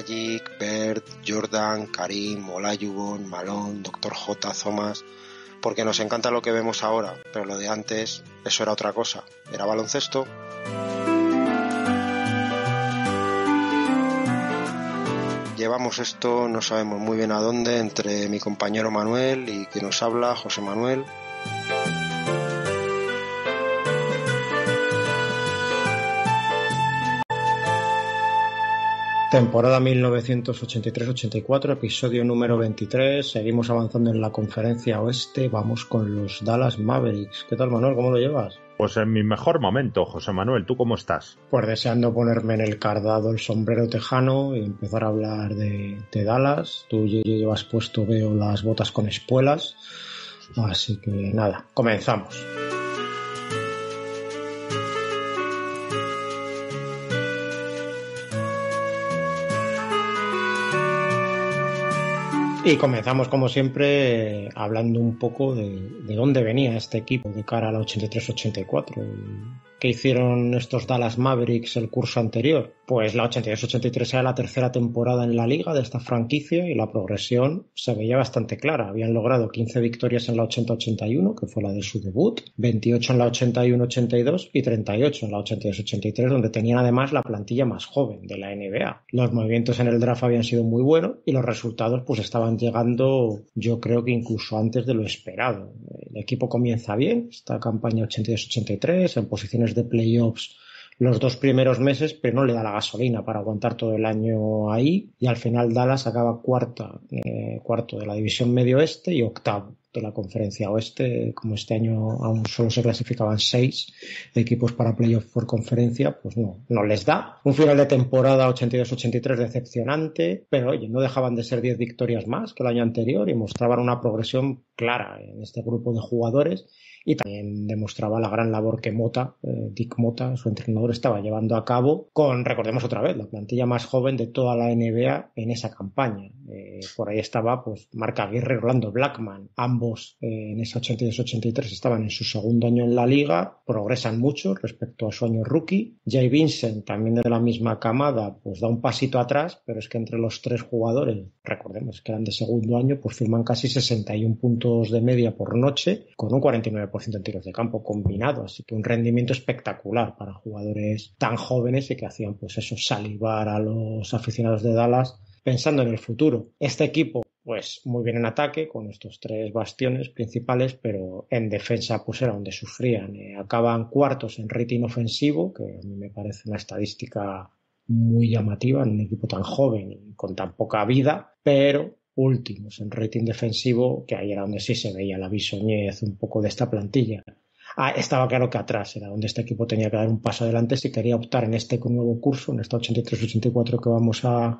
Magic, Bert, Jordan, Karim, Olajuwon, Malón, Doctor J, Thomas, porque nos encanta lo que vemos ahora, pero lo de antes, eso era otra cosa, era baloncesto. Llevamos esto, no sabemos muy bien a dónde, entre mi compañero Manuel y que nos habla, José Manuel. Temporada 1983-84, episodio número 23. Seguimos avanzando en la conferencia oeste. Vamos con los Dallas Mavericks. ¿Qué tal, Manuel? ¿Cómo lo llevas? Pues en mi mejor momento, José Manuel, ¿tú cómo estás? Pues deseando ponerme en el cardado el sombrero tejano y empezar a hablar de, Dallas. Tú llevas puesto, veo, las botas con espuelas. Así que nada, comenzamos. Y comenzamos, como siempre, hablando un poco de, de dónde venía este equipo de cara a la 83-84. ¿Qué hicieron estos Dallas Mavericks el curso anterior? pues la 82-83 era la tercera temporada en la liga de esta franquicia y la progresión se veía bastante clara. Habían logrado 15 victorias en la 80-81, que fue la de su debut, 28 en la 81-82 y 38 en la 82-83, donde tenían además la plantilla más joven de la NBA. Los movimientos en el draft habían sido muy buenos y los resultados pues estaban llegando yo creo que incluso antes de lo esperado. El equipo comienza bien, esta campaña 82-83, en posiciones de playoffs los dos primeros meses, pero no le da la gasolina para aguantar todo el año ahí. Y al final Dallas acaba cuarta, eh, cuarto de la división medio oeste y octavo de la conferencia oeste. Como este año aún solo se clasificaban seis equipos para playoff por conferencia, pues no, no les da. Un final de temporada 82-83 decepcionante, pero oye, no dejaban de ser 10 victorias más que el año anterior y mostraban una progresión clara en este grupo de jugadores y también demostraba la gran labor que Mota, eh, Dick Mota, su entrenador, estaba llevando a cabo con, recordemos otra vez, la plantilla más joven de toda la NBA en esa campaña. Eh, por ahí estaba pues Marca Aguirre, Orlando Blackman, ambos eh, en ese 82-83 estaban en su segundo año en la liga, progresan mucho respecto a su año rookie. Jay Vincent, también de la misma camada, pues da un pasito atrás, pero es que entre los tres jugadores, recordemos que eran de segundo año, pues firman casi 61 puntos de media por noche, con un 49 ciento en tiros de campo combinado, así que un rendimiento espectacular para jugadores tan jóvenes y que hacían pues eso salivar a los aficionados de Dallas pensando en el futuro. Este equipo pues muy bien en ataque con estos tres bastiones principales, pero en defensa pues era donde sufrían. Eh, acaban cuartos en rating ofensivo, que a mí me parece una estadística muy llamativa en un equipo tan joven y con tan poca vida, pero últimos en rating defensivo, que ahí era donde sí se veía la bisoñez un poco de esta plantilla. Ah, estaba claro que atrás era donde este equipo tenía que dar un paso adelante si quería optar en este nuevo curso, en esta 83-84 que vamos a,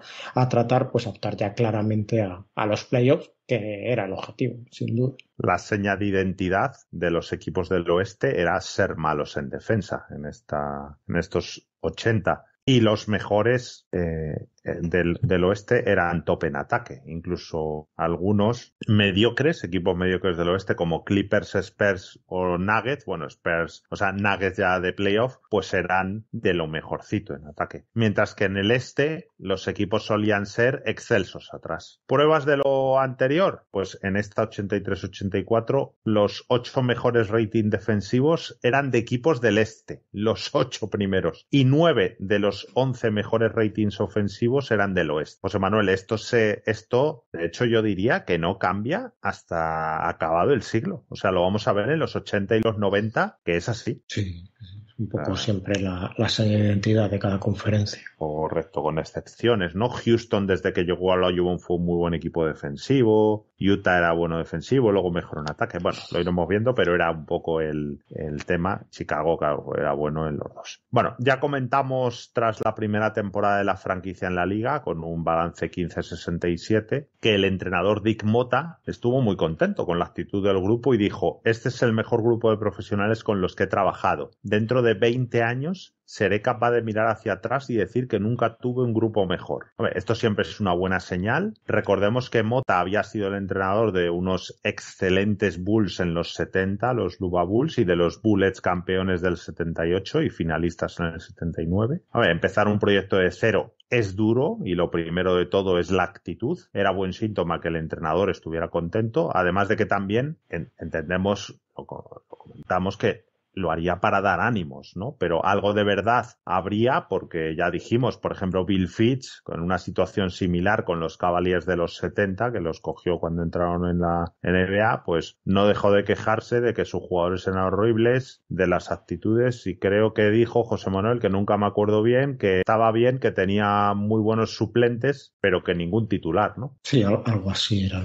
tratar, pues optar ya claramente a, los playoffs, que era el objetivo, sin duda. La seña de identidad de los equipos del oeste era ser malos en defensa en, esta, en estos 80 y los mejores eh, eh, del, oeste eran top en ataque. Incluso algunos mediocres, equipos mediocres del oeste como Clippers, Spurs o Nuggets, bueno, Spurs, o sea, Nuggets ya de playoff, pues eran de lo mejorcito en ataque. Mientras que en el este los equipos solían ser excelsos atrás. Pruebas de lo anterior, pues en esta 83-84 los ocho mejores rating defensivos eran de equipos del este, los ocho primeros, y nueve de los once mejores ratings ofensivos eran del oeste. José Manuel, esto se, esto, de hecho, yo diría que no cambia hasta acabado el siglo. O sea, lo vamos a ver en los 80 y los 90, que es así. Sí un poco siempre la, señal de identidad de cada conferencia. Correcto, con excepciones, ¿no? Houston desde que llegó al Loyoban fue un muy buen equipo defensivo, Utah era bueno defensivo, luego mejor en ataque, bueno, lo iremos viendo, pero era un poco el, tema. Chicago, claro, era bueno en los dos. Bueno, ya comentamos tras la primera temporada de la franquicia en la liga, con un balance 15-67, que el entrenador Dick Mota estuvo muy contento con la actitud del grupo y dijo, este es el mejor grupo de profesionales con los que he trabajado. Dentro de 20 años seré capaz de mirar hacia atrás y decir que nunca tuve un grupo mejor. esto siempre es una buena señal. Recordemos que Mota había sido el entrenador de unos excelentes Bulls en los 70, los Luba Bulls, y de los Bullets campeones del 78 y finalistas en el 79. A empezar un proyecto de cero es duro y lo primero de todo es la actitud. Era buen síntoma que el entrenador estuviera contento, además de que también entendemos o comentamos que lo haría para dar ánimos, ¿no? Pero algo de verdad habría, porque ya dijimos, por ejemplo, Bill Fitch, con una situación similar con los Cavaliers de los 70, que los cogió cuando entraron en la NBA, pues no dejó de quejarse de que sus jugadores eran horribles, de las actitudes, y creo que dijo José Manuel, que nunca me acuerdo bien, que estaba bien, que tenía muy buenos suplentes, pero que ningún titular, ¿no? Sí, algo así era.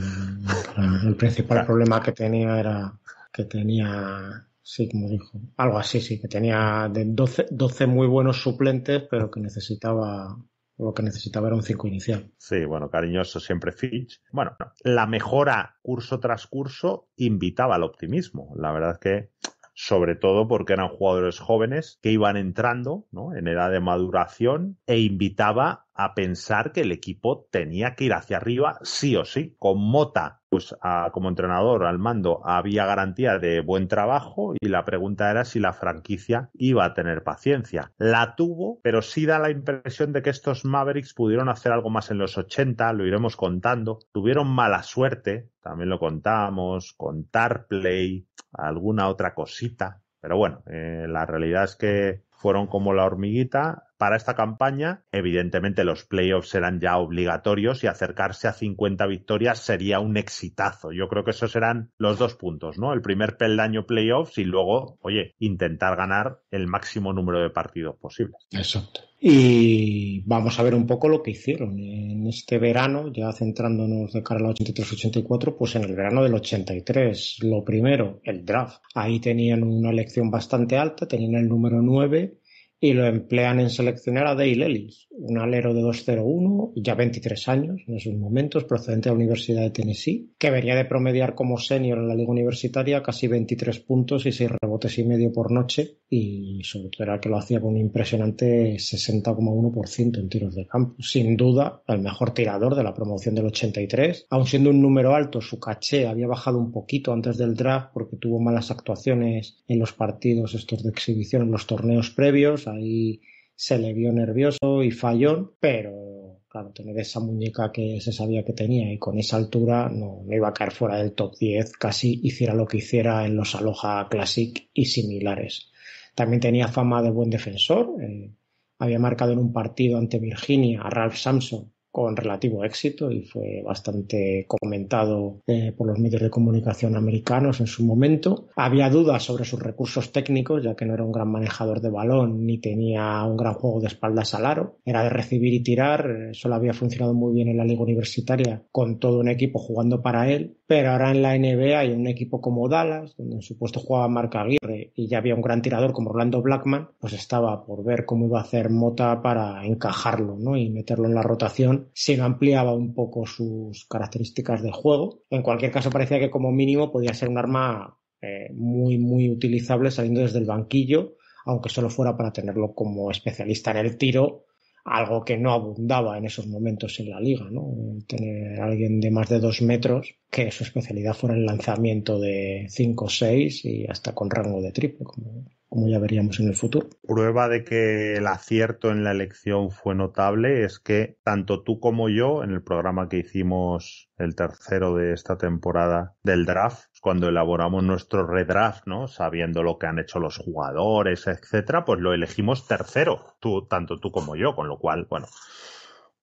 el principal problema que tenía era que tenía Sí, como dijo. Algo así, sí, que tenía de 12, muy buenos suplentes, pero que necesitaba lo que necesitaba era un 5 inicial. Sí, bueno, cariñoso siempre Finch. Bueno, la mejora curso tras curso invitaba al optimismo. La verdad es que sobre todo porque eran jugadores jóvenes que iban entrando ¿no? en edad de maduración e invitaba a pensar que el equipo tenía que ir hacia arriba sí o sí, con Mota pues, como entrenador al mando había garantía de buen trabajo y la pregunta era si la franquicia iba a tener paciencia. La tuvo, pero sí da la impresión de que estos Mavericks pudieron hacer algo más en los 80, lo iremos contando. Tuvieron mala suerte, también lo contamos, con Tarplay, alguna otra cosita pero bueno, eh, la realidad es que fueron como la hormiguita. Para esta campaña, evidentemente los playoffs serán ya obligatorios y acercarse a 50 victorias sería un exitazo. Yo creo que esos serán los dos puntos, ¿no? El primer peldaño playoffs y luego, oye, intentar ganar el máximo número de partidos posibles. Exacto. Y vamos a ver un poco lo que hicieron en este verano, ya centrándonos de cara al 83-84, pues en el verano del 83. Lo primero, el draft. Ahí tenían una elección bastante alta, tenían el número 9 y lo emplean en seleccionar a Dale Ellis, un alero de 201, ya 23 años en esos momentos, procedente de la Universidad de Tennessee, que venía de promediar como senior en la liga universitaria casi 23 puntos y 6 rebotes y medio por noche, y sobre todo era que lo hacía con un impresionante 60,1% en tiros de campo. Sin duda, el mejor tirador de la promoción del 83, aun siendo un número alto, su caché había bajado un poquito antes del draft porque tuvo malas actuaciones en los partidos estos de exhibición, en los torneos previos, ahí se le vio nervioso y falló, pero claro, tener esa muñeca que se sabía que tenía y con esa altura no, iba a caer fuera del top 10, casi hiciera lo que hiciera en los Aloha Classic y similares. También tenía fama de buen defensor, eh, había marcado en un partido ante Virginia a Ralph Sampson con relativo éxito y fue bastante comentado eh, por los medios de comunicación americanos en su momento. Había dudas sobre sus recursos técnicos, ya que no era un gran manejador de balón ni tenía un gran juego de espaldas al aro. Era de recibir y tirar, eh, solo había funcionado muy bien en la liga universitaria con todo un equipo jugando para él pero ahora en la NBA hay un equipo como Dallas, donde en su puesto jugaba Marca Aguirre y ya había un gran tirador como Orlando Blackman, pues estaba por ver cómo iba a hacer Mota para encajarlo ¿no? y meterlo en la rotación si ampliaba un poco sus características de juego. En cualquier caso, parecía que como mínimo podía ser un arma eh, muy, muy utilizable saliendo desde el banquillo, aunque solo fuera para tenerlo como especialista en el tiro algo que no abundaba en esos momentos en la liga, ¿no? Tener a alguien de más de dos metros que su especialidad fuera el lanzamiento de cinco, o 6 y hasta con rango de triple, como como ya veríamos en el futuro. Prueba de que el acierto en la elección fue notable es que tanto tú como yo, en el programa que hicimos el tercero de esta temporada del draft, cuando elaboramos nuestro redraft, ¿no? Sabiendo lo que han hecho los jugadores, etcétera, pues lo elegimos tercero, tú, tanto tú como yo, con lo cual, bueno,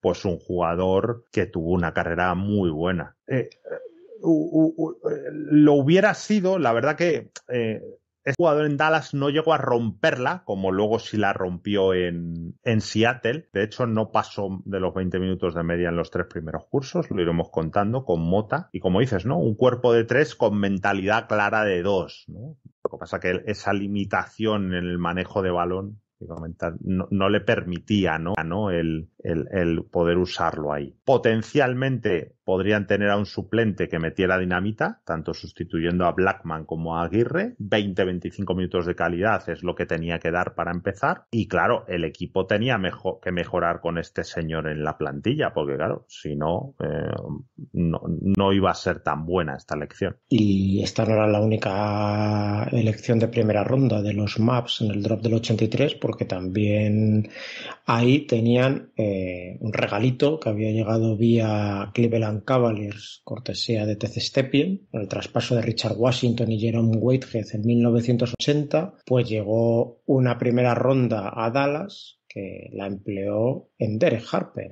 pues un jugador que tuvo una carrera muy buena. Eh, eh, eh, lo hubiera sido, la verdad que este jugador en Dallas no llegó a romperla, como luego sí la rompió en, en Seattle. De hecho, no pasó de los 20 minutos de media en los tres primeros cursos, lo iremos contando con Mota. Y como dices, ¿no? Un cuerpo de tres con mentalidad clara de dos, ¿no? Lo que pasa que esa limitación en el manejo de balón no, no, le permitía ¿no? el, el, poder usarlo ahí. Potencialmente podrían tener a un suplente que metiera dinamita, tanto sustituyendo a Blackman como a Aguirre. 20-25 minutos de calidad es lo que tenía que dar para empezar. Y claro, el equipo tenía que mejorar con este señor en la plantilla, porque claro, si eh, no, no, iba a ser tan buena esta elección. Y esta no era la única elección de primera ronda de los maps en el drop del 83, porque también ahí tenían eh, un regalito que había llegado vía Cleveland Cavaliers, cortesía de Ted Stepien, con el traspaso de Richard Washington y Jerome Whitehead en 1980, pues llegó una primera ronda a Dallas que la empleó en Derek Harper.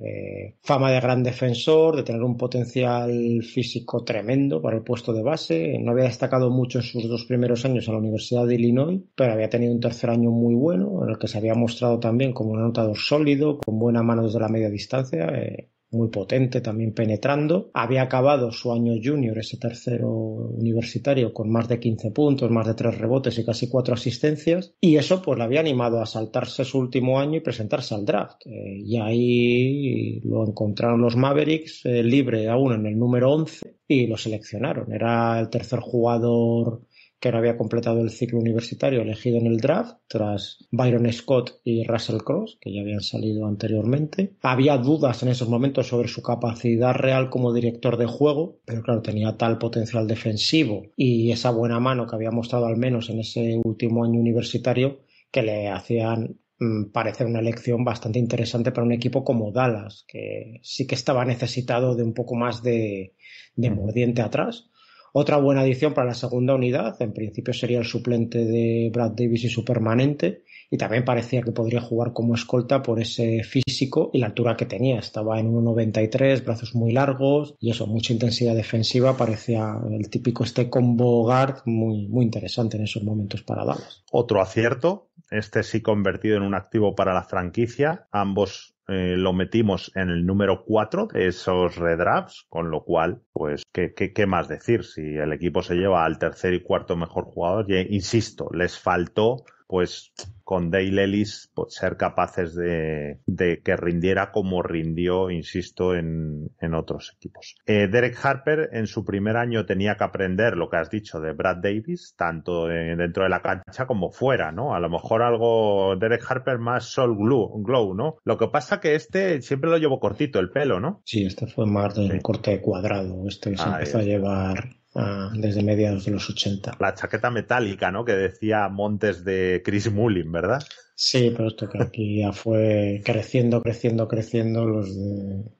fama de gran defensor, de tener un potencial físico tremendo para el puesto de base. No había destacado mucho en sus dos primeros años en la Universidad de Illinois, pero había tenido un tercer año muy bueno, en el que se había mostrado también como un anotador sólido, con buena mano desde la media distancia. Eh, muy potente también penetrando. Había acabado su año junior, ese tercero universitario, con más de 15 puntos, más de 3 rebotes y casi 4 asistencias. Y eso pues le había animado a saltarse su último año y presentarse al draft. Eh, y ahí lo encontraron los Mavericks eh, libre aún en el número 11 y lo seleccionaron. Era el tercer jugador que no había completado el ciclo universitario elegido en el draft, tras Byron Scott y Russell Cross, que ya habían salido anteriormente. Había dudas en esos momentos sobre su capacidad real como director de juego, pero claro, tenía tal potencial defensivo y esa buena mano que había mostrado al menos en ese último año universitario que le hacían mm, parecer una elección bastante interesante para un equipo como Dallas, que sí que estaba necesitado de un poco más de, de mordiente atrás. Otra buena adición para la segunda unidad, en principio sería el suplente de Brad Davis y su permanente, y también parecía que podría jugar como escolta por ese físico y la altura que tenía. Estaba en 1,93, brazos muy largos y eso, mucha intensidad defensiva. Parecía el típico este combo guard muy, muy interesante en esos momentos para Dallas. Otro acierto, este sí convertido en un activo para la franquicia. Ambos eh, lo metimos en el número 4 de esos redrafts, con lo cual, pues, ¿qué, ¿qué, más decir? Si el equipo se lleva al tercer y cuarto mejor jugador, insisto, les faltó, pues, con Dale Ellis ser capaces de, que rindiera como rindió, insisto, en, otros equipos. Eh, Derek Harper en su primer año tenía que aprender lo que has dicho de Brad Davis, tanto dentro de la cancha como fuera, ¿no? A lo mejor algo Derek Harper más Sol Glow, ¿no? Lo que pasa que este siempre lo llevó cortito el pelo, ¿no? Sí, este fue más de corte cuadrado, este ah, se empezó a llevar Ah. desde mediados de los 80. La chaqueta metálica, ¿no? Que decía Montes de Chris Mullin, ¿verdad? Sí, pero esto que aquí ya fue creciendo, creciendo, creciendo. Los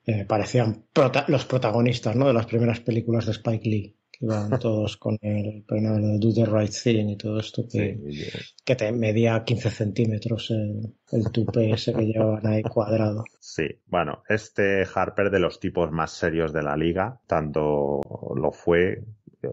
eh, parecían los protagonistas, ¿no? De las primeras películas de Spike Lee Que iban todos con el peinado de Do the Right Thing y todo esto, que, te medía 15 centímetros el, el tupé ese que llevaban ahí cuadrado. Sí, bueno, este Harper de los tipos más serios de la liga, tanto lo fue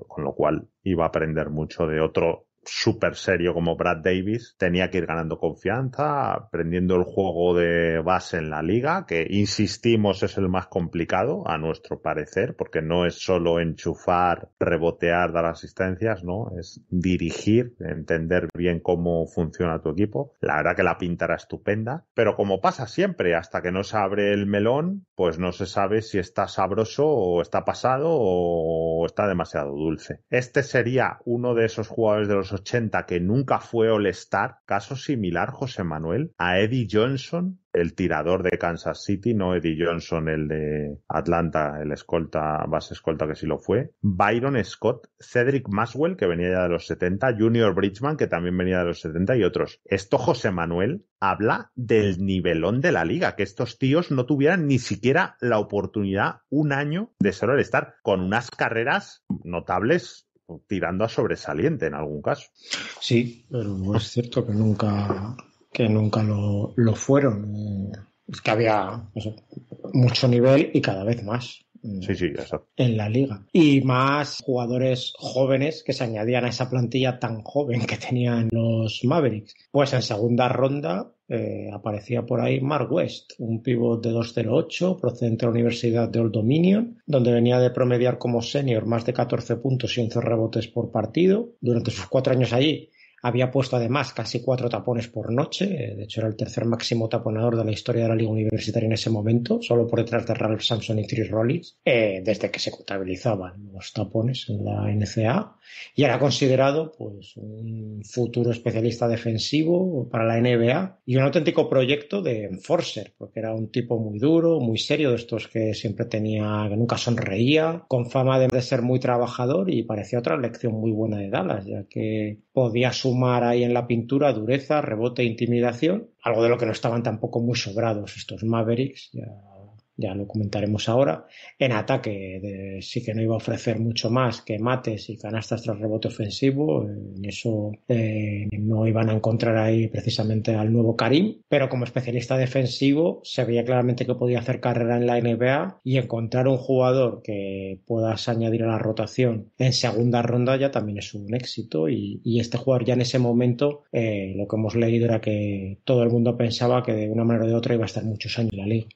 con lo cual iba a aprender mucho de otro súper serio como Brad Davis tenía que ir ganando confianza, aprendiendo el juego de base en la liga, que insistimos es el más complicado a nuestro parecer, porque no es solo enchufar, rebotear, dar asistencias, ¿no? Es dirigir, entender bien cómo funciona tu equipo. La verdad que la pinta era estupenda, pero como pasa siempre, hasta que no se abre el melón, pues no se sabe si está sabroso o está pasado o está demasiado dulce. Este sería uno de esos jugadores de los que nunca fue All-Star, caso similar, José Manuel, a Eddie Johnson, el tirador de Kansas City, no Eddie Johnson, el de Atlanta, el escolta, base escolta que sí lo fue, Byron Scott, Cedric Maxwell, que venía ya de los 70, Junior Bridgman, que también venía de los 70 y otros. Esto José Manuel habla del nivelón de la liga, que estos tíos no tuvieran ni siquiera la oportunidad un año de ser estar con unas carreras notables tirando a sobresaliente en algún caso. Sí, pero es cierto que nunca, que nunca lo, fueron. Eh, es que había mucho nivel y cada vez más. Mm, en la liga. Y más jugadores jóvenes que se añadían a esa plantilla tan joven que tenían los Mavericks. Pues en segunda ronda eh, aparecía por ahí Mark West, un pivot de 2.08 procedente de la Universidad de Old Dominion, donde venía de promediar como senior más de 14 puntos y 11 rebotes por partido durante sus cuatro años allí había puesto además casi cuatro tapones por noche, eh, de hecho era el tercer máximo taponador de la historia de la Liga Universitaria en ese momento, solo por detrás de Ralph Sampson y Chris Rollins, eh, desde que se contabilizaban los tapones en la NCA. Y era considerado pues, un futuro especialista defensivo para la NBA y un auténtico proyecto de enforcer, porque era un tipo muy duro, muy serio, de estos que siempre tenía, que nunca sonreía, con fama de, de ser muy trabajador y parecía otra lección muy buena de Dallas, ya que podía sumar sumar ahí en la pintura dureza, rebote, intimidación, algo de lo que no estaban tampoco muy sobrados estos Mavericks, ya lo comentaremos ahora. En ataque sí que no iba a ofrecer mucho más que mates y canastas tras rebote ofensivo, eso eh, no iban a encontrar ahí precisamente al nuevo Karim, pero como especialista defensivo se veía claramente que podía hacer carrera en la NBA y encontrar un jugador que puedas añadir a la rotación en segunda ronda ya también es un éxito y, este jugador ya en ese momento eh, lo que hemos leído era que todo el mundo pensaba que de una manera o de otra iba a estar muchos años en la liga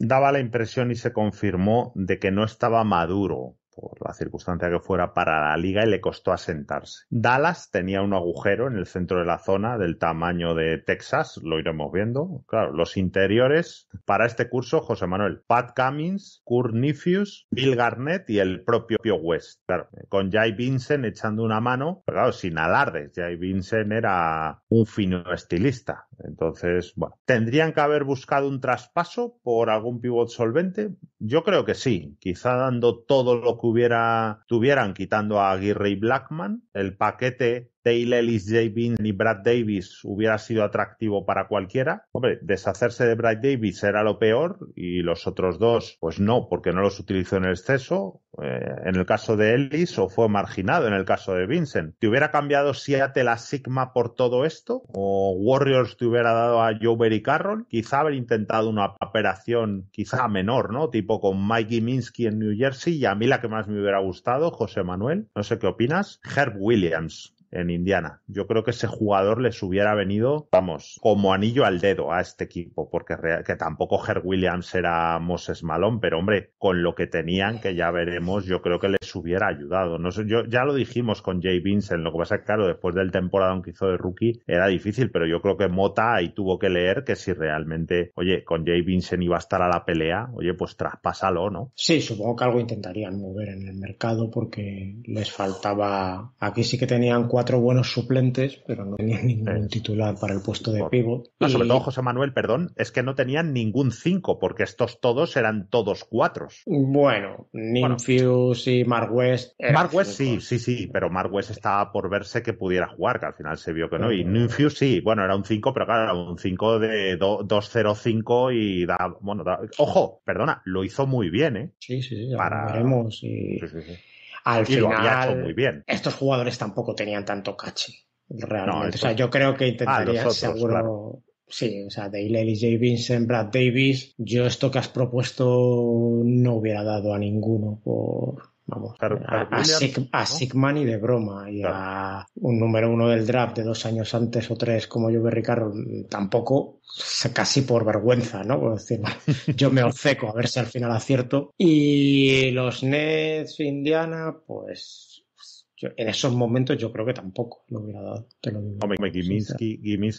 daba la impresión y se confirmó de que no estaba maduro por la circunstancia que fuera para la liga y le costó asentarse. Dallas tenía un agujero en el centro de la zona del tamaño de Texas, lo iremos viendo. Claro, los interiores para este curso, José Manuel, Pat Cummings, Kurt Nifius, Bill Garnett y el propio Pio West. Claro, con Jay Vincent echando una mano, pero claro, sin alardes. Jay Vincent era un fino estilista. Entonces, bueno, ¿tendrían que haber buscado un traspaso por algún pivot solvente? Yo creo que sí, quizá dando todo lo hubiera, tuvieran quitando a Aguirre y Blackman, el paquete Dale Ellis, J. Bean y Brad Davis hubiera sido atractivo para cualquiera. Hombre, deshacerse de Brad Davis era lo peor y los otros dos, pues no, porque no los utilizó en el exceso. Eh, en el caso de Ellis o fue marginado en el caso de Vincent. ¿Te hubiera cambiado Seattle la Sigma por todo esto? ¿O Warriors te hubiera dado a Joe Berry Carroll? Quizá haber intentado una operación quizá menor, ¿no? Tipo con Mikey Minsky en New Jersey y a mí la que más me hubiera gustado, José Manuel. No sé qué opinas. Herb Williams en Indiana. Yo creo que ese jugador les hubiera venido, vamos, como anillo al dedo a este equipo, porque que tampoco Her Williams era Moses Malone, pero hombre, con lo que tenían, que ya veremos, yo creo que les hubiera ayudado. No sé, yo, ya lo dijimos con Jay Vincent, lo que pasa es que, claro, después del temporada que hizo de rookie, era difícil, pero yo creo que Mota ahí tuvo que leer que si realmente, oye, con Jay Vincent iba a estar a la pelea, oye, pues traspásalo, ¿no? Sí, supongo que algo intentarían mover en el mercado porque les faltaba, aquí sí que tenían cuatro cuatro buenos suplentes, pero no tenían ningún titular para el puesto de pivot. sobre todo José Manuel, perdón, es que no tenían ningún cinco, porque estos todos eran todos cuatro. Bueno, Ninfius y Mark West. Mark West sí, sí, sí, pero Mark West estaba por verse que pudiera jugar, que al final se vio que no. Y mm. Ninfius sí, bueno, era un 5, pero claro, era un 5 de 2-0-5 y da, bueno, ojo, perdona, lo hizo muy bien, ¿eh? Sí, sí, sí, Y... Al final, estos jugadores tampoco tenían tanto caché, realmente. O sea, yo creo que ah, intentaría seguro. Sí, o sea, Dale Ellis, J. Vincent, Brad Davis. Yo esto que has propuesto no hubiera dado a ninguno por, Vamos, a, Sigman y de broma, y a un número uno del draft de dos años antes o tres como yo, Ricardo, tampoco, casi por vergüenza, ¿no? yo me obceco a ver si al final acierto. Y los Nets, Indiana, pues en esos momentos yo creo que tampoco lo hubiera dado.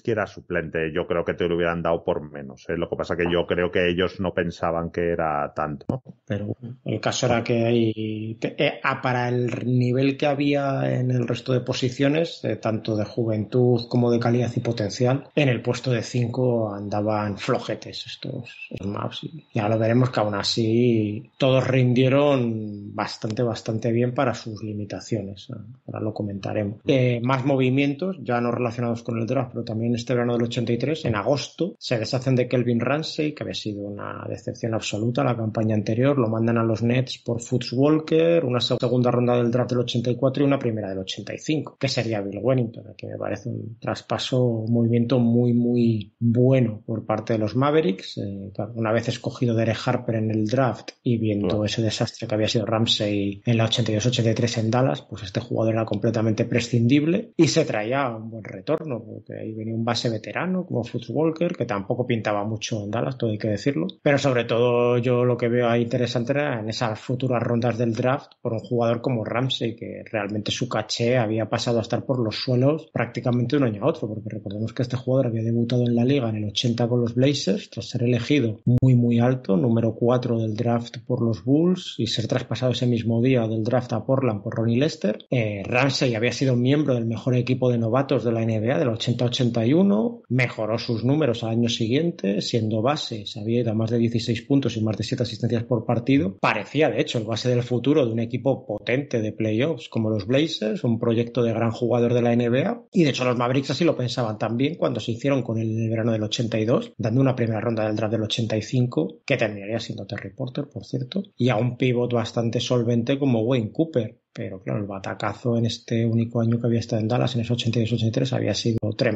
era suplente. Yo creo que te lo hubieran dado por menos. ¿eh? Lo que pasa es que yo creo que ellos no pensaban que era tanto. Pero el caso era que hay eh, para el nivel que había en el resto de posiciones, eh, tanto de juventud como de calidad y potencial, en el puesto de 5 andaban flojetes estos maps. Y ya lo veremos que aún así todos rindieron bastante, bastante bien para sus limitaciones ahora lo comentaremos. Eh, más movimientos, ya no relacionados con el draft, pero también este verano del 83, en agosto, se deshacen de Kelvin Ramsey, que había sido una decepción absoluta la campaña anterior, lo mandan a los Nets por Futs Walker, una segunda ronda del draft del 84 y una primera del 85, que sería Bill Wellington, que me parece un traspaso, un movimiento muy, muy bueno por parte de los Mavericks. Eh, una vez escogido Derek Harper en el draft y viendo ese desastre que había sido Ramsey en la 82-83 en Dallas, pues este jugador era completamente prescindible y se traía un buen retorno, porque ahí venía un base veterano como Futs Walker, que tampoco pintaba mucho en Dallas, todo hay que decirlo. Pero sobre todo yo lo que veo ahí interesante era en esas futuras rondas del draft por un jugador como Ramsey, que realmente su caché había pasado a estar por los suelos prácticamente un año a otro, porque recordemos que este jugador había debutado en la liga en el 80 con los Blazers, tras ser elegido muy muy alto, número 4 del draft por los Bulls y ser traspasado ese mismo día del draft a Portland por Ronnie Lester eh, Ramsey había sido miembro del mejor equipo de novatos de la NBA del 80-81, mejoró sus números al año siguiente, siendo base, se había ido a más de 16 puntos y más de 7 asistencias por partido. Parecía, de hecho, el base del futuro de un equipo potente de playoffs como los Blazers, un proyecto de gran jugador de la NBA. Y de hecho, los Mavericks así lo pensaban también cuando se hicieron con él en el verano del 82, dando una primera ronda del draft del 85, que terminaría siendo Terry Porter, por cierto, y a un pivot bastante solvente como Wayne Cooper. Pero claro, el batacazo en este único año que había estado en Dallas, en esos 82-83, había sido tremendo.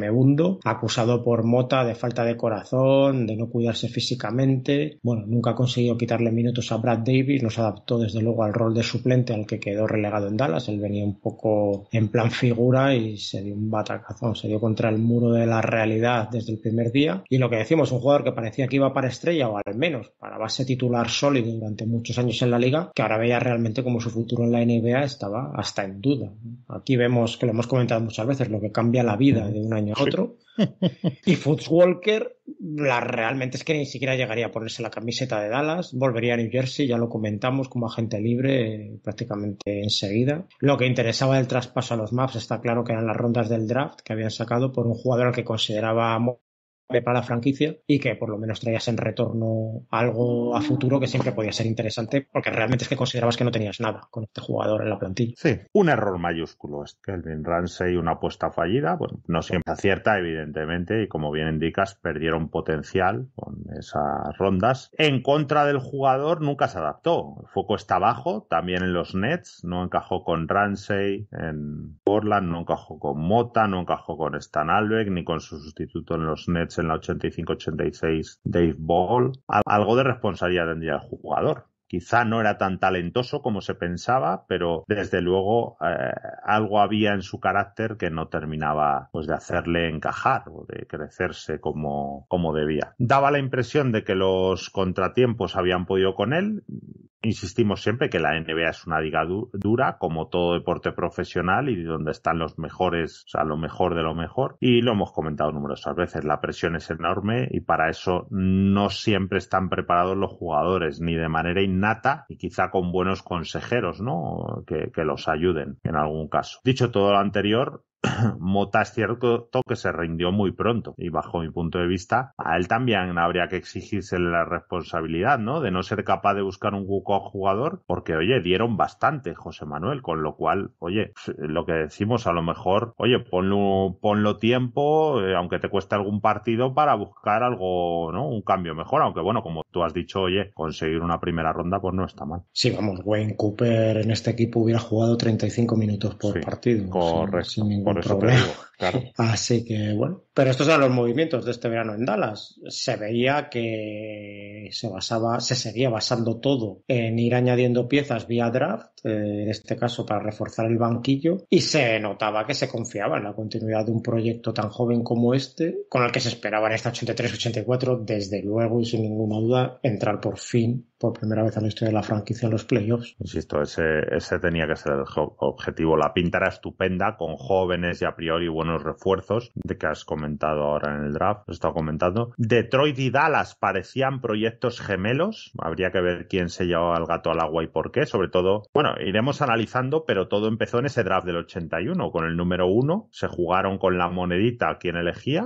acusado por Mota de falta de corazón, de no cuidarse físicamente. Bueno, nunca ha conseguido quitarle minutos a Brad Davis, nos adaptó desde luego al rol de suplente al que quedó relegado en Dallas. Él venía un poco en plan figura y se dio un batacazo... se dio contra el muro de la realidad desde el primer día. Y lo que decimos, un jugador que parecía que iba para estrella o al menos para base titular sólido durante muchos años en la liga, que ahora veía realmente como su futuro en la NBA estaba hasta en duda. Aquí vemos que lo hemos comentado muchas veces, lo que cambia la vida de un año a otro. Y Footwalker Walker, la, realmente es que ni siquiera llegaría a ponerse la camiseta de Dallas, volvería a New Jersey, ya lo comentamos, como agente libre prácticamente enseguida. Lo que interesaba del traspaso a los Maps está claro que eran las rondas del draft que habían sacado por un jugador al que consideraba para la franquicia y que por lo menos traías en retorno algo a futuro que siempre podía ser interesante porque realmente es que considerabas que no tenías nada con este jugador en la plantilla. Sí, un error mayúsculo es que el Ramsey una apuesta fallida, bueno, no siempre acierta evidentemente y como bien indicas perdieron potencial con esas rondas. En contra del jugador nunca se adaptó, el foco está bajo, también en los Nets, no encajó con Ramsey en Portland, no encajó con Mota, no encajó con Stan Albeck ni con su sustituto en los Nets en la 85-86 Dave Ball, algo de responsabilidad tendría el jugador. Quizá no era tan talentoso como se pensaba, pero desde luego eh, algo había en su carácter que no terminaba pues, de hacerle encajar o de crecerse como, como debía. Daba la impresión de que los contratiempos habían podido con él insistimos siempre que la NBA es una liga dura, como todo deporte profesional y donde están los mejores, o sea, lo mejor de lo mejor. Y lo hemos comentado numerosas veces, la presión es enorme y para eso no siempre están preparados los jugadores, ni de manera innata y quizá con buenos consejeros, ¿no? Que, que los ayuden en algún caso. Dicho todo lo anterior, Mota es cierto que se rindió muy pronto y bajo mi punto de vista a él también habría que exigirse la responsabilidad, ¿no? De no ser capaz de buscar un jugador porque, oye, dieron bastante José Manuel, con lo cual, oye, lo que decimos a lo mejor, oye, ponlo, ponlo tiempo, eh, aunque te cueste algún partido para buscar algo, ¿no? Un cambio mejor, aunque bueno, como tú has dicho, oye, conseguir una primera ronda pues no está mal. Sí, vamos, Wayne Cooper en este equipo hubiera jugado 35 minutos por partido. Correcto. por eso problema. Así que bueno, pero estos eran los movimientos de este verano en Dallas. Se veía que se basaba, se seguía basando todo en ir añadiendo piezas vía draft, eh, en este caso para reforzar el banquillo, y se notaba que se confiaba en la continuidad de un proyecto tan joven como este, con el que se esperaba en esta 83-84, desde luego y sin ninguna duda, entrar por fin, por primera vez en la historia de la franquicia en los playoffs. Insisto, ese, ese tenía que ser el objetivo, la pinta era estupenda, con jóvenes y a priori bueno los refuerzos de que has comentado ahora en el draft, lo comentando. Detroit y Dallas parecían proyectos gemelos, habría que ver quién se llevaba el gato al agua y por qué, sobre todo, bueno, iremos analizando, pero todo empezó en ese draft del 81, con el número uno, se jugaron con la monedita quien elegía,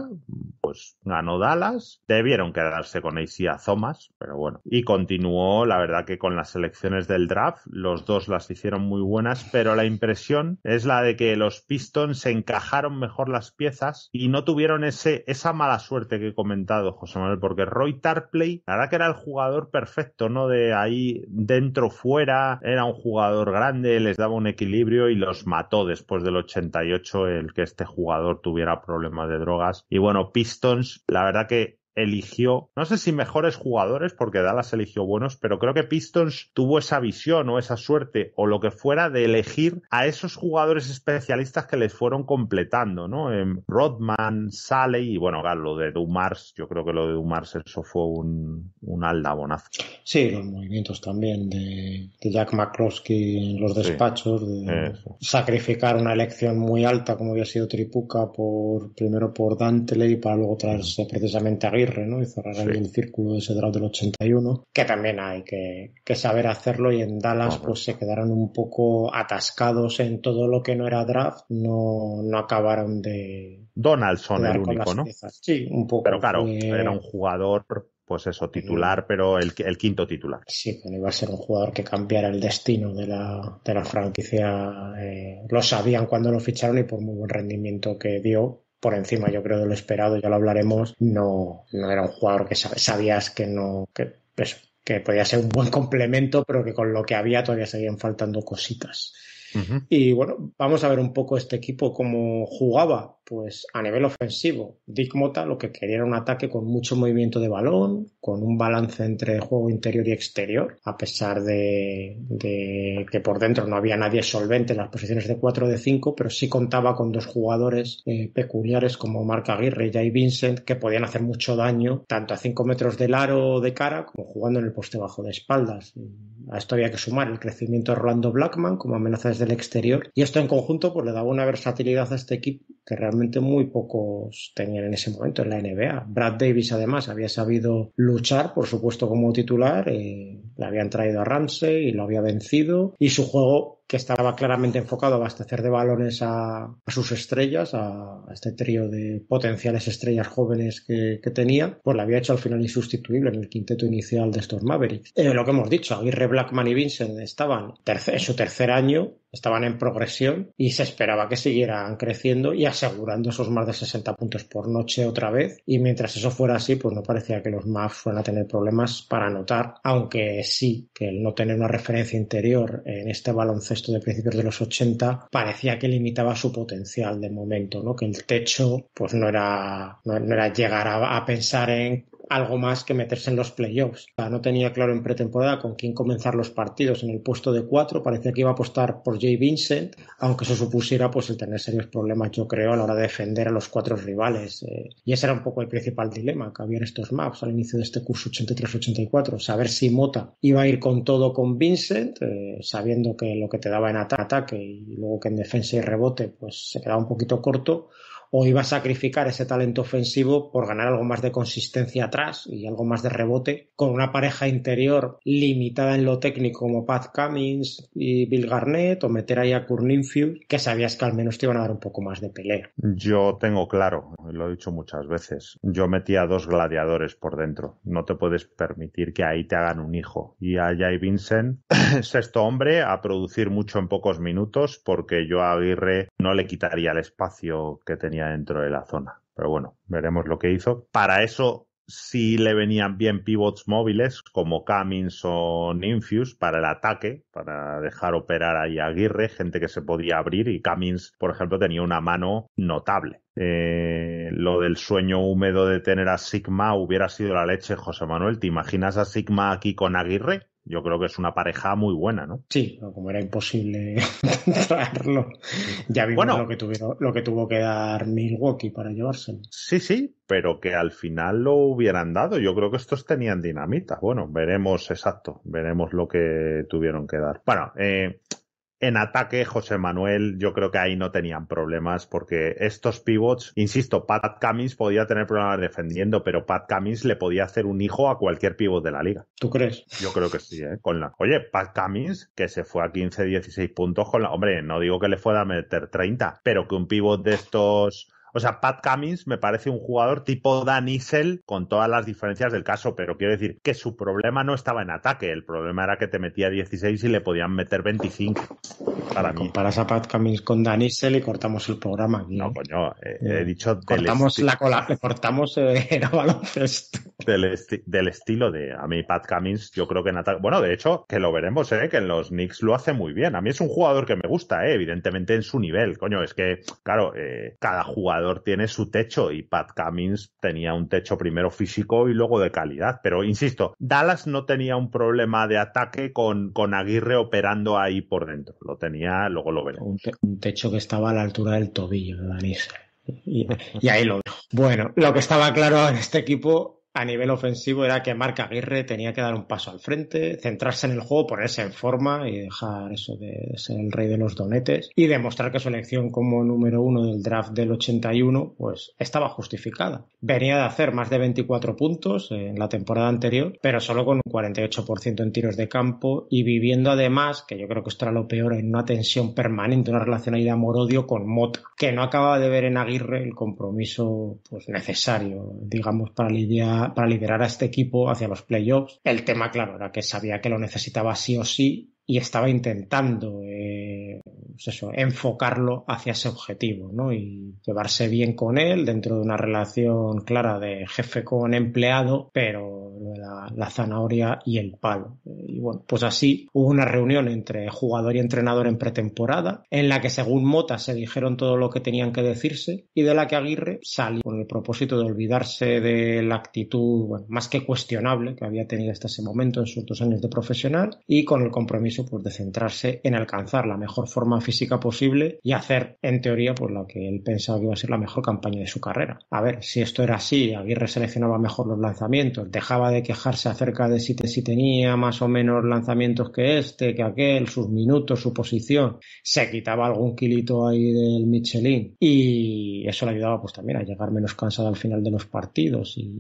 pues ganó Dallas, debieron quedarse con AC Thomas, pero bueno, y continuó, la verdad que con las selecciones del draft, los dos las hicieron muy buenas, pero la impresión es la de que los Pistons se encajaron mejor las piezas y no tuvieron ese, esa mala suerte que he comentado, José Manuel, porque Roy Tarpley, la verdad que era el jugador perfecto, ¿no? De ahí dentro, fuera, era un jugador grande, les daba un equilibrio y los mató después del 88 el que este jugador tuviera problemas de drogas. Y bueno, Pistons, la verdad que eligió, no sé si mejores jugadores, porque Dallas eligió buenos, pero creo que Pistons tuvo esa visión o esa suerte o lo que fuera de elegir a esos jugadores especialistas que les fueron completando, ¿no? Rodman, Saley y bueno, lo de Dumars, yo creo que lo de Dumars eso fue un, un aldabonazo. Sí, los movimientos también de, Jack McCloskey en los despachos, sacrificar una elección muy alta como había sido Tripuca por primero por Dantley para luego traerse mm. precisamente a y cerrar el círculo de ese draft del 81, que también hay que, saber hacerlo y en Dallas pues se quedaron un poco atascados en todo lo que no era draft, no, no acabaron de... Donaldson el único, ¿no? Sí, un poco. Pero claro, era un jugador pues eso, titular, pero el, el, quinto titular. Sí, que iba a ser un jugador que cambiara el destino de la, franquicia. Eh, lo sabían cuando lo ficharon y por muy buen rendimiento que dio, por encima, yo creo, de lo esperado, ya lo hablaremos, no, no era un jugador que sabías que no, que que podía ser un buen complemento, pero que con lo que había todavía seguían faltando cositas. Y bueno, vamos a ver un poco este equipo cómo jugaba. Pues a nivel ofensivo, Dick Mota lo que quería era un ataque con mucho movimiento de balón, con un balance entre juego interior y exterior, a pesar de, que por dentro no había nadie solvente en las posiciones de 4 o de 5, pero sí contaba con dos jugadores eh, peculiares como Marc Aguirre y Jay Vincent que podían hacer mucho daño tanto a 5 metros del aro de cara como jugando en el poste bajo de espaldas. A esto había que sumar el crecimiento de Rolando Blackman como amenaza desde el exterior y esto en conjunto pues, le daba una versatilidad a este equipo que realmente muy pocos tenían en ese momento en la NBA. Brad Davis además había sabido luchar, por supuesto, como titular, eh, le habían traído a Ramsey y lo había vencido y su juego que estaba claramente enfocado a abastecer de balones a, sus estrellas, a, este trío de potenciales estrellas jóvenes que, que, tenía, pues la había hecho al final insustituible en el quinteto inicial de estos Mavericks. Eh, lo que hemos dicho, Aguirre, Blackman y Vincent estaban en su tercer año, estaban en progresión y se esperaba que siguieran creciendo y asegurando esos más de 60 puntos por noche otra vez. Y mientras eso fuera así, pues no parecía que los Mavs fueran a tener problemas para anotar, aunque sí que el no tener una referencia interior en este baloncesto esto de principios de los 80 parecía que limitaba su potencial de momento, ¿no? Que el techo pues no era, era llegar a pensar en algo más que meterse en los playoffs. O sea, no tenía claro en pretemporada con quién comenzar los partidos en el puesto de cuatro. Parecía que iba a apostar por Jay Vincent, aunque eso supusiera pues el tener serios problemas, yo creo, a la hora de defender a los cuatro rivales. Eh, y ese era un poco el principal dilema que había en estos maps al inicio de este curso 83-84. Saber si Mota iba a ir con todo con Vincent, eh, sabiendo que lo que te daba en ataque y luego que en defensa y rebote pues se quedaba un poquito corto o iba a sacrificar ese talento ofensivo por ganar algo más de consistencia atrás y algo más de rebote, con una pareja interior limitada en lo técnico como Pat Cummings y Bill Garnett, o meter ahí a Kurninfield que sabías que al menos te iban a dar un poco más de pelea. Yo tengo claro, lo he dicho muchas veces, yo metía dos gladiadores por dentro, no te puedes permitir que ahí te hagan un hijo. Y a Jay Vincent, sexto hombre, a producir mucho en pocos minutos, porque yo a Aguirre no le quitaría el espacio que tenía dentro de la zona. Pero bueno, veremos lo que hizo. Para eso sí le venían bien pivots móviles como Cummins o Ninfius para el ataque, para dejar operar ahí a Aguirre, gente que se podía abrir y Cummins, por ejemplo, tenía una mano notable. Eh, lo del sueño húmedo de tener a Sigma hubiera sido la leche, José Manuel. ¿Te imaginas a Sigma aquí con Aguirre? yo creo que es una pareja muy buena, ¿no? Sí, como era imposible traerlo, ya vimos lo, que lo que tuvo que dar Milwaukee para llevárselo. Sí, sí, pero que al final lo hubieran dado. Yo creo que estos tenían dinamita. Bueno, veremos exacto, veremos lo que tuvieron que dar. Bueno, eh, en ataque, José Manuel, yo creo que ahí no tenían problemas porque estos pivots, insisto, Pat Cummins podía tener problemas defendiendo, pero Pat Cummins le podía hacer un hijo a cualquier pivot de la liga. ¿Tú crees? Yo creo que sí, ¿eh? Oye, Pat Cummins, que se fue a 15, 16 puntos con la... Hombre, no digo que le fuera a meter 30, pero que un pivot de estos o sea, Pat Cummins me parece un jugador tipo Dan Issel con todas las diferencias del caso, pero quiero decir que su problema no estaba en ataque, el problema era que te metía 16 y le podían meter 25. Para Comparas a Pat Cummins con Dan Issel y cortamos el programa. No, ¿eh? coño, eh, he dicho cortamos la cola, que cortamos eh, el baloncesto. Del, estilo de a mí Pat Cummins, yo creo que en ataque, bueno, de hecho que lo veremos, eh, que en los Knicks lo hace muy bien. A mí es un jugador que me gusta, evidentemente en su nivel, coño, es que claro, cada jugador tiene su techo y Pat Cummings tenía un techo primero físico y luego de calidad. Pero insisto, Dallas no tenía un problema de ataque con, con Aguirre operando ahí por dentro. Lo tenía, luego lo veremos. Un, techo que estaba a la altura del tobillo de Danise. Y, y, ahí lo veo. Bueno, lo que estaba claro en este equipo a nivel ofensivo era que Marca Aguirre tenía que dar un paso al frente, centrarse en el juego, ponerse en forma y dejar eso de ser el rey de los donetes y demostrar que su elección como número uno del draft del 81 pues estaba justificada. Venía de hacer más de 24 puntos en la temporada anterior, pero solo con un 48% en tiros de campo y viviendo además, que yo creo que esto era lo peor, en una tensión permanente, una relación ahí de amor-odio con Mota, que no acababa de ver en Aguirre el compromiso pues necesario, digamos, para lidiar para, liderar a este equipo hacia los playoffs. El tema, claro, era que sabía que lo necesitaba sí o sí y estaba intentando eh, pues enfocarlo hacia ese objetivo ¿no? y llevarse bien con él dentro de una relación clara de jefe con empleado, pero la, zanahoria y el palo. Y bueno, pues así hubo una reunión entre jugador y entrenador en pretemporada, en la que según Mota se dijeron todo lo que tenían que decirse y de la que Aguirre salió con el propósito de olvidarse de la actitud más que cuestionable que había tenido hasta ese momento en sus dos años de profesional y con el compromiso por pues de centrarse en alcanzar la mejor forma física posible y hacer, en teoría, pues lo que él pensaba que iba a ser la mejor campaña de su carrera. A ver, si esto era así, Aguirre seleccionaba mejor los lanzamientos, dejaba de quejarse acerca de si, tenía más o menos lanzamientos que este, que aquel, sus minutos, su posición, se quitaba algún kilito ahí del Michelin y eso le ayudaba pues también a llegar menos cansado al final de los partidos y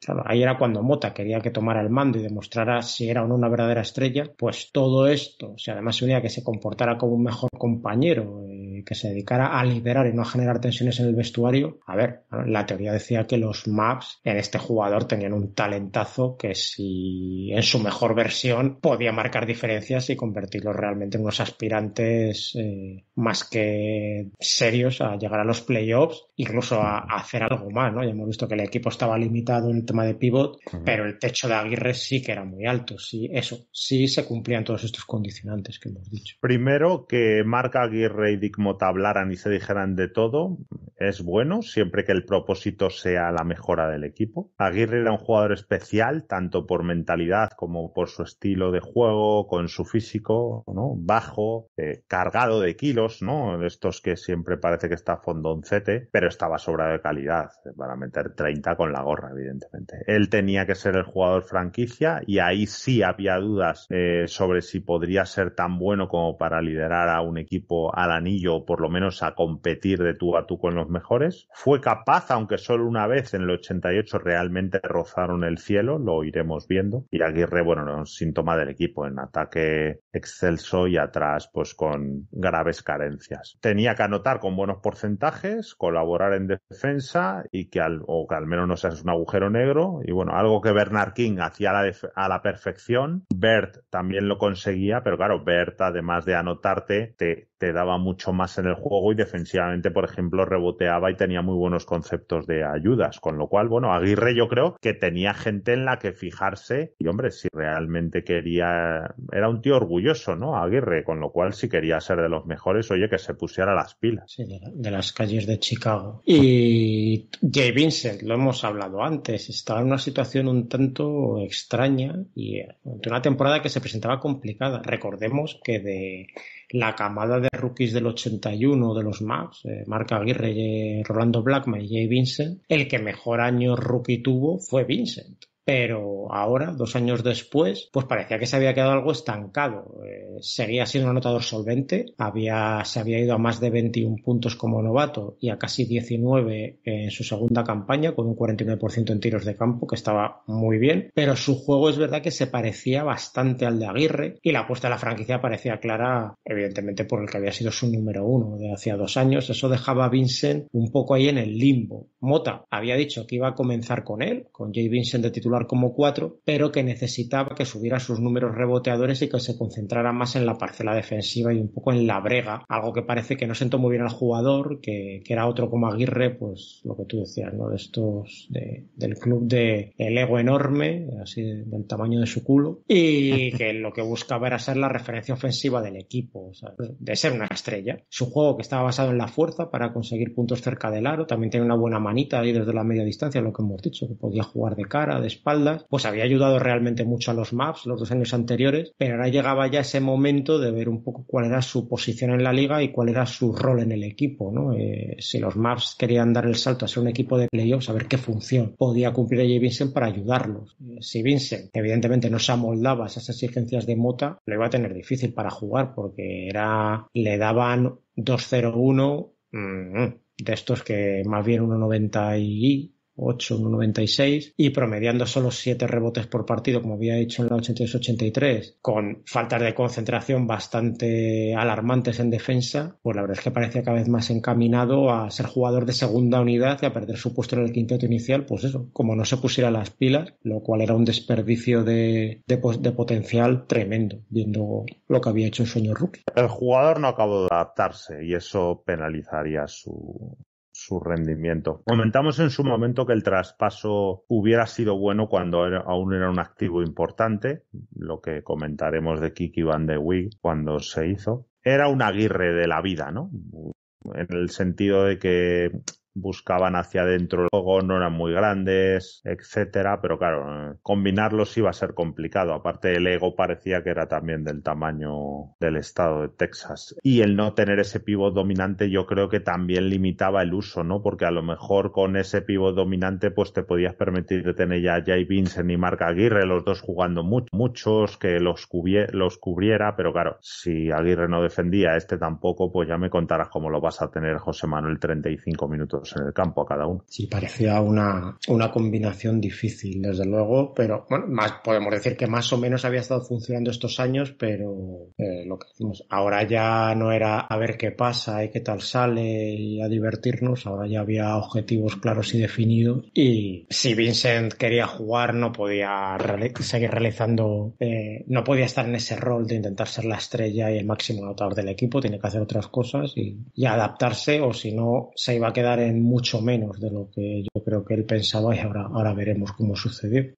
claro, ahí era cuando Mota quería que tomara el mando y demostrara si era o no una verdadera estrella, pues todo esto. O además se unía que se comportara como un mejor compañero, eh, que se dedicara a liberar y no a generar tensiones en el vestuario. A ver, la teoría decía que los maps en este jugador tenían un talentazo que si en su mejor versión podía marcar diferencias y convertirlos realmente en unos aspirantes eh, más que serios a llegar a los playoffs, incluso a, hacer algo más, ¿no? Ya hemos visto que el equipo estaba limitado en el tema de pivot, pero el techo de Aguirre sí que era muy alto, sí, eso, sí se cumplían todos estos condicionantes que hemos dicho. Primero que marca Aguirre y Dick tablaran y se dijeran de todo es bueno, siempre que el propósito sea la mejora del equipo. Aguirre era un jugador especial, tanto por mentalidad como por su estilo de juego, con su físico, ¿no? Bajo, eh, cargado de kilos, ¿no? Estos que siempre parece que está fondoncete, pero estaba sobrado de calidad, eh, para meter 30 con la gorra, evidentemente. Él tenía que ser el jugador franquicia y ahí sí había dudas eh, sobre si podría ser tan bueno como para liderar a un equipo al anillo por lo menos a competir de tú a tú con los mejores. Fue capaz, aunque solo una vez en el 88, realmente rozaron el cielo, lo iremos viendo. Y Aguirre, bueno, es síntoma del equipo, en ataque excelso y atrás, pues con graves carencias. Tenía que anotar con buenos porcentajes, colaborar en defensa y que al, o que al menos no seas un agujero negro. Y bueno, algo que Bernard King hacía a la, a la perfección. Bert también lo conseguía, pero claro, Bert, además de anotarte, te, te daba mucho más en el juego y defensivamente, por ejemplo, reboteaba y tenía muy buenos conceptos de ayudas, con lo cual, bueno, Aguirre yo creo que tenía gente en la que fijarse y hombre, si realmente quería, era un tío orgulloso, ¿no? Aguirre, con lo cual si quería ser de los mejores, oye, que se pusiera las pilas. Sí, de, las calles de Chicago. Y Jay Vincent, lo hemos hablado antes, estaba en una situación un tanto extraña y de una temporada que se presentaba complicada. Recordemos que de la camada de rookies del 81 de los Maps, eh, Marc Marca Aguirre, Rolando Blackman y Jay Vincent, el que mejor año rookie tuvo fue Vincent pero ahora, dos años después, pues parecía que se había quedado algo estancado. Eh, seguía siendo un anotador solvente, había, se había ido a más de 21 puntos como novato y a casi 19 en su segunda campaña, con un 49% en tiros de campo, que estaba muy bien, pero su juego es verdad que se parecía bastante al de Aguirre y la apuesta de la franquicia parecía clara, evidentemente, por el que había sido su número uno de hacía dos años. Eso dejaba a Vincent un poco ahí en el limbo. Mota había dicho que iba a comenzar con él, con Jay Vincent de titular como cuatro, pero que necesitaba que subiera sus números reboteadores y que se concentrara más en la parcela defensiva y un poco en la brega, algo que parece que no sentó muy bien al jugador, que, era otro como Aguirre, pues lo que tú decías, ¿no? De estos, del club de el ego enorme, así del tamaño de su culo, y que lo que buscaba era ser la referencia ofensiva del equipo, sea, de ser una estrella. Su juego que estaba basado en la fuerza para conseguir puntos cerca del aro, también tiene una buena manita ahí desde la media distancia, lo que hemos dicho, que podía jugar de cara, de espaldas, pues había ayudado realmente mucho a los maps los dos años anteriores, pero ahora llegaba ya ese momento de ver un poco cuál era su posición en la liga y cuál era su rol en el equipo, eh, si los maps querían dar el salto a ser un equipo de playoffs, a ver qué función podía cumplir allí Vincent para ayudarlos. Eh, si Vincent, evidentemente, no se amoldaba a esas exigencias de Mota, lo iba a tener difícil para jugar porque era, le daban 2-0-1, mm, de estos que más bien 1.90 y 8, 96 y promediando solo 7 rebotes por partido, como había hecho en la 83 83 con faltas de concentración bastante alarmantes en defensa, pues la verdad es que parecía cada vez más encaminado a ser jugador de segunda unidad y a perder su puesto en el quinteto inicial, pues eso, como no se pusiera las pilas, lo cual era un desperdicio de, potencial tremendo, viendo lo que había hecho el sueño rookie. El jugador no acabó de adaptarse y eso penalizaría su, rendimiento. Comentamos en su momento que el traspaso hubiera sido bueno cuando aún era un activo importante, lo que comentaremos de Kiki Van de Wig cuando se hizo. Era un aguirre de la vida, ¿no? en el sentido de que buscaban hacia adentro luego no eran muy grandes, etcétera, pero claro, eh, combinarlos iba a ser complicado. Aparte, el ego parecía que era también del tamaño del estado de Texas. Y el no tener ese pivot dominante, yo creo que también limitaba el uso, ¿no? Porque a lo mejor con ese pivot dominante, pues te podías permitir tener ya a Jay Vincent y Marc Aguirre, los dos jugando mucho, muchos, que los, los cubriera, pero claro, si Aguirre no defendía, este tampoco, pues ya me contarás cómo lo vas a tener José Manuel 35 minutos en el campo a cada uno. Sí, parecía una, una combinación difícil, desde luego, pero más, podemos decir que más o menos había estado funcionando estos años, pero eh, lo que hicimos ahora ya no era a ver qué pasa y qué tal sale y a divertirnos, ahora ya había objetivos claros y definidos y si Vincent quería jugar no podía seguir realizando, eh, no podía estar en ese rol de intentar ser la estrella y el máximo anotador del equipo, tiene que hacer otras cosas y, y adaptarse o si no se iba a quedar en mucho menos de lo que yo creo que él pensaba y ahora, ahora veremos cómo sucedió.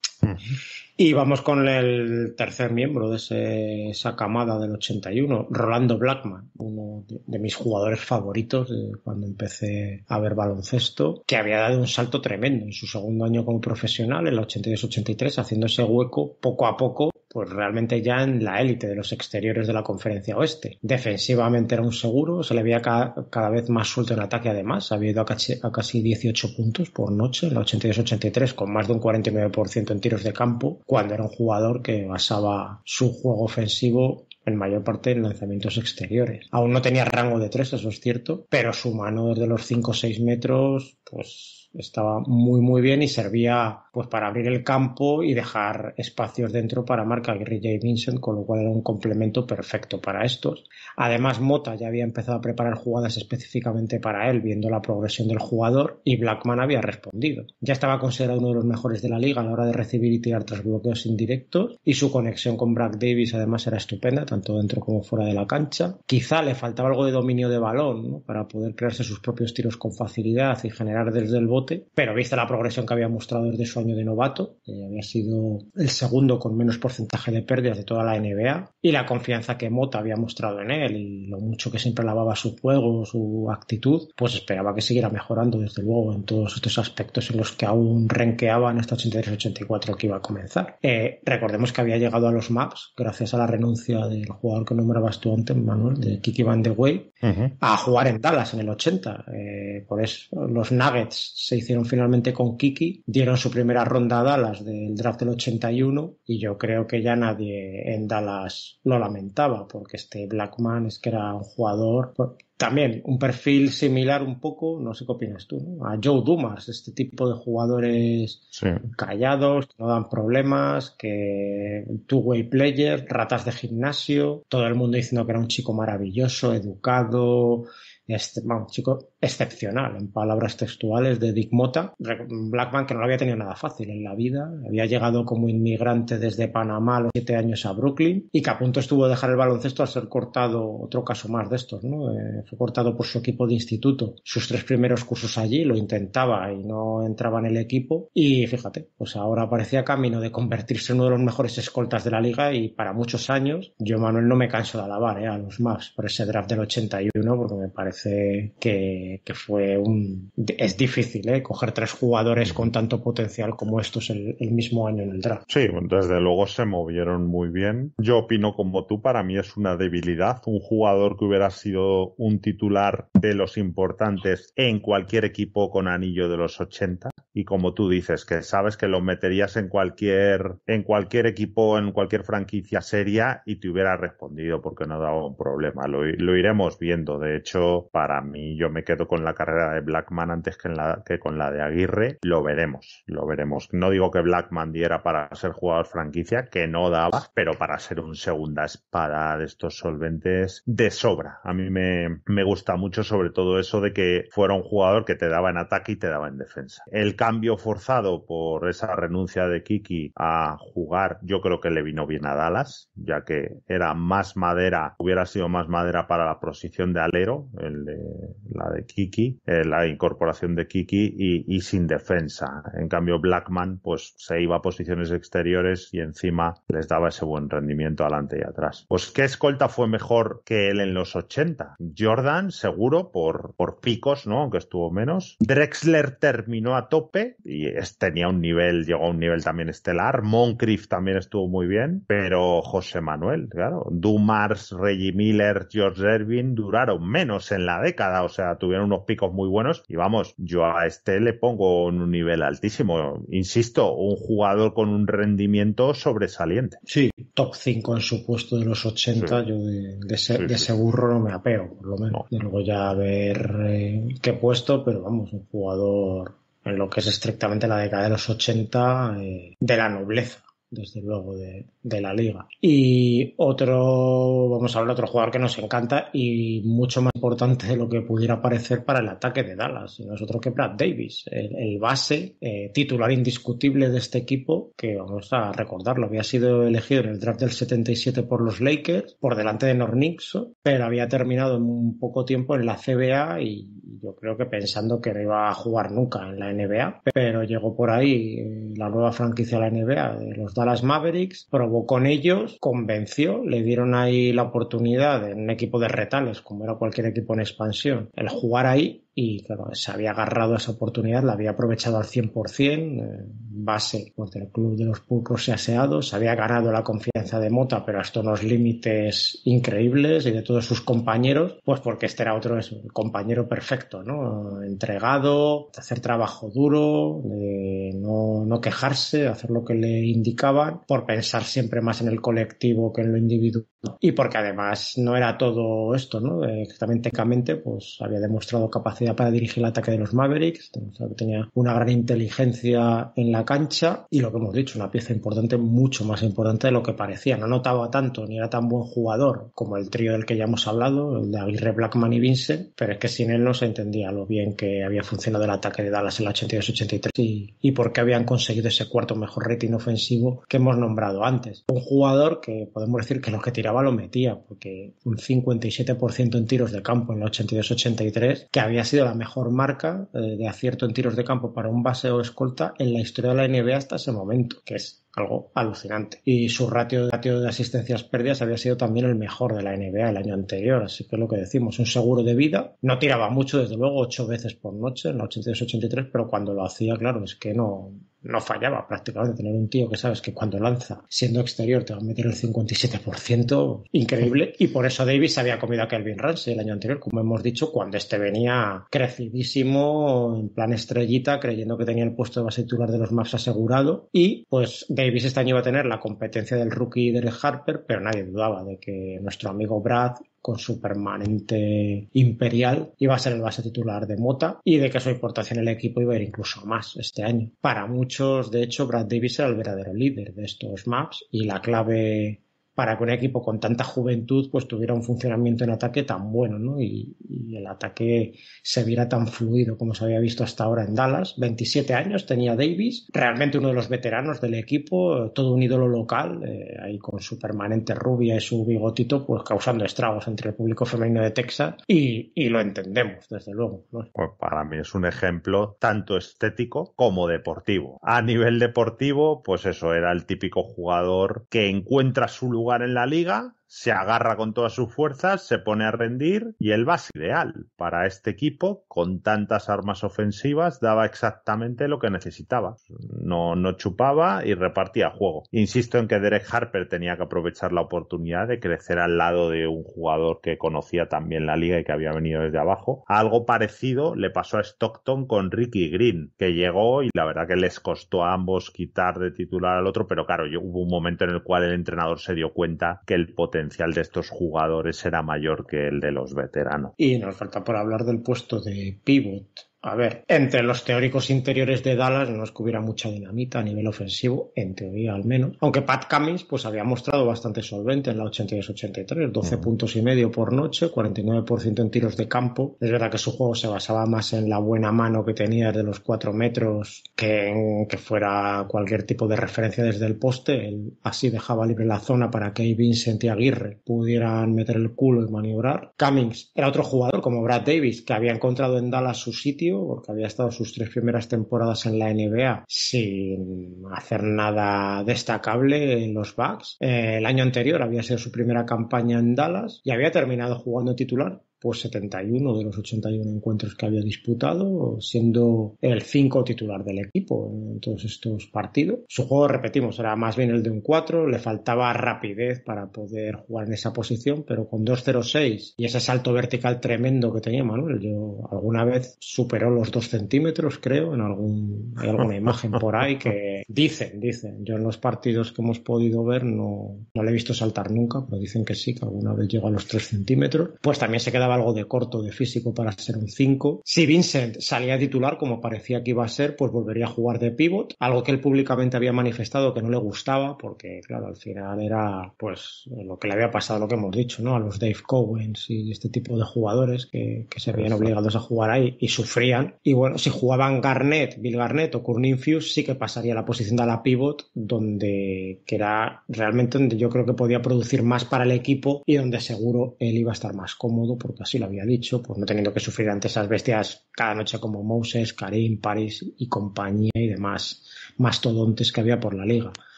Y vamos con el tercer miembro de esa camada del 81, Rolando Blackman, uno de, mis jugadores favoritos cuando empecé a ver baloncesto, que había dado un salto tremendo en su segundo año como profesional, en el 82-83, haciendo ese hueco poco a poco pues realmente ya en la élite de los exteriores de la conferencia oeste. Defensivamente era un seguro, se le veía cada, vez más suelto en ataque además, había ido a casi, a casi 18 puntos por noche en la 82-83 con más de un 49% en tiro de campo, cuando era un jugador que basaba su juego ofensivo en mayor parte en lanzamientos exteriores. Aún no tenía rango de tres, eso es cierto, pero su mano desde los 5 o 6 metros, pues estaba muy muy bien y servía pues para abrir el campo y dejar espacios dentro para marca Guerrilla y Vincent, con lo cual era un complemento perfecto para estos. Además, Mota ya había empezado a preparar jugadas específicamente para él, viendo la progresión del jugador, y Blackman había respondido. Ya estaba considerado uno de los mejores de la liga a la hora de recibir y tirar tras bloqueos indirectos, y su conexión con Brad Davis además era estupenda, tanto dentro como fuera de la cancha. Quizá le faltaba algo de dominio de balón, para poder crearse sus propios tiros con facilidad y generar desde el bote, pero vista la progresión que había mostrado desde su año de novato, había sido el segundo con menos porcentaje de pérdidas de toda la NBA, y la confianza que Mota había mostrado en él y lo mucho que siempre alababa su juego, su actitud, pues esperaba que siguiera mejorando desde luego en todos estos aspectos en los que aún renqueaban esta 83-84 que iba a comenzar. Eh, recordemos que había llegado a los maps gracias a la renuncia del jugador que nombrabas tú antes, Manuel, de Kiki Van de Wey, a jugar en Dallas en el 80. Eh, por eso los Nuggets se hicieron finalmente con Kiki, dieron su primer era ronda Dallas del draft del 81 y yo creo que ya nadie en Dallas lo lamentaba porque este Blackman es que era un jugador también un perfil similar un poco, no sé qué opinas tú, a Joe Dumas, este tipo de jugadores callados, que no dan problemas, que two-way player, ratas de gimnasio, todo el mundo diciendo que era un chico maravilloso, educado, este, chico excepcional, en palabras textuales de Dick Mota. Blackman que no lo había tenido nada fácil en la vida, había llegado como inmigrante desde Panamá a los siete años a Brooklyn y que a punto estuvo de dejar el baloncesto al ser cortado, otro caso más de estos, ¿no? Eh, fue cortado por su equipo de instituto. Sus tres primeros cursos allí lo intentaba y no entraba en el equipo y fíjate, pues ahora parecía camino de convertirse en uno de los mejores escoltas de la liga y para muchos años yo Manuel no me canso de alabar ¿eh? a los más por ese draft del 81 porque me parece que que, fue un... Es difícil, ¿eh? Coger tres jugadores con tanto potencial como estos el, el mismo año en el draft. Sí, desde luego se movieron muy bien. Yo opino como tú, para mí es una debilidad. Un jugador que hubiera sido un titular de los importantes en cualquier equipo con anillo de los 80 y como tú dices, que sabes que lo meterías en cualquier, en cualquier equipo, en cualquier franquicia seria y te hubiera respondido porque no daba un problema. Lo, iremos viendo. De hecho, para mí yo me quedo con la carrera de Blackman antes que, en la, que con la de Aguirre. Lo veremos, lo veremos. No digo que Blackman diera para ser jugador franquicia, que no daba, pero para ser un segunda espada de estos solventes de sobra. A mí me, me gusta mucho sobre todo eso de que fuera un jugador que te daba en ataque y te daba en defensa. El cambio forzado por esa renuncia de Kiki a jugar, yo creo que le vino bien a Dallas, ya que era más madera, hubiera sido más madera para la posición de alero, la de Kiki, eh, la incorporación de Kiki y, sin defensa. En cambio, Blackman pues se iba a posiciones exteriores y encima les daba ese buen rendimiento adelante y atrás. Pues qué escolta fue mejor que él en los 80. Jordan, seguro, por, por picos, ¿no? Aunque estuvo menos. Drexler terminó a topo y es, tenía un nivel, llegó a un nivel también estelar. Moncrief también estuvo muy bien, pero José Manuel, claro. Dumars, Reggie Miller, George Ervin duraron menos en la década, o sea, tuvieron unos picos muy buenos y vamos, yo a este le pongo en un nivel altísimo. Insisto, un jugador con un rendimiento sobresaliente. Sí, top 5 en su puesto de los 80, yo de, ese, burro no me apeo, por lo menos. Y luego ya a ver eh, qué puesto, pero vamos, un jugador en lo que es estrictamente la década de los 80 eh, de la nobleza, desde luego, de, de la liga. Y otro, vamos a hablar otro jugador que nos encanta y mucho más importante de lo que pudiera parecer para el ataque de Dallas, y nosotros que Brad Davis, el, base eh, titular indiscutible de este equipo, que vamos a recordarlo, había sido elegido en el draft del 77 por los Lakers, por delante de Nornix, pero había terminado en un poco tiempo en la CBA y yo creo que pensando que no iba a jugar nunca en la NBA, pero llegó por ahí eh, la nueva franquicia de la NBA, de los Dallas Mavericks, pero con ellos, convenció, le dieron ahí la oportunidad en un equipo de retales, como era cualquier equipo en expansión, el jugar ahí y claro, se había agarrado esa oportunidad, la había aprovechado al 100%, cien eh, base porque el club de los pulcros y aseados, había ganado la confianza de Mota, pero hasta unos límites increíbles y de todos sus compañeros, pues porque este era otro eso, el compañero perfecto, ¿no? Entregado, hacer trabajo duro, de no, no quejarse, hacer lo que le indicaban, por pensar siempre más en el colectivo que en lo individual y porque además no era todo esto, ¿no? Eh, exactamente técnicamente pues había demostrado capacidad para dirigir el ataque de los Mavericks, que tenía una gran inteligencia en la cancha y lo que hemos dicho, una pieza importante, mucho más importante de lo que parecía. No notaba tanto ni era tan buen jugador como el trío del que ya hemos hablado, el de Aguirre, Blackman y Vincent, pero es que sin él no se entendía lo bien que había funcionado el ataque de Dallas en la 82-83 y, y por qué habían conseguido ese cuarto mejor rating ofensivo que hemos nombrado antes. Un jugador que podemos decir que los que lo metía, porque un 57% en tiros de campo en la 82-83, que había sido la mejor marca eh, de acierto en tiros de campo para un base o escolta en la historia de la NBA hasta ese momento, que es algo alucinante. Y su ratio, de asistencias perdidas había sido también el mejor de la NBA el año anterior, así que lo que decimos, un seguro de vida. No tiraba mucho, desde luego, ocho veces por noche en la 82-83, pero cuando lo hacía, claro, es que no, no fallaba prácticamente tener un tío que sabes que cuando lanza siendo exterior te va a meter el 57%, increíble. Y por eso Davis había comido a Kelvin Ramsey el año anterior, como hemos dicho, cuando este venía crecidísimo, en plan estrellita, creyendo que tenía el puesto de base titular de los más asegurado. Y pues Davis este año iba a tener la competencia del rookie del Harper, pero nadie dudaba de que nuestro amigo Brad con su permanente imperial, iba a ser el base titular de Mota y de que su importación en el equipo iba a ir incluso más este año. Para muchos, de hecho, Brad Davis era el verdadero líder de estos maps y la clave para que un equipo con tanta juventud pues tuviera un funcionamiento en ataque tan bueno ¿no? y, el ataque se viera tan fluido como se había visto hasta ahora en Dallas. 27 años tenía Davis, realmente uno de los veteranos del equipo, todo un ídolo local, eh, ahí con su permanente rubia y su bigotito, pues causando estragos entre el público femenino de Texas y, lo entendemos, desde luego. Pues, para mí es un ejemplo tanto estético como deportivo. A nivel deportivo, pues eso, era el típico jugador que encuentra su lugar jugar en la liga se agarra con todas sus fuerzas, se pone a rendir y el base ideal para este equipo con tantas armas ofensivas daba exactamente lo que necesitaba. No, no chupaba y repartía juego. Insisto en que Derek Harper tenía que aprovechar la oportunidad de crecer al lado de un jugador que conocía también la liga y que había venido desde abajo. Algo parecido le pasó a Stockton con Ricky Green, que llegó y la verdad que les costó a ambos quitar de titular al otro, pero claro, hubo un momento en el cual el entrenador se dio cuenta que el potencial potencial de estos jugadores será mayor que el de los veteranos. Y nos falta por hablar del puesto de pivot a ver, entre los teóricos interiores de Dallas no es que hubiera mucha dinamita a nivel ofensivo, en teoría al menos. Aunque Pat Cummings pues había mostrado bastante solvente en la 82-83, 12 mm. puntos y medio por noche, 49% en tiros de campo. Es verdad que su juego se basaba más en la buena mano que tenía desde los 4 metros que en que fuera cualquier tipo de referencia desde el poste. así dejaba libre la zona para que Vincent y Aguirre pudieran meter el culo y maniobrar. Cummings era otro jugador como Brad Davis que había encontrado en Dallas su sitio porque había estado sus tres primeras temporadas en la NBA sin hacer nada destacable en los Bucks. Eh, el año anterior había sido su primera campaña en Dallas y había terminado jugando titular pues 71 de los 81 encuentros que había disputado, siendo el 5 titular del equipo en todos estos partidos. Su juego, repetimos, era más bien el de un 4, le faltaba rapidez para poder jugar en esa posición, pero con 2.06 y ese salto vertical tremendo que tenía Manuel, yo alguna vez superó los 2 centímetros, creo, en algún, hay alguna imagen por ahí que dicen, dicen, yo en los partidos que hemos podido ver no, no le he visto saltar nunca, pero dicen que sí, que alguna vez llegó a los 3 centímetros, pues también se quedaba algo de corto de físico para ser un 5. Si Vincent salía titular, como parecía que iba a ser, pues volvería a jugar de pivot, algo que él públicamente había manifestado que no le gustaba, porque claro, al final era pues lo que le había pasado, lo que hemos dicho, ¿no? A los Dave Cowens y este tipo de jugadores que, se veían obligados a jugar ahí y sufrían. Y bueno, si jugaban Garnett, Bill Garnett o Kurninfius, sí que pasaría la posición de la pivot, donde que era realmente donde yo creo que podía producir más para el equipo y donde seguro él iba a estar más cómodo porque así pues lo había dicho, pues no teniendo que sufrir ante esas bestias cada noche como Moses, Karim, Paris y compañía y demás mastodontes que había por la liga.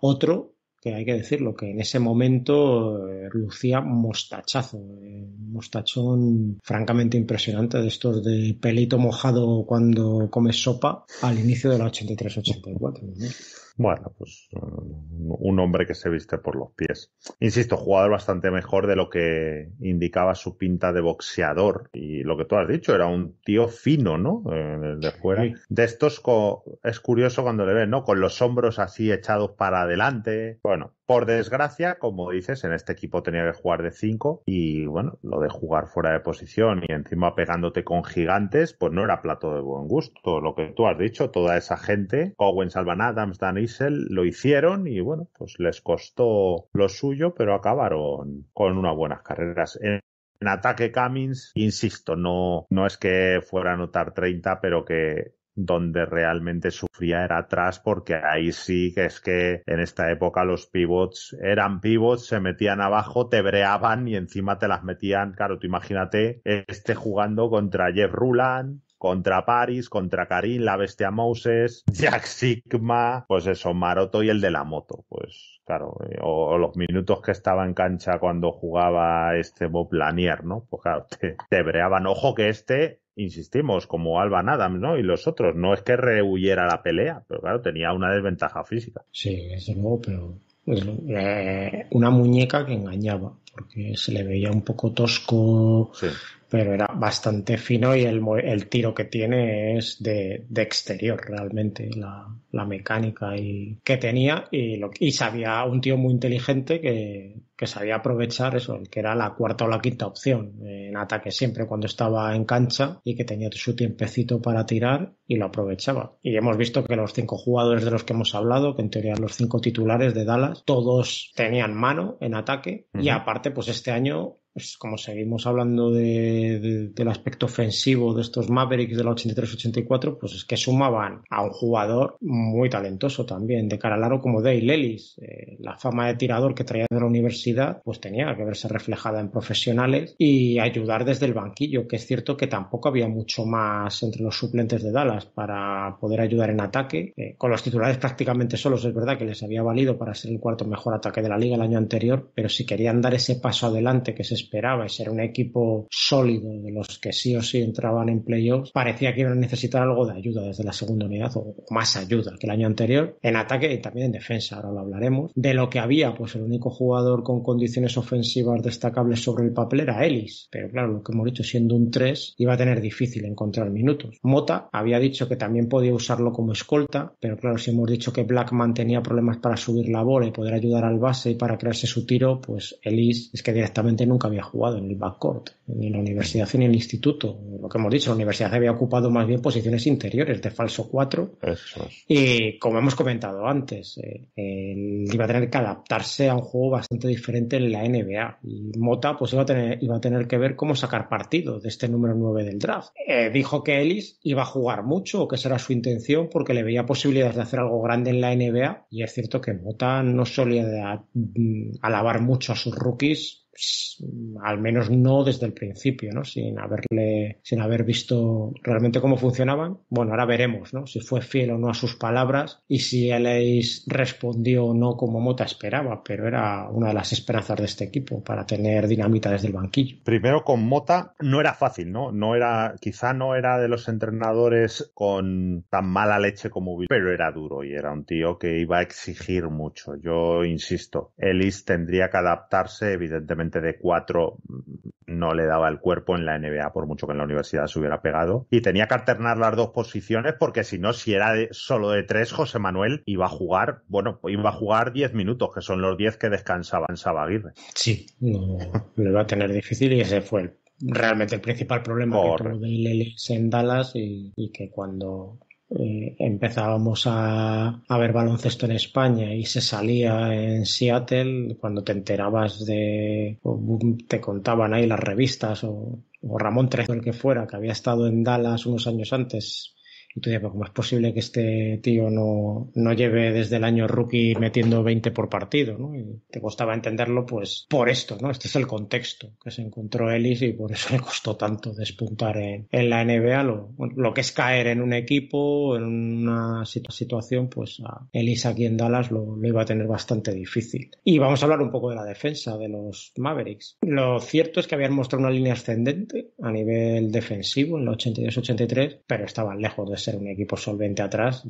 Otro, que hay que decirlo, que en ese momento eh, lucía mostachazo, eh, mostachón francamente impresionante de estos de pelito mojado cuando comes sopa al inicio de la 83-84. Bueno, pues mm, un hombre que se viste por los pies. Insisto, jugador bastante mejor de lo que indicaba su pinta de boxeador. Y lo que tú has dicho, era un tío fino, ¿no? Eh, de fuera. De estos es curioso cuando le ves, ¿no? Con los hombros así echados para adelante. Bueno, por desgracia, como dices, en este equipo tenía que jugar de cinco y bueno, lo de jugar fuera de posición y encima pegándote con gigantes, pues no era plato de buen gusto. Lo que tú has dicho, toda esa gente, Owen, Salvan Adams, Danis, lo hicieron y bueno, pues les costó lo suyo, pero acabaron con unas buenas carreras. En ataque Cummings, insisto, no, no es que fuera a anotar 30, pero que donde realmente sufría era atrás, porque ahí sí que es que en esta época los pivots eran pivots, se metían abajo, te breaban y encima te las metían. Claro, tú imagínate este jugando contra Jeff Ruland, contra Paris, contra Karim, la bestia Moses, Jack Sigma, pues eso, Maroto y el de la moto, pues claro, eh, o, los minutos que estaba en cancha cuando jugaba este Bob Lanier, ¿no? Pues claro, te, breaban, ojo que este insistimos, como Alban Adams, ¿no? Y los otros. No es que rehuyera la pelea, pero claro, tenía una desventaja física. Sí, desde luego, pero pues, eh, una muñeca que engañaba, porque se le veía un poco tosco, sí pero era bastante fino y el, el tiro que tiene es de, exterior realmente, la, mecánica y, que tenía y, y sabía un tío muy inteligente que, sabía aprovechar eso, el que era la cuarta o la quinta opción en ataque siempre cuando estaba en cancha y que tenía su tiempecito para tirar y lo aprovechaba. Y hemos visto que los cinco jugadores de los que hemos hablado, que en teoría los cinco titulares de Dallas, todos tenían mano en ataque y aparte pues este año pues como seguimos hablando del aspecto ofensivo de estos Mavericks de la 83-84, pues es que sumaban a un jugador muy talentoso también de cara al aro como Dale Ellis. Eh, la fama de tirador que traía de la universidad pues tenía que verse reflejada en profesionales y ayudar desde el banquillo, que es cierto que tampoco había mucho más entre los suplentes de Dallas para poder ayudar en ataque. Eh, con los titulares prácticamente solos es verdad que les había valido para ser el cuarto mejor ataque de la liga el año anterior, pero si querían dar ese paso adelante que se esperaba y ser un equipo sólido de los que sí o sí entraban en playoffs, parecía que iban a necesitar algo de ayuda desde la segunda unidad o más ayuda que el año anterior en ataque y también en defensa, ahora lo hablaremos. De lo que había, pues el único jugador con condiciones ofensivas destacables sobre el papel era Ellis, pero claro, lo que hemos dicho, siendo un 3, iba a tener difícil encontrar minutos. Mota había dicho que también podía usarlo como escolta, pero claro, si hemos dicho que Blackman tenía problemas para subir la bola y poder ayudar al base y para crearse su tiro, pues Ellis es que directamente nunca había jugado en el backcourt, ni en la universidad ni en el instituto. Lo que hemos dicho, la universidad había ocupado más bien posiciones interiores de falso 4. Y como hemos comentado antes, eh, iba a tener que adaptarse a un juego bastante diferente en la NBA. Y Mota pues iba a tener, iba a tener que ver cómo sacar partido de este número 9 del draft. Eh, dijo que Ellis iba a jugar mucho, o que esa era su intención, porque le veía posibilidades de hacer algo grande en la NBA. Y es cierto que Mota no solía mm, alabar mucho a sus rookies pues, al menos no desde el principio, ¿no? Sin haberle, sin haber visto realmente cómo funcionaban. Bueno, ahora veremos, ¿no? Si fue fiel o no a sus palabras y si Elis respondió o no como Mota esperaba, pero era una de las esperanzas de este equipo para tener dinamita desde el banquillo. Primero con Mota no era fácil, ¿no? No era, quizá no era de los entrenadores con tan mala leche como Bill, pero era duro y era un tío que iba a exigir mucho. Yo insisto, Ellis tendría que adaptarse evidentemente de cuatro no le daba el cuerpo en la NBA, por mucho que en la universidad se hubiera pegado. Y tenía que alternar las dos posiciones, porque si no, si era solo de tres, José Manuel iba a jugar, bueno, iba a jugar 10 minutos, que son los 10 que descansaba en Sabaguirre. Sí, lo va a tener difícil y ese fue realmente el principal problema que tuvo de en Dallas y que cuando eh, empezábamos a, ver baloncesto en España y se salía en Seattle cuando te enterabas de o te contaban ahí las revistas o, o Ramón tres el que fuera que había estado en Dallas unos años antes tú ¿cómo es posible que este tío no, no lleve desde el año rookie metiendo 20 por partido? Y te costaba entenderlo, pues, por esto, ¿no? Este es el contexto que se encontró Ellis y por eso le costó tanto despuntar en, la NBA, lo, que es caer en un equipo, en una situación, pues a Ellis aquí en Dallas lo, iba a tener bastante difícil. Y vamos a hablar un poco de la defensa de los Mavericks. Lo cierto es que habían mostrado una línea ascendente a nivel defensivo en la 82-83, pero estaban lejos de ser ser un equipo solvente atrás,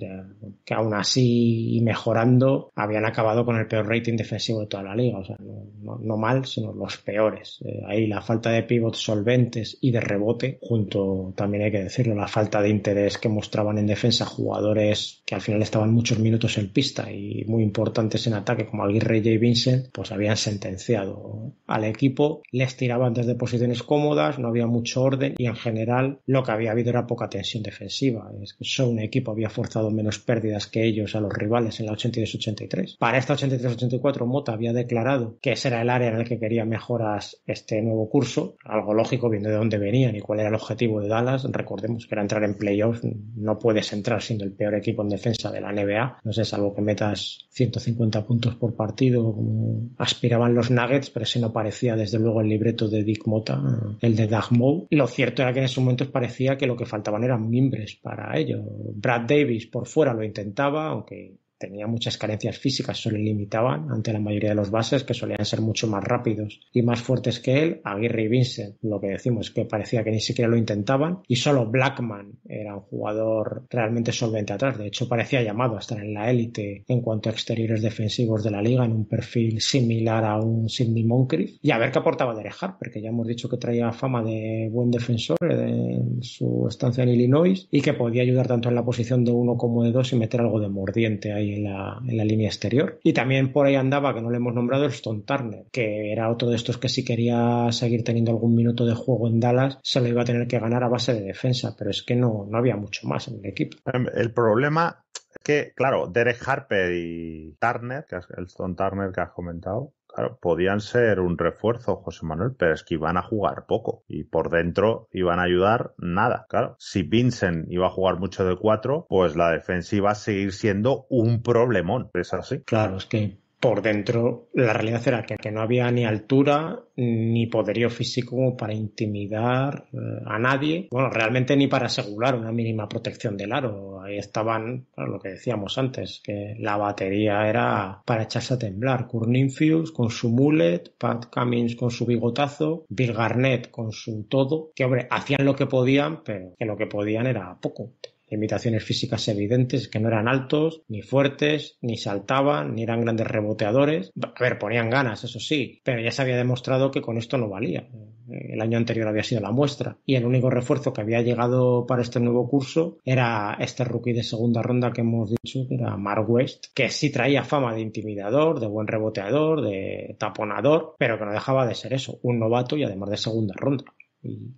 que aún así mejorando habían acabado con el peor rating defensivo de toda la liga, o sea, no, mal, sino los peores. Eh, ahí la falta de pivots solventes y de rebote, junto también hay que decirlo, la falta de interés que mostraban en defensa jugadores que al final estaban muchos minutos en pista y muy importantes en ataque, como Aguirre y J. Vincent, pues habían sentenciado al equipo, les tiraban desde posiciones cómodas, no había mucho orden y en general lo que había habido era poca tensión defensiva que que equipo había forzado menos pérdidas que ellos a los rivales en la 82-83. Para esta 83-84, Mota había declarado que ese era el área en el que quería mejoras este nuevo curso, algo lógico viendo de dónde venían y cuál era el objetivo de Dallas. Recordemos que era entrar en playoffs, no puedes entrar siendo el peor equipo en defensa de la NBA, no sé, salvo que metas 150 puntos por partido, como aspiraban los Nuggets, pero ese no parecía desde luego el libreto de Dick Mota, el de Doug Lo cierto era que en esos momentos parecía que lo que faltaban eran mimbres para ello. Brad Davis por fuera lo intentaba, aunque tenía muchas carencias físicas, solo le limitaban ante la mayoría de los bases que solían ser mucho más rápidos y más fuertes que él, Aguirre y Vincent, lo que decimos que parecía que ni siquiera lo intentaban y solo Blackman era un jugador realmente solvente atrás, de hecho parecía llamado a estar en la élite en cuanto a exteriores defensivos de la liga en un perfil similar a un Sidney Moncrief y a ver qué aportaba de porque porque ya hemos dicho que traía fama de buen defensor en su estancia en Illinois y que podía ayudar tanto en la posición de uno como de dos y meter algo de mordiente ahí en la, línea exterior. Y también por ahí andaba, que no le hemos nombrado, el Stone Turner, que era otro de estos que si quería seguir teniendo algún minuto de juego en Dallas, se lo iba a tener que ganar a base de defensa, pero es que no, no había mucho más en el equipo. Em, el problema es que, claro, Derek Harper y Turner, que es el Stone Turner que has comentado, Claro, podían ser un refuerzo, José Manuel, pero es que iban a jugar poco y por dentro iban a ayudar nada. Claro, si Vincent iba a jugar mucho de cuatro, pues la defensa iba a seguir siendo un problemón. Es así. Claro, es que por dentro la realidad era que, no había ni altura ni poderío físico para intimidar eh, a nadie, bueno, realmente ni para asegurar una mínima protección del aro. Ahí estaban, lo que decíamos antes, que la batería era para echarse a temblar. Curninfius con su mullet, Pat Cummings con su bigotazo, Bill Garnett con su todo, que hombre, hacían lo que podían, pero que lo que podían era poco limitaciones físicas evidentes, que no eran altos, ni fuertes, ni saltaban, ni eran grandes reboteadores. A ver, ponían ganas, eso sí, pero ya se había demostrado que con esto no valía. El año anterior había sido la muestra y el único refuerzo que había llegado para este nuevo curso era este rookie de segunda ronda que hemos dicho, que era Mark West, que sí traía fama de intimidador, de buen reboteador, de taponador, pero que no dejaba de ser eso, un novato y además de segunda ronda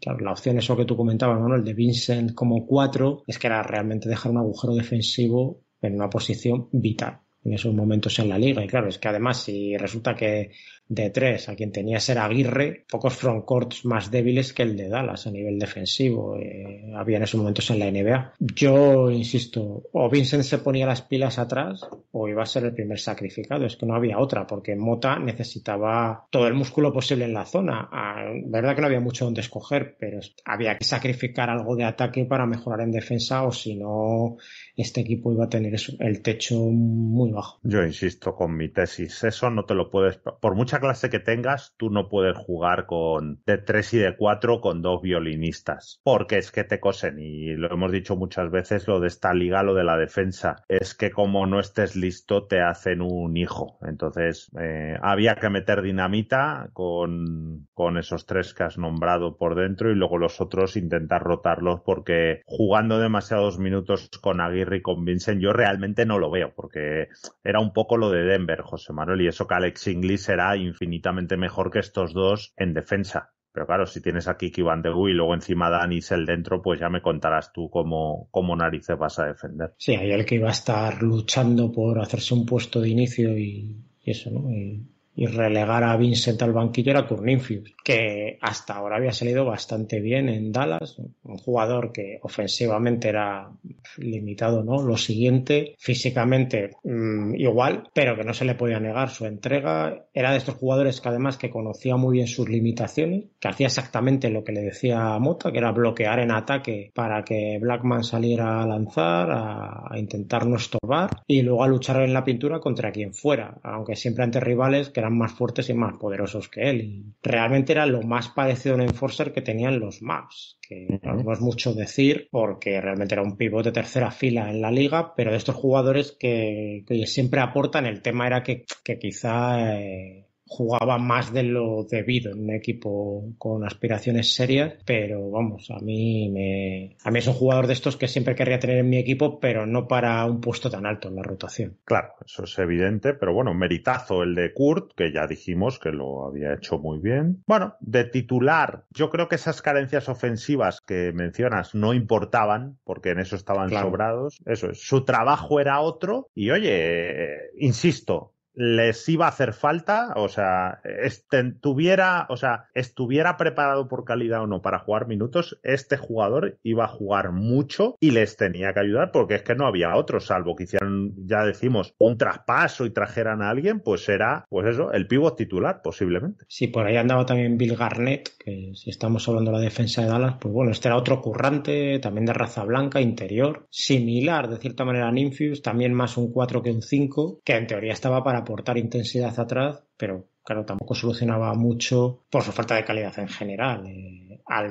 claro, la opción, eso que tú comentabas, ¿no? el de Vincent como cuatro es que era realmente dejar un agujero defensivo en una posición vital en esos momentos en la liga. Y claro, es que además si resulta que de tres a quien tenía ser Aguirre, pocos frontcourts más débiles que el de Dallas a nivel defensivo eh, había en esos momentos en la NBA. Yo insisto, o Vincent se ponía las pilas atrás o iba a ser el primer sacrificado. Es que no había otra porque Mota necesitaba todo el músculo posible en la zona. Ah, verdad que no había mucho donde escoger, pero había que sacrificar algo de ataque para mejorar en defensa o si no este equipo iba a tener el techo muy bajo. Yo insisto con mi tesis, eso no te lo puedes, por mucha clase que tengas, tú no puedes jugar con de 3 y de cuatro con dos violinistas, porque es que te cosen y lo hemos dicho muchas veces lo de esta liga, lo de la defensa, es que como no estés listo te hacen un hijo, entonces eh, había que meter dinamita con, con esos tres que has nombrado por dentro y luego los otros intentar rotarlos porque jugando demasiados minutos con Aguirre convincen yo realmente no lo veo, porque era un poco lo de Denver, José Manuel, y eso que Alex Inglis será infinitamente mejor que estos dos en defensa. Pero claro, si tienes a Kiki Van de guy y luego encima Danis el dentro, pues ya me contarás tú cómo, cómo narices vas a defender. Sí, hay el que va a estar luchando por hacerse un puesto de inicio y, eso, ¿no? Y y relegar a Vincent al banquillo era Curninfius, que hasta ahora había salido bastante bien en Dallas, un jugador que ofensivamente era limitado, ¿no? Lo siguiente, físicamente mm, igual, pero que no se le podía negar su entrega, era de estos jugadores que además que conocía muy bien sus limitaciones, que hacía exactamente lo que le decía Mota, que era bloquear en ataque para que Blackman saliera a lanzar, a, a intentar no estorbar y luego a luchar en la pintura contra quien fuera, aunque siempre ante rivales que eran más fuertes y más poderosos que él. Y realmente era lo más parecido a un enforcer que tenían los Mavs, que no es mucho decir porque realmente era un pivote de tercera fila en la liga, pero de estos jugadores que, siempre aportan, el tema era que, quizá... Eh, jugaba más de lo debido en un equipo con aspiraciones serias, pero vamos, a mí me a mí es un jugador de estos que siempre querría tener en mi equipo, pero no para un puesto tan alto en la rotación. Claro, eso es evidente, pero bueno, meritazo el de Kurt, que ya dijimos que lo había hecho muy bien. Bueno, de titular, yo creo que esas carencias ofensivas que mencionas no importaban, porque en eso estaban sobrados. Eso es, su trabajo era otro y oye, insisto, les iba a hacer falta, o sea, estuviera, este, o sea, estuviera preparado por calidad o no para jugar minutos, este jugador iba a jugar mucho y les tenía que ayudar porque es que no había otro, salvo que hicieran, ya decimos, un traspaso y trajeran a alguien, pues era, pues eso, el pívot titular posiblemente. Sí, por ahí andaba también Bill Garnett, que si estamos hablando de la defensa de Dallas, pues bueno, este era otro currante, también de raza blanca, interior, similar de cierta manera a Ninfius, también más un 4 que un 5, que en teoría estaba para aportar intensidad atrás, pero claro, tampoco solucionaba mucho por su falta de calidad en general. Eh,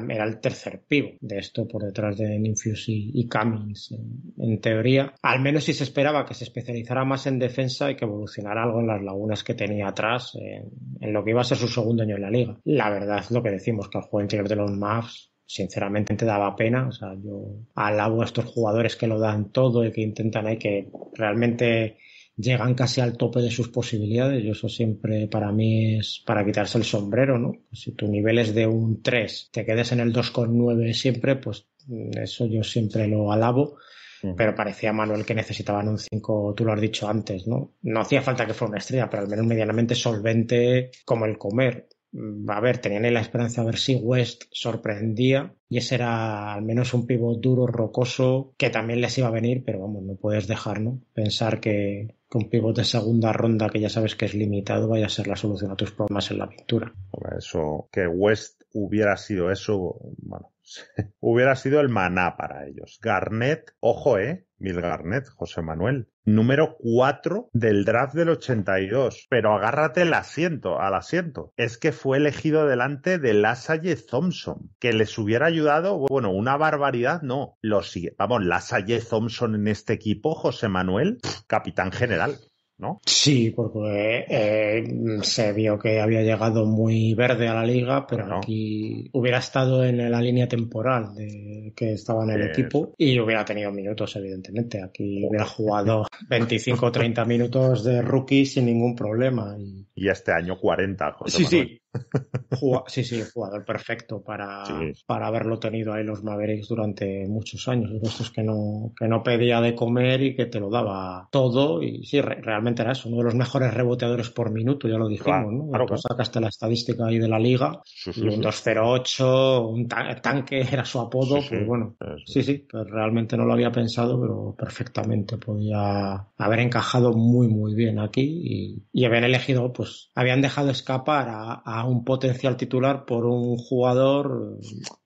era el tercer pivo de esto por detrás de Ninfius y, y Cummings, en, teoría. Al menos si se esperaba que se especializara más en defensa y que evolucionara algo en las lagunas que tenía atrás, en lo que iba a ser su segundo año en la liga. La verdad es lo que decimos, que al juego interior de los Mavs sinceramente te daba pena. O sea, yo alabo a estos jugadores que lo dan todo y que intentan ahí que realmente llegan casi al tope de sus posibilidades yo eso siempre para mí es para quitarse el sombrero, ¿no? Si tu nivel es de un 3, te quedes en el 2,9 siempre, pues mm, eso yo siempre lo alabo. Pero parecía Manuel que necesitaban un 5, tú lo has dicho antes, ¿no? No hacía falta que fuera una estrella, pero al menos medianamente solvente como el comer mm, a ver, tenían ahí la esperanza de ver si West sorprendía y ese era al menos un pivot duro, rocoso, que también les iba a venir, pero vamos, no puedes dejar, Pensar que, con pivot de segunda ronda que ya sabes que es limitado vaya a ser la solución a tus problemas en la pintura. Eso, que West hubiera sido eso, bueno, hubiera sido el maná para ellos. Garnett, ojo, eh, Milgarnet José Manuel. Número 4 del draft del 82. Pero agárrate el asiento, al asiento. Es que fue elegido delante de Lasalle Thompson, que les hubiera ayudado, bueno, una barbaridad, no. Lo sigue. Vamos, Lasalle Thompson en este equipo, José Manuel, capitán general. ¿no? Sí, porque eh, se vio que había llegado muy verde a la liga, pero aquí hubiera estado en la línea temporal de que estaba en el equipo y hubiera tenido minutos, evidentemente. Aquí hubiera jugado 25 o 30 minutos de rookie sin ningún problema. Y, este año 40, José Sí, sí sí, sí, jugador perfecto para, para haberlo tenido ahí los Mavericks durante muchos años. que no, que no pedía de comer y que te lo daba todo. Y sí, realmente era eso, uno de los mejores reboteadores por minuto, ya lo dijimos, ¿no? Sacaste la estadística ahí de la liga, un un 208, un tanque era su apodo, pues bueno, sí, sí, pues realmente no lo había pensado, pero perfectamente podía haber encajado muy, muy bien aquí y, habían elegido, pues, habían dejado escapar a un potencial titular por un jugador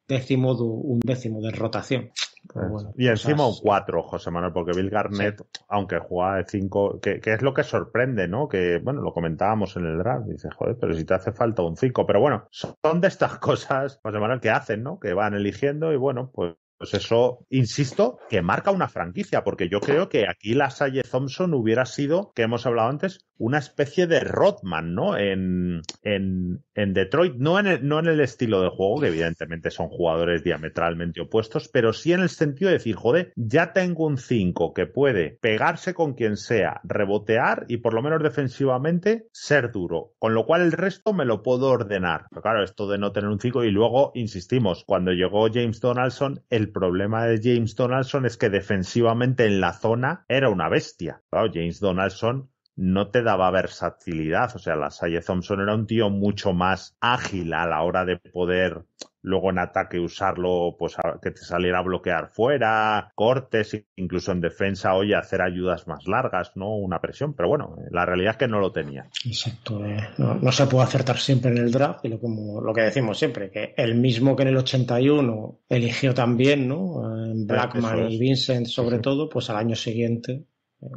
décimo, un décimo de rotación. Pues, y encima un cuatro José Manuel, porque Bill Garnett, aunque jugaba de 5, que, es lo que sorprende, ¿no? Que, bueno, lo comentábamos en el draft, dice, joder, pero si te hace falta un 5, pero bueno, son de estas cosas, José Manuel, que hacen, ¿no? Que van eligiendo y bueno, pues pues eso, insisto, que marca una franquicia, porque yo creo que aquí la Salle Thompson hubiera sido, que hemos hablado antes, una especie de Rodman, ¿no? En, en, en Detroit, no en, el, estilo de juego, que evidentemente son jugadores diametralmente opuestos, pero sí en el sentido de decir, joder, ya tengo un 5 que puede pegarse con quien sea, rebotear y por lo menos defensivamente ser duro, con lo cual el resto me lo puedo ordenar. Pero claro, esto de no tener un 5 y luego, insistimos, cuando llegó James Donaldson, el problema de James Donaldson es que defensivamente en la zona era una bestia. Claro, James Donaldson no te daba versatilidad. O sea, la Salle Thompson era un tío mucho más ágil a la hora de poder luego en ataque usarlo, pues que te saliera a bloquear fuera, cortes, incluso en defensa, oye, hacer ayudas más largas, ¿no? Una presión, pero bueno, la realidad es que no lo tenía. Exacto, eh. no, se puede acertar siempre en el draft, lo como lo que decimos siempre, que el mismo que en el 81 eligió también, ¿no? Eh, eh, Blackman y Vincent sobre todo, pues al año siguiente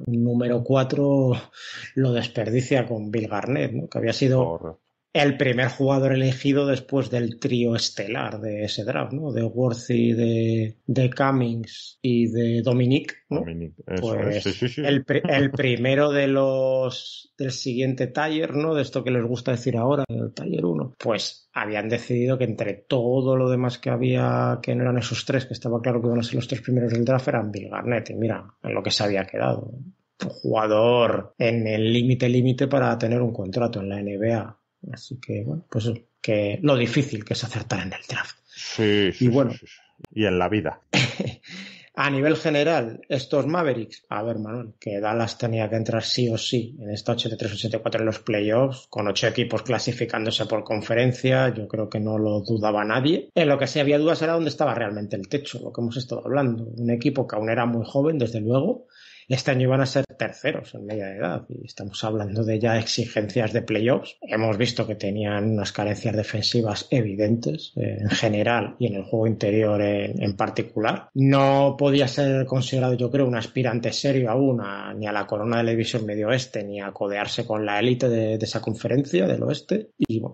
un número cuatro lo desperdicia con Bill Garnett, ¿no? que había sido el primer jugador elegido después del trío estelar de ese draft, ¿no? De Worthy, de, Cummings y de Dominic, ¿no? Dominic, eso, pues El, primero de los del siguiente taller, ¿no? De esto que les gusta decir ahora, el taller 1, pues habían decidido que entre todo lo demás que había, que no eran esos tres, que estaba claro que iban a ser los tres primeros del draft, eran Bill Garnett, y mira, en lo que se había quedado. Un jugador en el límite límite para tener un contrato en la NBA Así que, bueno, pues que lo difícil que es acertar en el draft. Sí, Y bueno. Y en la vida. a nivel general, estos Mavericks, a ver, Manuel, que Dallas tenía que entrar sí o sí en esta 83-84 en los playoffs, con ocho equipos clasificándose por conferencia, yo creo que no lo dudaba nadie. En lo que sí había dudas era dónde estaba realmente el techo, lo que hemos estado hablando. Un equipo que aún era muy joven, desde luego, este año iban a ser terceros en media edad y estamos hablando de ya exigencias de playoffs. Hemos visto que tenían unas carencias defensivas evidentes eh, en general y en el juego interior en, particular. No podía ser considerado, yo creo, un aspirante serio aún ni a la corona de la división medio oeste ni a codearse con la élite de, esa conferencia del oeste.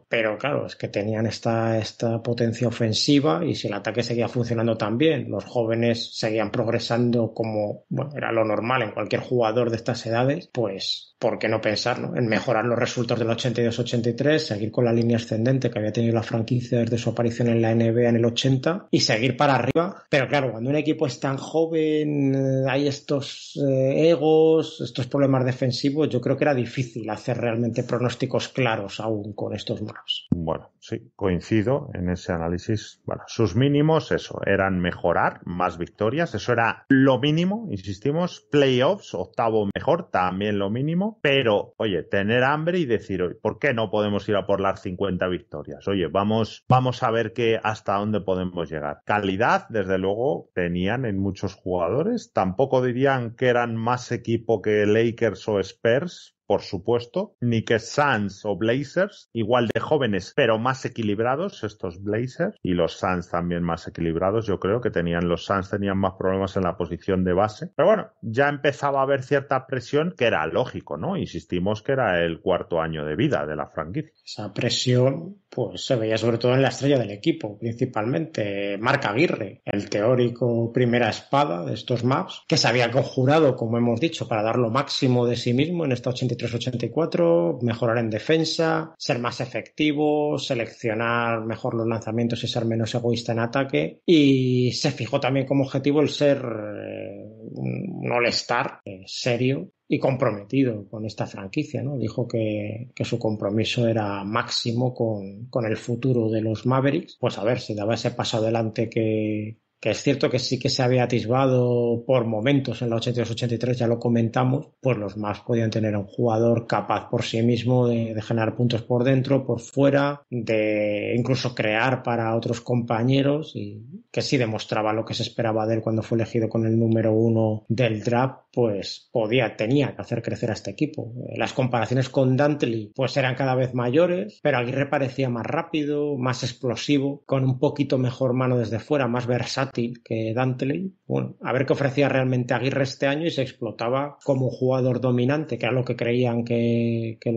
pero claro, es que tenían esta, esta potencia ofensiva y si el ataque seguía funcionando tan bien, los jóvenes seguían progresando como era lo normal en cualquier jugador de estas edades, pues ¿por qué no pensarlo? En mejorar los resultados del 82-83, seguir con la línea ascendente que había tenido la franquicia desde su aparición en la NBA en el 80 y seguir para arriba. Pero claro, cuando un equipo es tan joven, eh, hay estos eh, egos, estos problemas defensivos, yo creo que era difícil hacer realmente pronósticos claros aún con estos malos. Bueno, sí, coincido en ese análisis. Bueno, sus mínimos, eso, eran mejorar, más victorias, eso era lo mínimo, insistimos, play playoffs, octavo mejor, también lo mínimo, pero oye, tener hambre y decir, ¿por qué no podemos ir a por las 50 victorias? Oye, vamos, vamos a ver que hasta dónde podemos llegar. Calidad, desde luego, tenían en muchos jugadores, tampoco dirían que eran más equipo que Lakers o Spurs, por supuesto, ni que Suns o Blazers, igual de jóvenes, pero más equilibrados, estos Blazers, y los Suns también más equilibrados, yo creo que tenían, los Suns tenían más problemas en la posición de base. Pero bueno, ya empezaba a haber cierta presión que era lógico, ¿no? Insistimos que era el cuarto año de vida de la franquicia. Esa presión pues se veía sobre todo en la estrella del equipo, principalmente Marc Aguirre, el teórico primera espada de estos maps, que se había conjurado, como hemos dicho, para dar lo máximo de sí mismo en esta 83-84, mejorar en defensa, ser más efectivo, seleccionar mejor los lanzamientos y ser menos egoísta en ataque, y se fijó también como objetivo el ser... Eh, un, molestar all eh, serio y comprometido con esta franquicia, ¿no? Dijo que, que su compromiso era máximo con, con, el futuro de los Mavericks. Pues a ver, si daba ese paso adelante que, que es cierto que sí que se había atisbado por momentos en la 82-83, ya lo comentamos, pues los más podían tener un jugador capaz por sí mismo de, de, generar puntos por dentro, por fuera, de incluso crear para otros compañeros y que sí demostraba lo que se esperaba de él cuando fue elegido con el número uno del draft, pues podía, tenía que hacer crecer a este equipo. Eh, las comparaciones con Dantley pues eran cada vez mayores, pero Aguirre parecía más rápido, más explosivo, con un poquito mejor mano desde fuera, más versátil que Dantley. Bueno, a ver qué ofrecía realmente Aguirre este año y se explotaba como jugador dominante, que era lo que creían que, que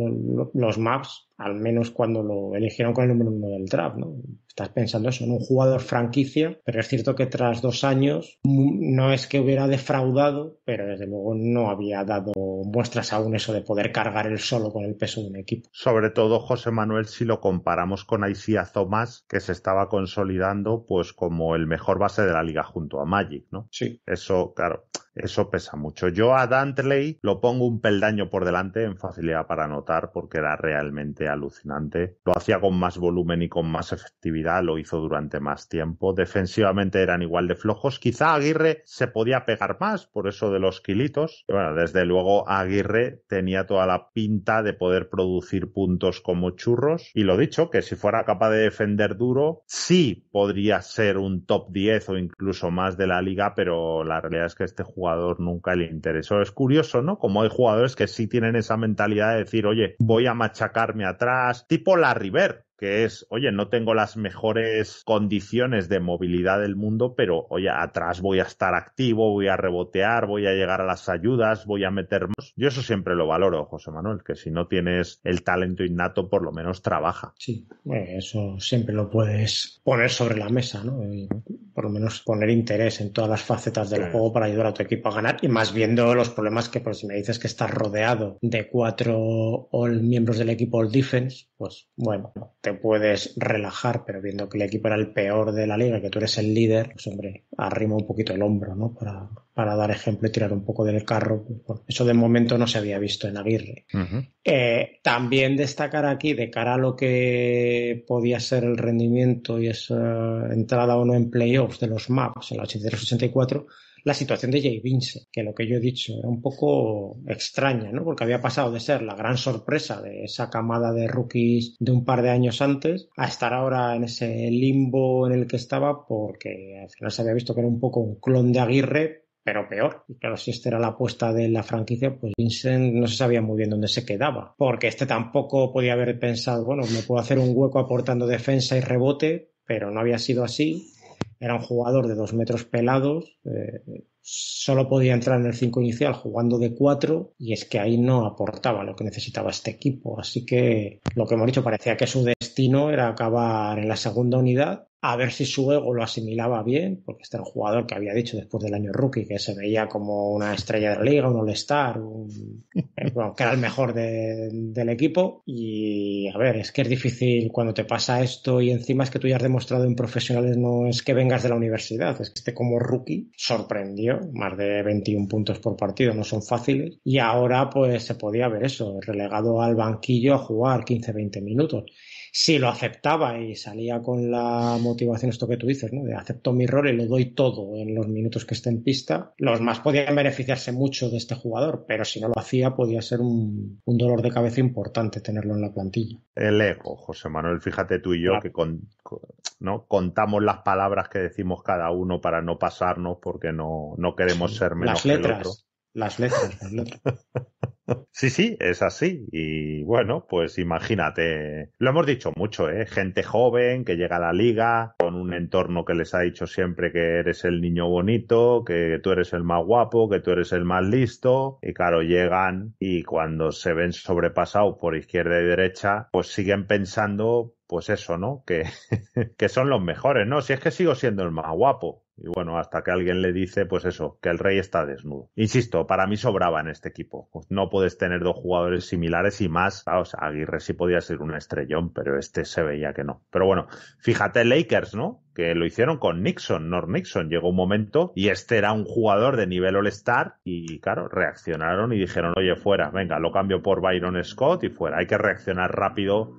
los maps al menos cuando lo eligieron con el número uno del draft, ¿no? Estás pensando eso, en un jugador franquicia, pero es cierto que tras dos años no es que hubiera defraudado, pero desde luego no había dado muestras aún eso de poder cargar él solo con el peso de un equipo. Sobre todo José Manuel si lo comparamos con Isaiah Thomas, que se estaba consolidando pues como el mejor base de la liga junto a Magic, ¿no? Sí. Eso, claro, eso pesa mucho. Yo a Dantley lo pongo un peldaño por delante en facilidad para notar porque era realmente alucinante. Lo hacía con más volumen y con más efectividad, lo hizo durante más tiempo. Defensivamente eran igual de flojos. Quizá Aguirre se podía pegar más por eso de los kilitos. Bueno, desde luego Aguirre tenía toda la pinta de poder producir puntos como churros. Y lo dicho, que si fuera capaz de defender duro, sí podría ser un top 10 o incluso más de la liga, pero la realidad es que este jugador jugador nunca le interesó. Es curioso, ¿no? Como hay jugadores que sí tienen esa mentalidad de decir, oye, voy a machacarme atrás, tipo la River, que es, oye, no tengo las mejores condiciones de movilidad del mundo, pero, oye, atrás voy a estar activo, voy a rebotear, voy a llegar a las ayudas, voy a meter Yo eso siempre lo valoro, José Manuel, que si no tienes el talento innato, por lo menos trabaja. Sí, eso siempre lo puedes poner sobre la mesa, ¿no? por lo menos poner interés en todas las facetas del juego para ayudar a tu equipo a ganar y más viendo los problemas que, por si me dices que estás rodeado de cuatro miembros del equipo all defense, pues, bueno, te puedes relajar, pero viendo que el equipo era el peor de la liga, que tú eres el líder, pues hombre, arrima un poquito el hombro, ¿no? Para, dar ejemplo y tirar un poco del carro. Pues, eso de momento no se había visto en Aguirre. Eh, también destacar aquí, de cara a lo que podía ser el rendimiento y esa entrada o no en playoffs de los maps en la 84 la situación de Jay Vincent, que lo que yo he dicho era un poco extraña, ¿no? Porque había pasado de ser la gran sorpresa de esa camada de rookies de un par de años antes a estar ahora en ese limbo en el que estaba porque al final se había visto que era un poco un clon de Aguirre, pero peor. Y claro, si esta era la apuesta de la franquicia, pues Vincent no se sabía muy bien dónde se quedaba, porque este tampoco podía haber pensado, bueno, me puedo hacer un hueco aportando defensa y rebote, pero no había sido así. Era un jugador de dos metros pelados, eh, solo podía entrar en el 5 inicial jugando de 4 y es que ahí no aportaba lo que necesitaba este equipo. Así que lo que hemos dicho parecía que su destino era acabar en la segunda unidad a ver si su ego lo asimilaba bien, porque este era un jugador que había dicho después del año rookie que se veía como una estrella de la liga, un all-star, un... Eh, que era el mejor del equipo. Y a ver, es que es difícil cuando te pasa esto y encima es que tú ya has demostrado en profesionales, no es que vengas de la universidad, es que este como rookie sorprendió, más de 21 puntos por partido, no son fáciles. Y ahora pues se podía ver eso, relegado al banquillo a jugar 15-20 minutos si lo aceptaba y salía con la motivación, esto que tú dices, ¿no? De acepto mi rol y lo doy todo en los minutos que esté en pista, los más podían beneficiarse mucho de este jugador, pero si no lo hacía, podía ser un, dolor de cabeza importante tenerlo en la plantilla. El ego, José Manuel, fíjate tú y yo que con, ¿no? contamos las palabras que decimos cada uno para no pasarnos porque no, queremos ser menos letras. que el otro. Las letras, Sí, sí, es así. Y bueno, pues imagínate, lo hemos dicho mucho, ¿eh? Gente joven que llega a la liga con un entorno que les ha dicho siempre que eres el niño bonito, que tú eres el más guapo, que tú eres el más listo. Y claro, llegan y cuando se ven sobrepasados por izquierda y derecha, pues siguen pensando pues eso, ¿no? Que, que son los mejores, ¿no? Si es que sigo siendo el más guapo. Y bueno, hasta que alguien le dice, pues eso, que el rey está desnudo. Insisto, para mí sobraba en este equipo. Pues no puedes tener dos jugadores similares y más. Ah, Aguirre sí podía ser un estrellón, pero este se veía que no. Pero bueno, fíjate Lakers, ¿no? Que lo hicieron con Nixon, nor Nixon. Llegó un momento y este era un jugador de nivel All-Star y, claro, reaccionaron y dijeron, oye, fuera, venga, lo cambio por Byron Scott y fuera. Hay que reaccionar rápido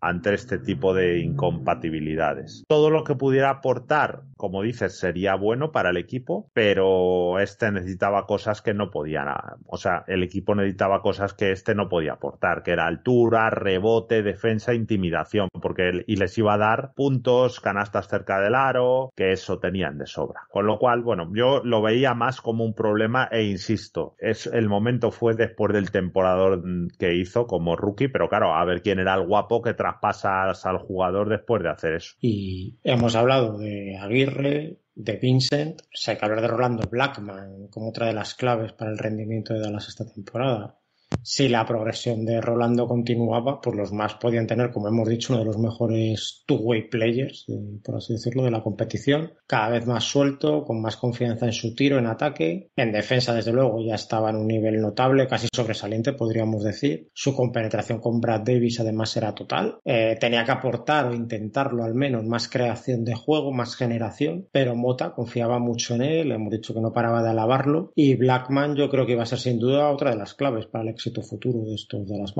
ante este tipo de incompatibilidades. Todo lo que pudiera aportar como dices, sería bueno para el equipo, pero este necesitaba cosas que no podía, o sea, el equipo necesitaba cosas que este no podía aportar, que era altura, rebote, defensa, intimidación, porque él, y les iba a dar puntos, canastas cerca del aro, que eso tenían de sobra. Con lo cual, bueno, yo lo veía más como un problema e insisto, es el momento fue después del temporador que hizo como rookie, pero claro, a ver quién era el guapo que traspasas al jugador después de hacer eso. Y hemos hablado de Aguirre de Vincent, o sea, hay que hablar de Rolando Blackman como otra de las claves para el rendimiento de Dallas esta temporada si la progresión de Rolando continuaba, pues los más podían tener, como hemos dicho, uno de los mejores two-way players, eh, por así decirlo, de la competición. Cada vez más suelto, con más confianza en su tiro, en ataque. En defensa, desde luego, ya estaba en un nivel notable, casi sobresaliente, podríamos decir. Su compenetración con Brad Davis, además, era total. Eh, tenía que aportar o intentarlo al menos más creación de juego, más generación, pero Mota confiaba mucho en él, hemos dicho que no paraba de alabarlo. Y Blackman, yo creo que iba a ser sin duda otra de las claves para el futuro de estos las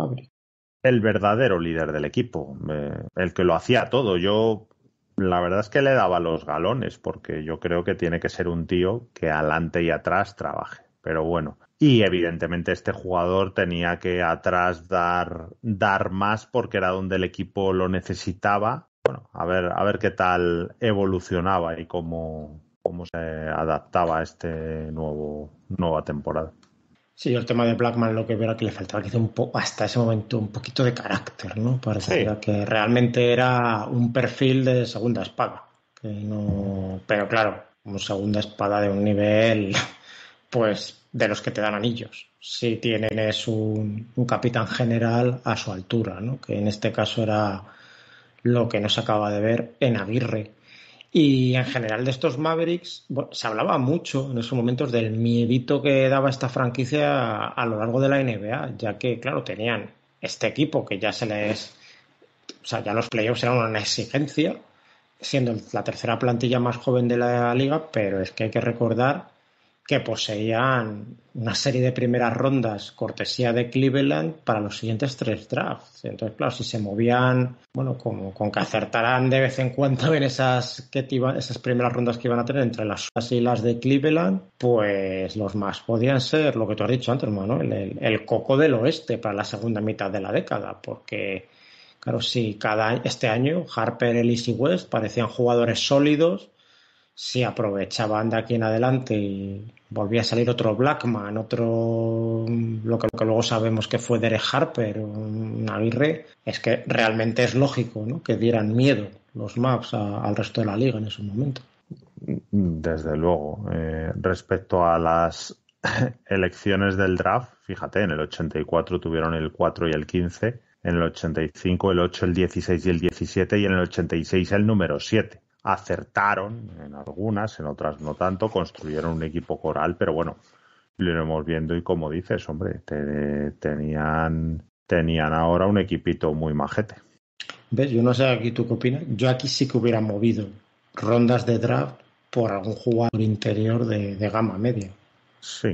El verdadero líder del equipo, eh, el que lo hacía todo. Yo la verdad es que le daba los galones, porque yo creo que tiene que ser un tío que adelante y atrás trabaje. Pero bueno. Y evidentemente este jugador tenía que atrás dar, dar más porque era donde el equipo lo necesitaba. Bueno, a ver, a ver qué tal evolucionaba y cómo, cómo se adaptaba a este nuevo, nueva temporada. Sí, el tema de Blackman lo que era que le faltaba quizá un hasta ese momento un poquito de carácter, ¿no? Para que realmente era un perfil de segunda espada. Que no... Pero claro, como segunda espada de un nivel, pues de los que te dan anillos. Si tienen es un, un capitán general a su altura, ¿no? Que en este caso era lo que nos acaba de ver en Aguirre, y en general de estos Mavericks se hablaba mucho en esos momentos del miedito que daba esta franquicia a, a, lo largo de la NBA, ya que, claro, tenían este equipo que ya se les... O sea, ya los playoffs eran una exigencia, siendo la tercera plantilla más joven de la liga, pero es que hay que recordar que poseían una serie de primeras rondas cortesía de Cleveland para los siguientes tres drafts. Entonces, claro, si se movían, bueno, con que acertaran de vez en cuando en esas, que esas primeras rondas que iban a tener entre las suyas y las de Cleveland, pues los más podían ser, lo que tú has dicho antes, hermano, el, coco del oeste para la segunda mitad de la década, porque... Claro, si cada, este año Harper, Ellis y West parecían jugadores sólidos, si aprovechaban de aquí en adelante y volvía a salir otro Blackman, otro, lo que, que, luego sabemos que fue Derek Harper, un Aguirre, es que realmente es lógico ¿no? que dieran miedo los maps al resto de la liga en ese momento. Desde luego. Eh, respecto a las elecciones del draft, fíjate, en el 84 tuvieron el 4 y el 15, en el 85 el 8, el 16 y el 17 y en el 86 el número 7 acertaron en algunas, en otras no tanto, construyeron un equipo coral, pero bueno, lo iremos viendo y como dices, hombre, tenían, tenían ahora un equipito muy majete. ¿Ves? Yo no sé aquí tú qué opinas. Yo aquí sí que hubiera movido rondas de draft por algún jugador interior de, gama media. Sí,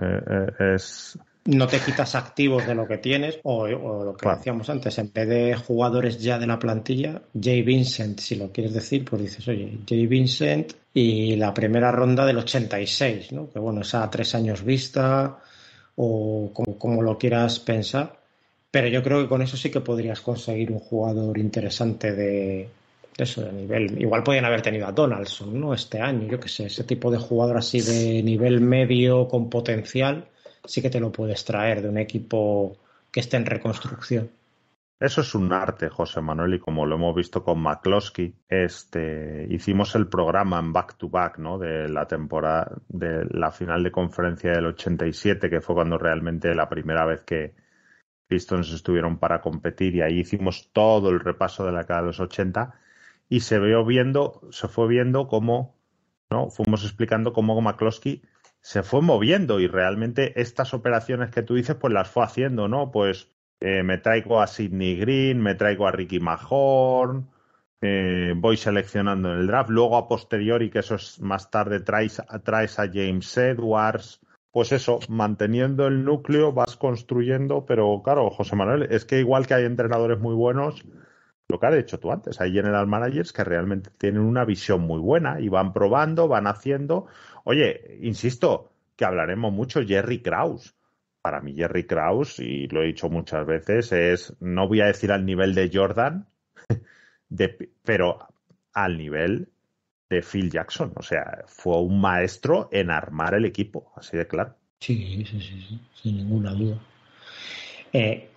eh, eh, es no te quitas activos de lo que tienes o, lo que decíamos antes, en vez de jugadores ya de la plantilla, Jay Vincent, si lo quieres decir, pues dices, oye, Jay Vincent y la primera ronda del 86, ¿no? Que bueno, es a tres años vista o como, lo quieras pensar, pero yo creo que con eso sí que podrías conseguir un jugador interesante de, eso de nivel. Igual podían haber tenido a Donaldson, ¿no? Este año, yo qué sé, ese tipo de jugador así de nivel medio con potencial sí que te lo puedes traer de un equipo que esté en reconstrucción. Eso es un arte, José Manuel, y como lo hemos visto con McCloskey, este, hicimos el programa en back to back, ¿no? De la temporada, de la final de conferencia del 87, que fue cuando realmente la primera vez que Pistons estuvieron para competir, y ahí hicimos todo el repaso de la década de los 80, y se vio viendo, se fue viendo cómo, ¿no? Fuimos explicando cómo McCloskey se fue moviendo y realmente estas operaciones que tú dices, pues las fue haciendo, ¿no? Pues eh, me traigo a Sidney Green, me traigo a Ricky Mahorn, eh, voy seleccionando en el draft, luego a posteriori, que eso es más tarde, traes, a James Edwards, pues eso, manteniendo el núcleo vas construyendo, pero claro, José Manuel, es que igual que hay entrenadores muy buenos, lo que has dicho tú antes, hay general managers que realmente tienen una visión muy buena y van probando, van haciendo, Oye, insisto, que hablaremos mucho Jerry Krause. Para mí Jerry Krause, y lo he dicho muchas veces, es, no voy a decir al nivel de Jordan, pero al nivel de Phil Jackson. O sea, fue un maestro en armar el equipo, así de claro. Sí, sí, sí, sí sin ninguna duda. Eh,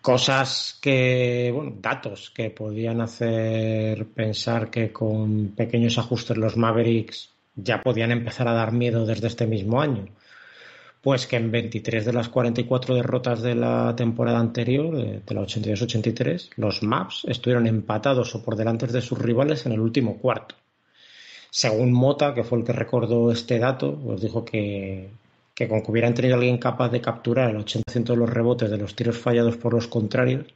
cosas que, bueno, datos que podían hacer pensar que con pequeños ajustes los Mavericks ya podían empezar a dar miedo desde este mismo año. Pues que en 23 de las 44 derrotas de la temporada anterior, de, la 82-83, los Maps estuvieron empatados o por delante de sus rivales en el último cuarto. Según Mota, que fue el que recordó este dato, pues dijo que, que con que hubieran tenido alguien capaz de capturar el 80% de los rebotes de los tiros fallados por los contrarios,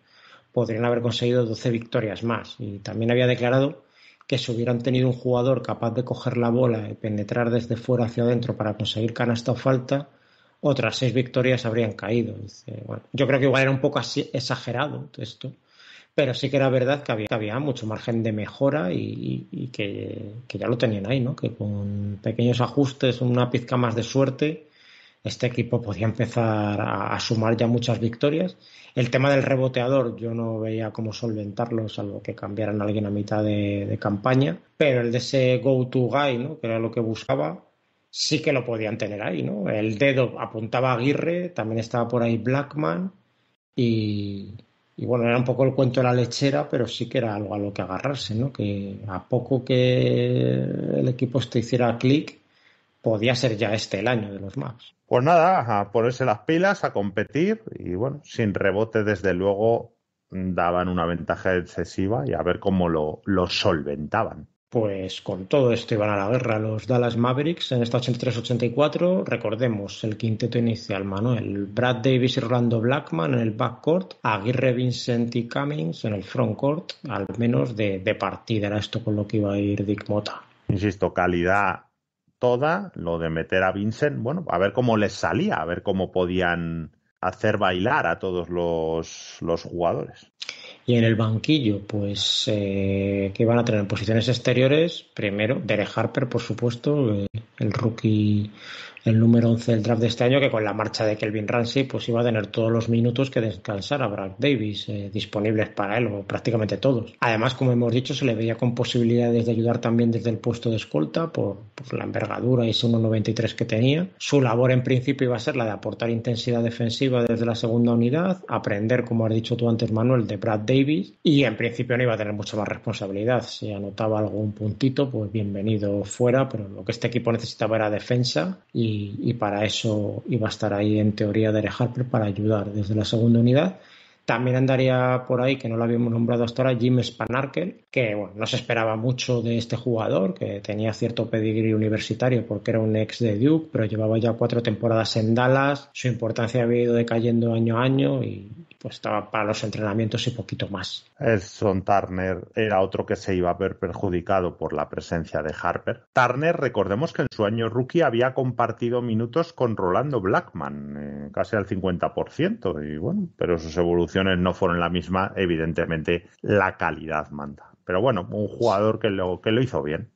podrían haber conseguido 12 victorias más. Y también había declarado que si hubieran tenido un jugador capaz de coger la bola y penetrar desde fuera hacia adentro para conseguir canasta o falta, otras seis victorias habrían caído. yo creo que igual era un poco exagerado esto, pero sí que era verdad que había, mucho margen de mejora y, que, que, ya lo tenían ahí, ¿no? que con pequeños ajustes, una pizca más de suerte, este equipo podía empezar a, sumar ya muchas victorias. El tema del reboteador yo no veía cómo solventarlo, salvo que cambiaran a alguien a mitad de, campaña, pero el de ese go-to guy, ¿no? que era lo que buscaba, sí que lo podían tener ahí. ¿no? El dedo apuntaba a Aguirre, también estaba por ahí Blackman y, bueno, era un poco el cuento de la lechera, pero sí que era algo a lo que agarrarse, ¿no? que a poco que el equipo te hiciera clic, podía ser ya este el año de los más. Pues nada, a ponerse las pilas, a competir y bueno, sin rebote desde luego daban una ventaja excesiva y a ver cómo lo, lo solventaban. Pues con todo esto iban a la guerra los Dallas Mavericks en esta 83-84. Recordemos el quinteto inicial, Manuel. Brad Davis y Rolando Blackman en el backcourt, Aguirre, Vincent y Cummings en el frontcourt, al menos de, de partida era esto con lo que iba a ir Dick Mota. Insisto, calidad toda, lo de meter a Vincent, bueno, a ver cómo les salía, a ver cómo podían hacer bailar a todos los, los jugadores. Y en el banquillo, pues eh, que iban a tener posiciones exteriores, primero Derek Harper, por supuesto, eh, el rookie el número 11 del draft de este año, que con la marcha de Kelvin Ramsey pues iba a tener todos los minutos que a Brad Davis eh, disponibles para él, o prácticamente todos. Además, como hemos dicho, se le veía con posibilidades de ayudar también desde el puesto de escolta por, por la envergadura y ese 1.93 que tenía. Su labor en principio iba a ser la de aportar intensidad defensiva desde la segunda unidad, aprender, como has dicho tú antes, Manuel, de Brad Davis y en principio no iba a tener mucha más responsabilidad. Si anotaba algún puntito, pues bienvenido fuera, pero lo que este equipo necesitaba era defensa y y, para eso iba a estar ahí en teoría Derek Harper para ayudar desde la segunda unidad. También andaría por ahí, que no lo habíamos nombrado hasta ahora, Jim Spanarkel, que bueno, no se esperaba mucho de este jugador, que tenía cierto pedigrí universitario porque era un ex de Duke, pero llevaba ya cuatro temporadas en Dallas, su importancia había ido decayendo año a año y pues estaba para los entrenamientos y poquito más. son Turner era otro que se iba a ver perjudicado por la presencia de Harper. Turner, recordemos que en su año rookie había compartido minutos con Rolando Blackman, eh, casi al 50%, y bueno, pero sus evoluciones no fueron la misma, evidentemente la calidad manda. Pero bueno, un jugador que lo, que lo hizo bien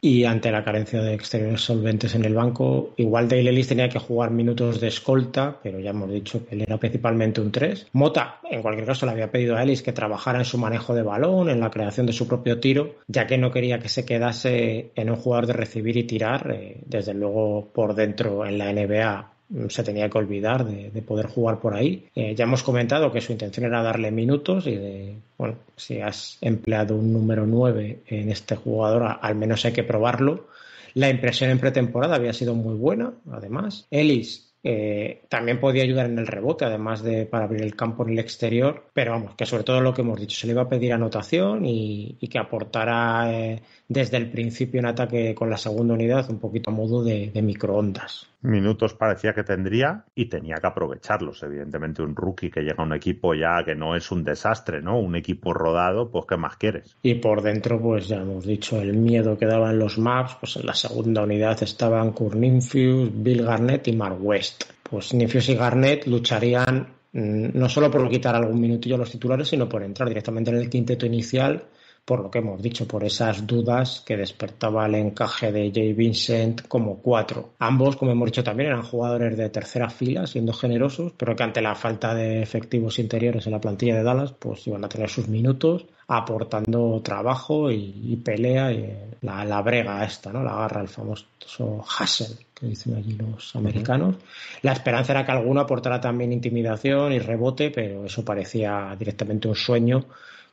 y ante la carencia de exteriores solventes en el banco, igual Dale Ellis tenía que jugar minutos de escolta, pero ya hemos dicho que él era principalmente un 3. Mota, en cualquier caso, le había pedido a Ellis que trabajara en su manejo de balón, en la creación de su propio tiro, ya que no quería que se quedase en un jugador de recibir y tirar. Eh, desde luego, por dentro en la NBA se tenía que olvidar de, poder jugar por ahí. Eh, ya hemos comentado que su intención era darle minutos y de, bueno, si has empleado un número 9 en este jugador, al menos hay que probarlo. La impresión en pretemporada había sido muy buena, además. Ellis eh, también podía ayudar en el rebote, además de para abrir el campo en el exterior, pero vamos, que sobre todo lo que hemos dicho, se le iba a pedir anotación y, que aportara eh, desde el principio en ataque con la segunda unidad un poquito a modo de microondas minutos parecía que tendría y tenía que aprovecharlos. Evidentemente, un rookie que llega a un equipo ya que no es un desastre, ¿no? Un equipo rodado, pues ¿qué más quieres? Y por dentro, pues ya hemos dicho, el miedo que daban los maps, pues en la segunda unidad estaban Curninfius, Bill Garnett y Mark West. Pues Ninfius y Garnett lucharían mm, no solo por quitar algún minutillo a los titulares, sino por entrar directamente en el quinteto inicial por lo que hemos dicho, por esas dudas que despertaba el encaje de Jay Vincent como cuatro. Ambos, como hemos dicho también, eran jugadores de tercera fila, siendo generosos, pero que ante la falta de efectivos interiores en la plantilla de Dallas, pues iban a tener sus minutos aportando trabajo y, pelea, y eh, la, la, brega esta, ¿no? La agarra el famoso hustle que dicen allí los americanos. La esperanza era que alguno aportara también intimidación y rebote, pero eso parecía directamente un sueño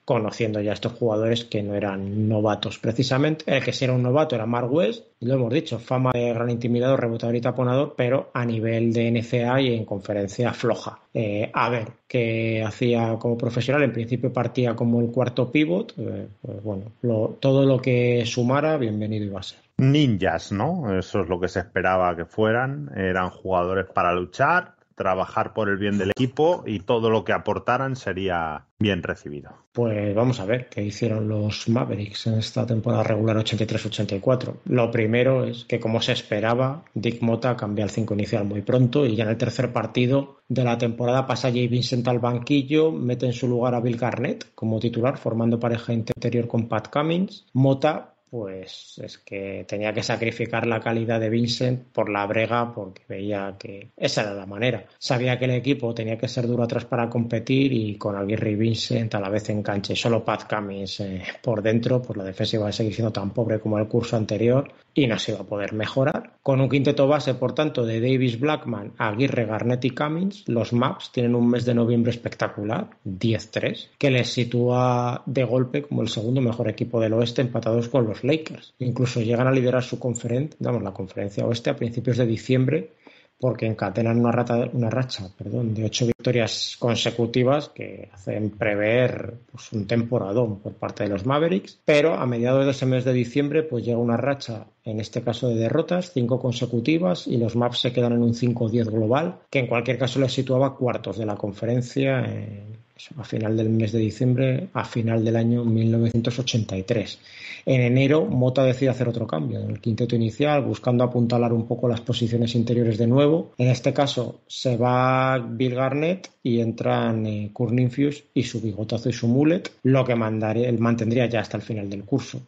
conociendo ya estos jugadores que no eran novatos precisamente. El que sí era un novato era Mark West, lo hemos dicho, fama de gran intimidador, rebotador y taponador, pero a nivel de NCA y en conferencia floja. Eh, a ver, que hacía como profesional, en principio partía como el cuarto pivot, eh, pues bueno, todo lo que sumara, bienvenido iba a ser. Ninjas, ¿no? Eso es lo que se esperaba que fueran, eran jugadores para luchar trabajar por el bien del equipo y todo lo que aportaran sería bien recibido. Pues vamos a ver qué hicieron los Mavericks en esta temporada regular 83-84. Lo primero es que, como se esperaba, Dick Mota cambia el 5 inicial muy pronto y ya en el tercer partido de la temporada pasa Jay Vincent al banquillo, mete en su lugar a Bill Garnett como titular, formando pareja interior con Pat Cummings. Mota pues es que tenía que sacrificar la calidad de Vincent por la brega porque veía que esa era la manera. Sabía que el equipo tenía que ser duro atrás para competir y con Aguirre y Vincent a la vez en cancha y solo Pat Camis eh, por dentro, pues la defensa iba a seguir siendo tan pobre como el curso anterior y no se va a poder mejorar. Con un quinteto base, por tanto, de Davis Blackman, Aguirre, Garnett y Cummings, los Maps tienen un mes de noviembre espectacular, 10-3, que les sitúa de golpe como el segundo mejor equipo del oeste empatados con los Lakers. Incluso llegan a liderar su conferencia, damos la conferencia oeste a principios de diciembre porque encadenan una, rata, una racha perdón, de ocho victorias consecutivas que hacen prever pues, un temporadón por parte de los Mavericks. Pero a mediados de ese mes de diciembre pues llega una racha, en este caso de derrotas, cinco consecutivas, y los Maps se quedan en un 5-10 global, que en cualquier caso les situaba cuartos de la conferencia. En pues, a final del mes de diciembre, a final del año 1983. En enero, Mota decide hacer otro cambio en el quinteto inicial, buscando apuntalar un poco las posiciones interiores de nuevo. En este caso, se va Bill Garnett y entran en eh, y su bigotazo y su mullet, lo que él mantendría ya hasta el final del curso.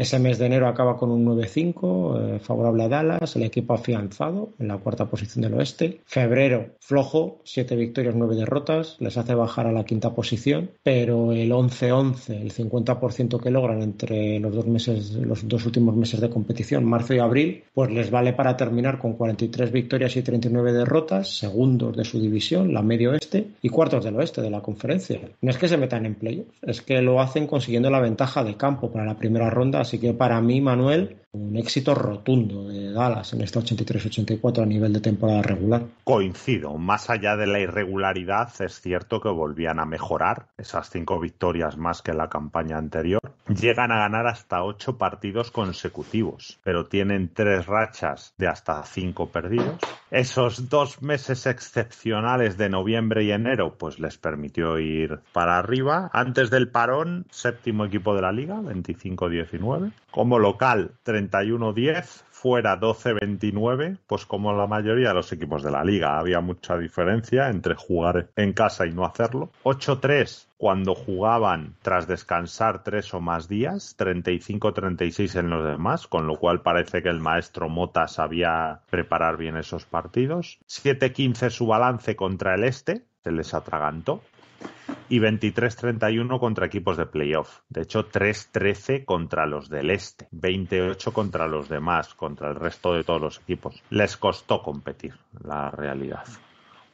Ese mes de enero acaba con un 9-5, eh, favorable a Dallas, el equipo afianzado en la cuarta posición del oeste. Febrero, flojo, 7 victorias, 9 derrotas, les hace bajar a la quinta posición, pero el 11-11, el 50% que logran entre los dos meses, los dos últimos meses de competición, marzo y abril, pues les vale para terminar con 43 victorias y 39 derrotas, segundos de su división, la medio oeste, y cuartos del oeste de la conferencia. No es que se metan en playoffs, es que lo hacen consiguiendo la ventaja de campo para la primera ronda Así que para mí, Manuel, un éxito rotundo de Dallas en esta 83-84 a nivel de temporada regular. Coincido, más allá de la irregularidad, es cierto que volvían a mejorar esas cinco victorias más que la campaña anterior. Llegan a ganar hasta ocho partidos consecutivos, pero tienen tres rachas de hasta cinco perdidos. Esos dos meses excepcionales de noviembre y enero, pues les permitió ir para arriba. Antes del parón, séptimo equipo de la liga, 25-19. Como local, 31-10, fuera 12-29, pues como la mayoría de los equipos de la liga había mucha diferencia entre jugar en casa y no hacerlo. 8-3 cuando jugaban tras descansar tres o más días, 35-36 en los demás, con lo cual parece que el maestro Mota sabía preparar bien esos partidos. 7-15 su balance contra el Este, se les atragantó y 23-31 contra equipos de playoff. De hecho, 3-13 contra los del este, 28 contra los demás, contra el resto de todos los equipos. Les costó competir, la realidad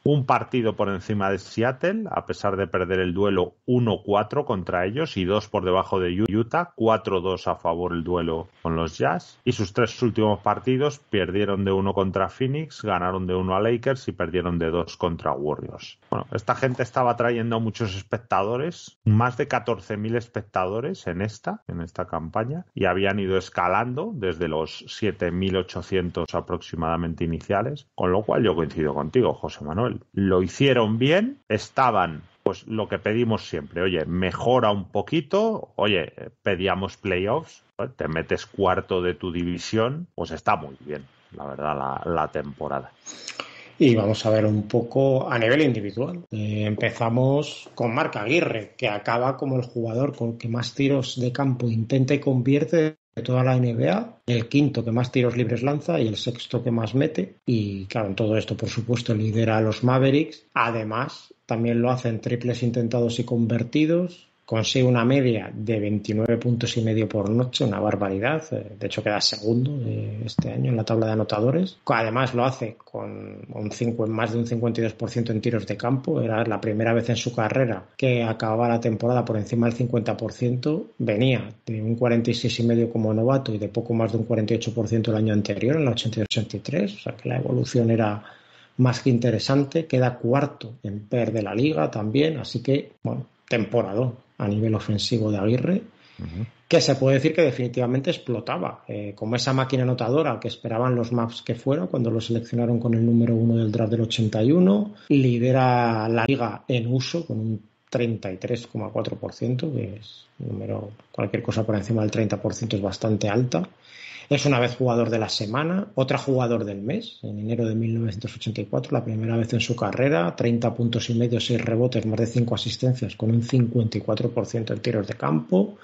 un partido por encima de Seattle, a pesar de perder el duelo 1-4 contra ellos y dos por debajo de Utah, 4-2 a favor el duelo con los Jazz. Y sus tres últimos partidos perdieron de uno contra Phoenix, ganaron de uno a Lakers y perdieron de dos contra Warriors. Bueno, esta gente estaba trayendo a muchos espectadores, más de 14.000 espectadores en esta, en esta campaña, y habían ido escalando desde los 7.800 aproximadamente iniciales, con lo cual yo coincido contigo, José Manuel lo hicieron bien, estaban pues lo que pedimos siempre, oye, mejora un poquito, oye, pedíamos playoffs, te metes cuarto de tu división, pues está muy bien, la verdad, la, temporada. Y vamos a ver un poco a nivel individual. Eh, empezamos con Marca Aguirre, que acaba como el jugador con que más tiros de campo intenta y convierte de toda la NBA, el quinto que más tiros libres lanza y el sexto que más mete. Y claro, en todo esto, por supuesto, lidera a los Mavericks. Además, también lo hacen triples intentados y convertidos, consigue una media de 29 puntos y medio por noche, una barbaridad. Eh, de hecho, queda segundo este año en la tabla de anotadores. Además, lo hace con un 5, más de un 52% en tiros de campo. Era la primera vez en su carrera que acababa la temporada por encima del 50%. Venía de un 46,5% como novato y de poco más de un 48% el año anterior, en el 82-83. O sea que la evolución era más que interesante. Queda cuarto en PER de la liga también. Así que, bueno, temporada a nivel ofensivo de Aguirre, que se puede decir que definitivamente explotaba, eh, como esa máquina anotadora que esperaban los maps que fuera cuando lo seleccionaron con el número uno del draft del 81, lidera la liga en uso con un 33,4%, que es número, cualquier cosa por encima del 30% es bastante alta. Es una vez jugador de la semana, otra jugador del mes, en enero de 1984, la primera vez en su carrera, 30 puntos y medio, 6 rebotes, más de 5 asistencias, con un 54% en tiros de campo,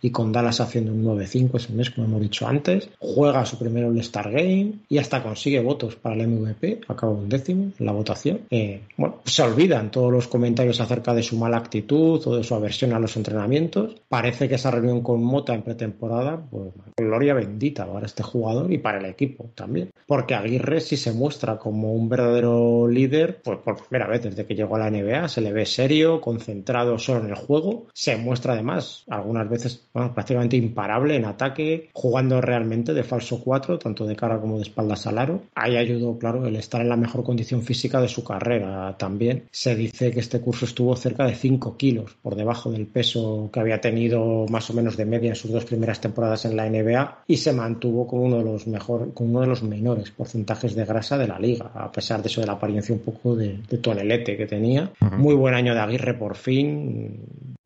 y, con Dallas haciendo un 9-5 ese mes, como hemos dicho antes. Juega su primer All-Star Game y hasta consigue votos para el MVP, acaba un décimo la votación. Eh, bueno, se olvidan todos los comentarios acerca de su mala actitud o de su aversión a los entrenamientos. Parece que esa reunión con Mota en pretemporada, pues gloria bendita para este jugador y para el equipo también. Porque Aguirre sí se muestra como un verdadero líder, pues por primera vez desde que llegó a la NBA, se le ve serio, concentrado solo en el juego. Se muestra además algunas veces prácticamente imparable en ataque, jugando realmente de falso 4, tanto de cara como de espaldas salaro. aro Ahí ayudó, claro, el estar en la mejor condición física de su carrera también. Se dice que este curso estuvo cerca de 5 kilos por debajo del peso que había tenido más o menos de media en sus dos primeras temporadas en la NBA y se mantuvo como uno de los mejor, con uno de los menores porcentajes de grasa de la liga, a pesar de eso de la apariencia un poco de, tonelete que tenía. Muy buen año de Aguirre por fin,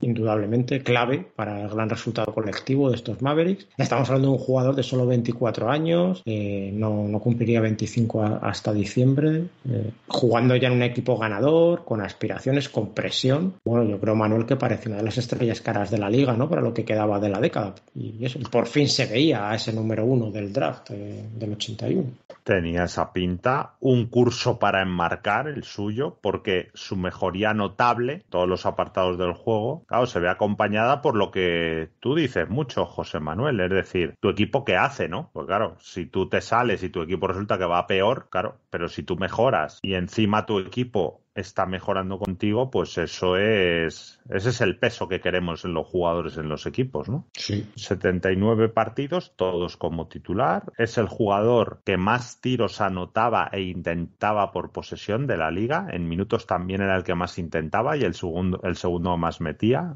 indudablemente, clave para el gran resultado colectivo de estos Mavericks. Estamos hablando de un jugador de solo 24 años, eh, no, no, cumpliría 25 hasta diciembre, eh, jugando ya en un equipo ganador, con aspiraciones, con presión. Bueno, yo creo, Manuel, que parecía una de las estrellas caras de la liga, ¿no? Para lo que quedaba de la década. Y por fin se veía a ese número uno del draft eh, del 81. Tenía esa pinta, un curso para enmarcar el suyo, porque su mejoría notable, todos los apartados del juego, claro, se ve acompañada por lo que tú dices mucho, José Manuel, es decir, tu equipo qué hace, ¿no? Pues claro, si tú te sales y tu equipo resulta que va peor, claro, pero si tú mejoras y encima tu equipo está mejorando contigo, pues eso es, ese es el peso que queremos en los jugadores, en los equipos, ¿no? Sí. 79 partidos, todos como titular. Es el jugador que más tiros anotaba e intentaba por posesión de la liga. En minutos también era el que más intentaba y el segundo, el segundo más metía.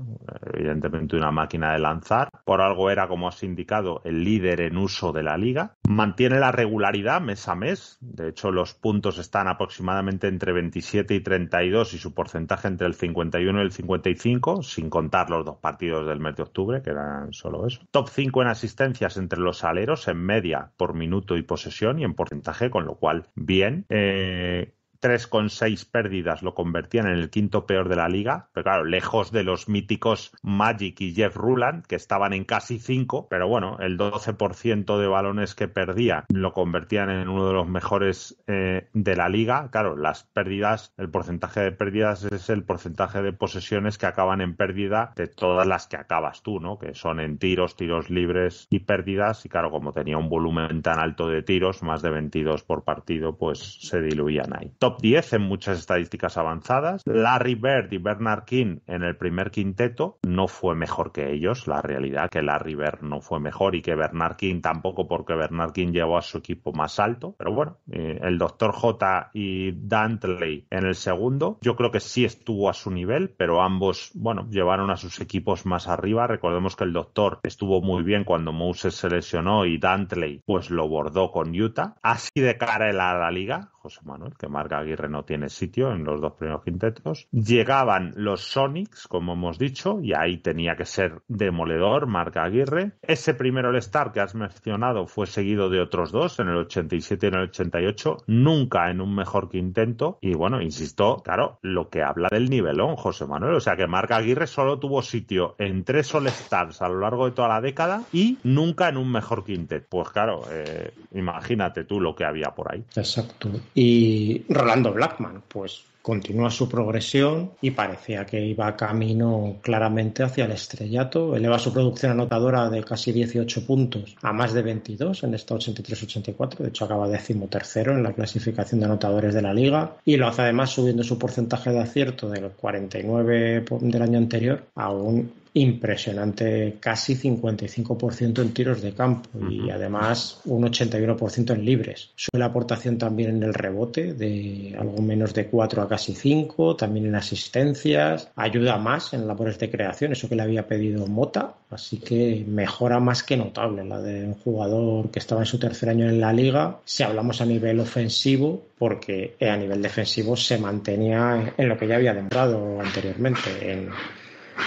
Evidentemente una máquina de lanzar. Por algo era, como has indicado, el líder en uso de la liga. Mantiene la regularidad mes a mes. De hecho, los puntos están aproximadamente entre 27 y 30 32 y su porcentaje entre el 51 y el 55, sin contar los dos partidos del mes de octubre, que eran solo eso. Top 5 en asistencias entre los aleros, en media por minuto y posesión y en porcentaje, con lo cual, bien. Eh, 3,6 pérdidas lo convertían en el quinto peor de la liga, pero claro, lejos de los míticos Magic y Jeff Ruland, que estaban en casi 5, pero bueno, el 12% de balones que perdía lo convertían en uno de los mejores eh, de la liga. Claro, las pérdidas, el porcentaje de pérdidas es el porcentaje de posesiones que acaban en pérdida de todas las que acabas tú, ¿no? Que son en tiros, tiros libres y pérdidas. Y claro, como tenía un volumen tan alto de tiros, más de 22 por partido, pues se diluían ahí. 10 en muchas estadísticas avanzadas. Larry Bird y Bernard King en el primer quinteto no fue mejor que ellos. La realidad que Larry Bird no fue mejor y que Bernard King tampoco, porque Bernard King llevó a su equipo más alto. Pero bueno, eh, el Doctor J y Dantley en el segundo, yo creo que sí estuvo a su nivel, pero ambos, bueno, llevaron a sus equipos más arriba. Recordemos que el Doctor estuvo muy bien cuando Moses se lesionó y Dantley pues lo bordó con Utah. Así de cara a la liga, José Manuel, que Marc Aguirre no tiene sitio en los dos primeros quintetos. Llegaban los Sonics, como hemos dicho, y ahí tenía que ser demoledor Marc Aguirre. Ese primero All-Star que has mencionado fue seguido de otros dos, en el 87 y en el 88, nunca en un mejor quinteto. Y bueno, insisto, claro, lo que habla del nivelón, José Manuel. O sea que Marc Aguirre solo tuvo sitio en tres All-Stars a lo largo de toda la década y nunca en un mejor quinteto. Pues claro, eh, imagínate tú lo que había por ahí. Exacto. Y Rolando Blackman, pues continúa su progresión y parecía que iba camino claramente hacia el estrellato. Eleva su producción anotadora de casi 18 puntos a más de 22 en esta 83-84. De hecho, acaba decimotercero en la clasificación de anotadores de la liga y lo hace además subiendo su porcentaje de acierto del 49 del año anterior a un impresionante, casi 55% en tiros de campo y además un 81% en libres. suele aportación también en el rebote de algo menos de 4 a casi 5, también en asistencias, ayuda más en labores de creación, eso que le había pedido Mota, así que mejora más que notable la de un jugador que estaba en su tercer año en la liga, si hablamos a nivel ofensivo, porque eh, a nivel defensivo se mantenía en lo que ya había demostrado anteriormente, en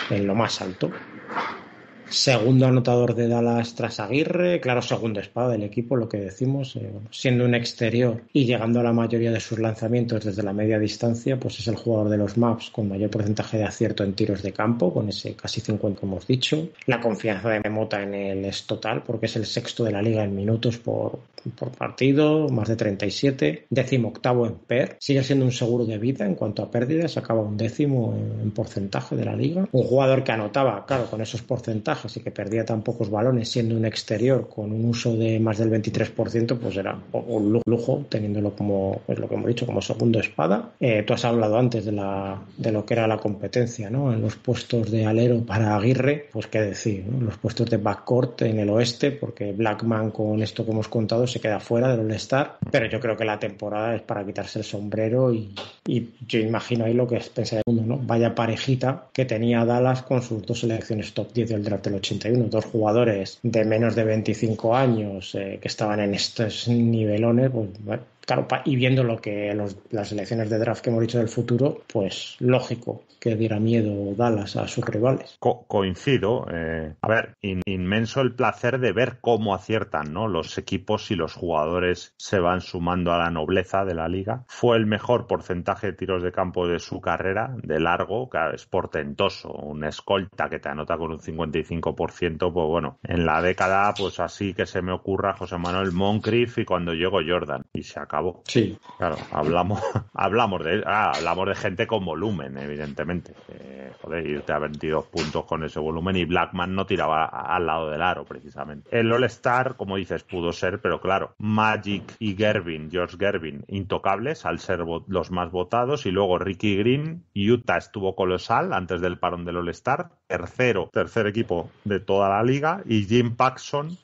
en lo más alto. Segundo anotador de Dallas tras Aguirre, claro, segundo espada del equipo, lo que decimos, eh, siendo un exterior y llegando a la mayoría de sus lanzamientos desde la media distancia, pues es el jugador de los maps con mayor porcentaje de acierto en tiros de campo, con ese casi 50 como hemos dicho. La confianza de Memota en él es total, porque es el sexto de la liga en minutos por, partido, más de 37, décimo octavo en PER, sigue siendo un seguro de vida en cuanto a pérdidas, acaba un décimo en porcentaje de la liga. Un jugador que anotaba, claro, con esos porcentajes así que perdía tan pocos balones siendo un exterior con un uso de más del 23%, pues era un lujo teniéndolo como pues lo que hemos dicho como segundo espada. Eh, tú has hablado antes de, la, de lo que era la competencia, ¿no? En los puestos de alero para Aguirre, pues qué decir, los puestos de backcourt en el oeste, porque Blackman con esto que hemos contado se queda fuera del All-Star, pero yo creo que la temporada es para quitarse el sombrero y, yo imagino ahí lo que es pensar uno, ¿no? Vaya parejita que tenía Dallas con sus dos selecciones top 10 del draft el 81, dos jugadores de menos de 25 años eh, que estaban en estos nivelones, pues bueno, claro, y viendo lo que las elecciones de draft que hemos dicho del futuro, pues lógico que diera miedo Dallas a sus rivales. coincido. Eh, a ver, inmenso el placer de ver cómo aciertan ¿no? los equipos y los jugadores se van sumando a la nobleza de la liga. Fue el mejor porcentaje de tiros de campo de su carrera, de largo, que es portentoso. Un escolta que te anota con un 55%, pues bueno, en la década, pues así que se me ocurra José Manuel Moncrief y cuando llegó Jordan. Y se Sí. Claro, hablamos, hablamos, de, ah, hablamos de gente con volumen, evidentemente. Eh, joder, irte a 22 puntos con ese volumen y Blackman no tiraba al lado del aro, precisamente. El All-Star, como dices, pudo ser, pero claro, Magic y Gervin, George Gervin, intocables al ser los más votados. Y luego Ricky Green, Utah estuvo colosal antes del parón del All-Star, tercero, tercer equipo de toda la liga. Y Jim Paxson,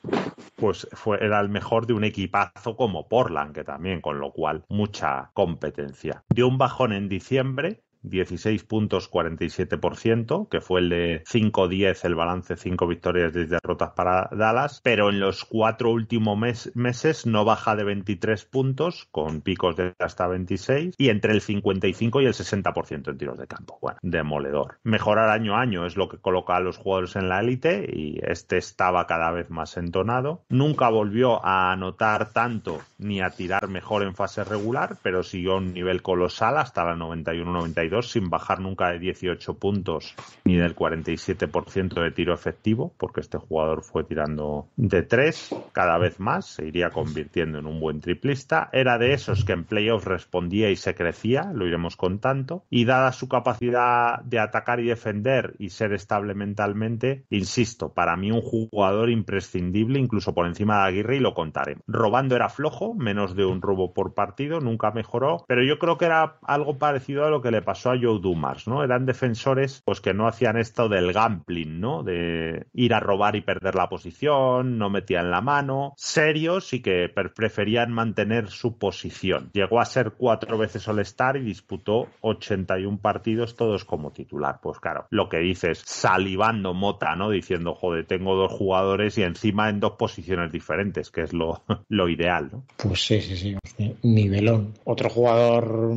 pues fue, era el mejor de un equipazo como Portland, que también con lo cual mucha competencia. Dio un bajón en diciembre 16 puntos, 47%, que fue el de 5-10 el balance, 5 victorias, 10 derrotas para Dallas, pero en los cuatro últimos meses no baja de 23 puntos, con picos de hasta 26, y entre el 55 y el 60% en tiros de campo. Bueno, demoledor. Mejorar año a año es lo que coloca a los jugadores en la élite, y este estaba cada vez más entonado. Nunca volvió a anotar tanto ni a tirar mejor en fase regular, pero siguió un nivel colosal hasta la 91-92 sin bajar nunca de 18 puntos ni del 47% de tiro efectivo, porque este jugador fue tirando de 3 cada vez más, se iría convirtiendo en un buen triplista. Era de esos que en playoffs respondía y se crecía, lo iremos con tanto. Y dada su capacidad de atacar y defender y ser estable mentalmente, insisto, para mí un jugador imprescindible, incluso por encima de Aguirre, y lo contaré. Robando era flojo, menos de un robo por partido, nunca mejoró, pero yo creo que era algo parecido a lo que le pasó a Joe Dumas, ¿no? Eran defensores pues que no hacían esto del gambling, ¿no? De ir a robar y perder la posición, no metían la mano, serios y que preferían mantener su posición. Llegó a ser cuatro veces All-Star y disputó 81 partidos todos como titular. Pues claro, lo que dices, salivando Mota, ¿no? Diciendo, joder, tengo dos jugadores y encima en dos posiciones diferentes, que es lo, lo ideal, ¿no? Pues sí, sí, sí. Nivelón. Otro jugador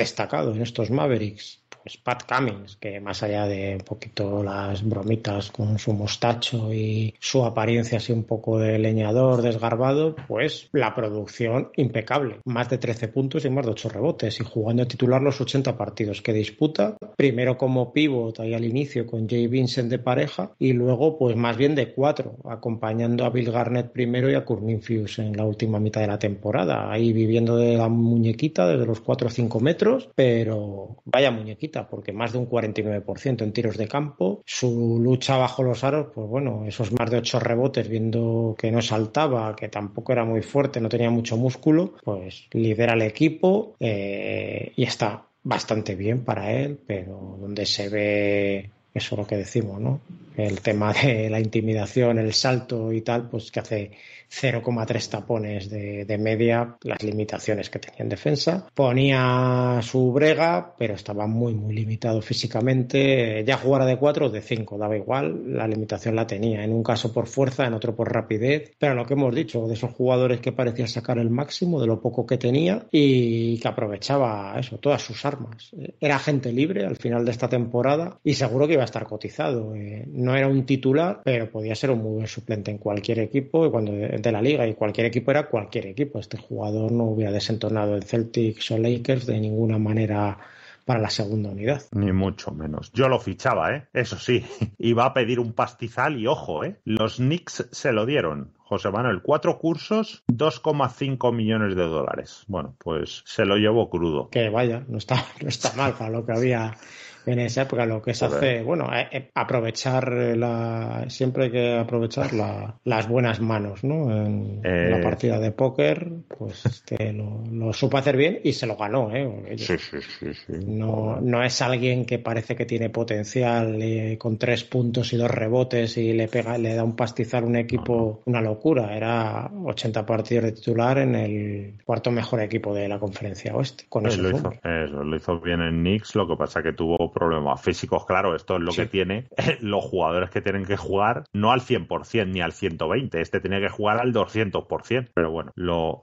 destacado en estos Mavericks. Pat Cummings, que más allá de un poquito las bromitas con su mostacho y su apariencia así un poco de leñador desgarbado, pues la producción impecable. Más de 13 puntos y más de 8 rebotes y jugando a titular los 80 partidos que disputa, primero como pívot ahí al inicio con Jay Vincent de pareja y luego pues más bien de 4, acompañando a Bill Garnett primero y a kurt Fuse en la última mitad de la temporada, ahí viviendo de la muñequita desde los 4 o 5 metros, pero vaya muñequita porque más de un 49% en tiros de campo. Su lucha bajo los aros, pues bueno, esos más de ocho rebotes, viendo que no saltaba, que tampoco era muy fuerte, no tenía mucho músculo, pues lidera el equipo eh, y está bastante bien para él, pero donde se ve eso lo que decimos, ¿no? El tema de la intimidación, el salto y tal, pues que hace 0,3 tapones de, de, media, las limitaciones que tenía en defensa. Ponía su brega, pero estaba muy, muy limitado físicamente. Ya jugara de 4 o de 5, daba igual, la limitación la tenía. En un caso por fuerza, en otro por rapidez. Pero lo que hemos dicho, de esos jugadores que parecía sacar el máximo de lo poco que tenía y que aprovechaba eso, todas sus armas. Era gente libre al final de esta temporada y seguro que iba a estar cotizado. Eh, no era un titular, pero podía ser un muy buen suplente en cualquier equipo y cuando de la liga y cualquier equipo era cualquier equipo. Este jugador no hubiera desentonado el Celtics o Lakers de ninguna manera para la segunda unidad. Ni mucho menos. Yo lo fichaba, ¿eh? Eso sí, iba a pedir un pastizal y ojo, ¿eh? Los Knicks se lo dieron. José Manuel, cuatro cursos, 2,5 millones de dólares. Bueno, pues se lo llevó crudo. Que vaya, no está, no está mal para lo que había en esa época lo que se hace, bueno, eh, eh, aprovechar la, siempre hay que aprovechar la, las buenas manos, ¿no? En, la eh, partida de póker, pues este lo, supo hacer bien y se lo ganó, ¿eh? No, no es alguien que parece que tiene potencial con tres puntos y dos rebotes y le pega, le da un pastizar un equipo, una locura. Era 80 partidos de titular en el cuarto mejor equipo de la conferencia oeste. Con eso lo, hizo, lo hizo bien en Knicks, lo que pasa que tuvo problemas físicos, claro, esto es lo que tiene los jugadores que tienen que jugar no al 100% ni al 120, este tiene que jugar al 200%, pero bueno, lo,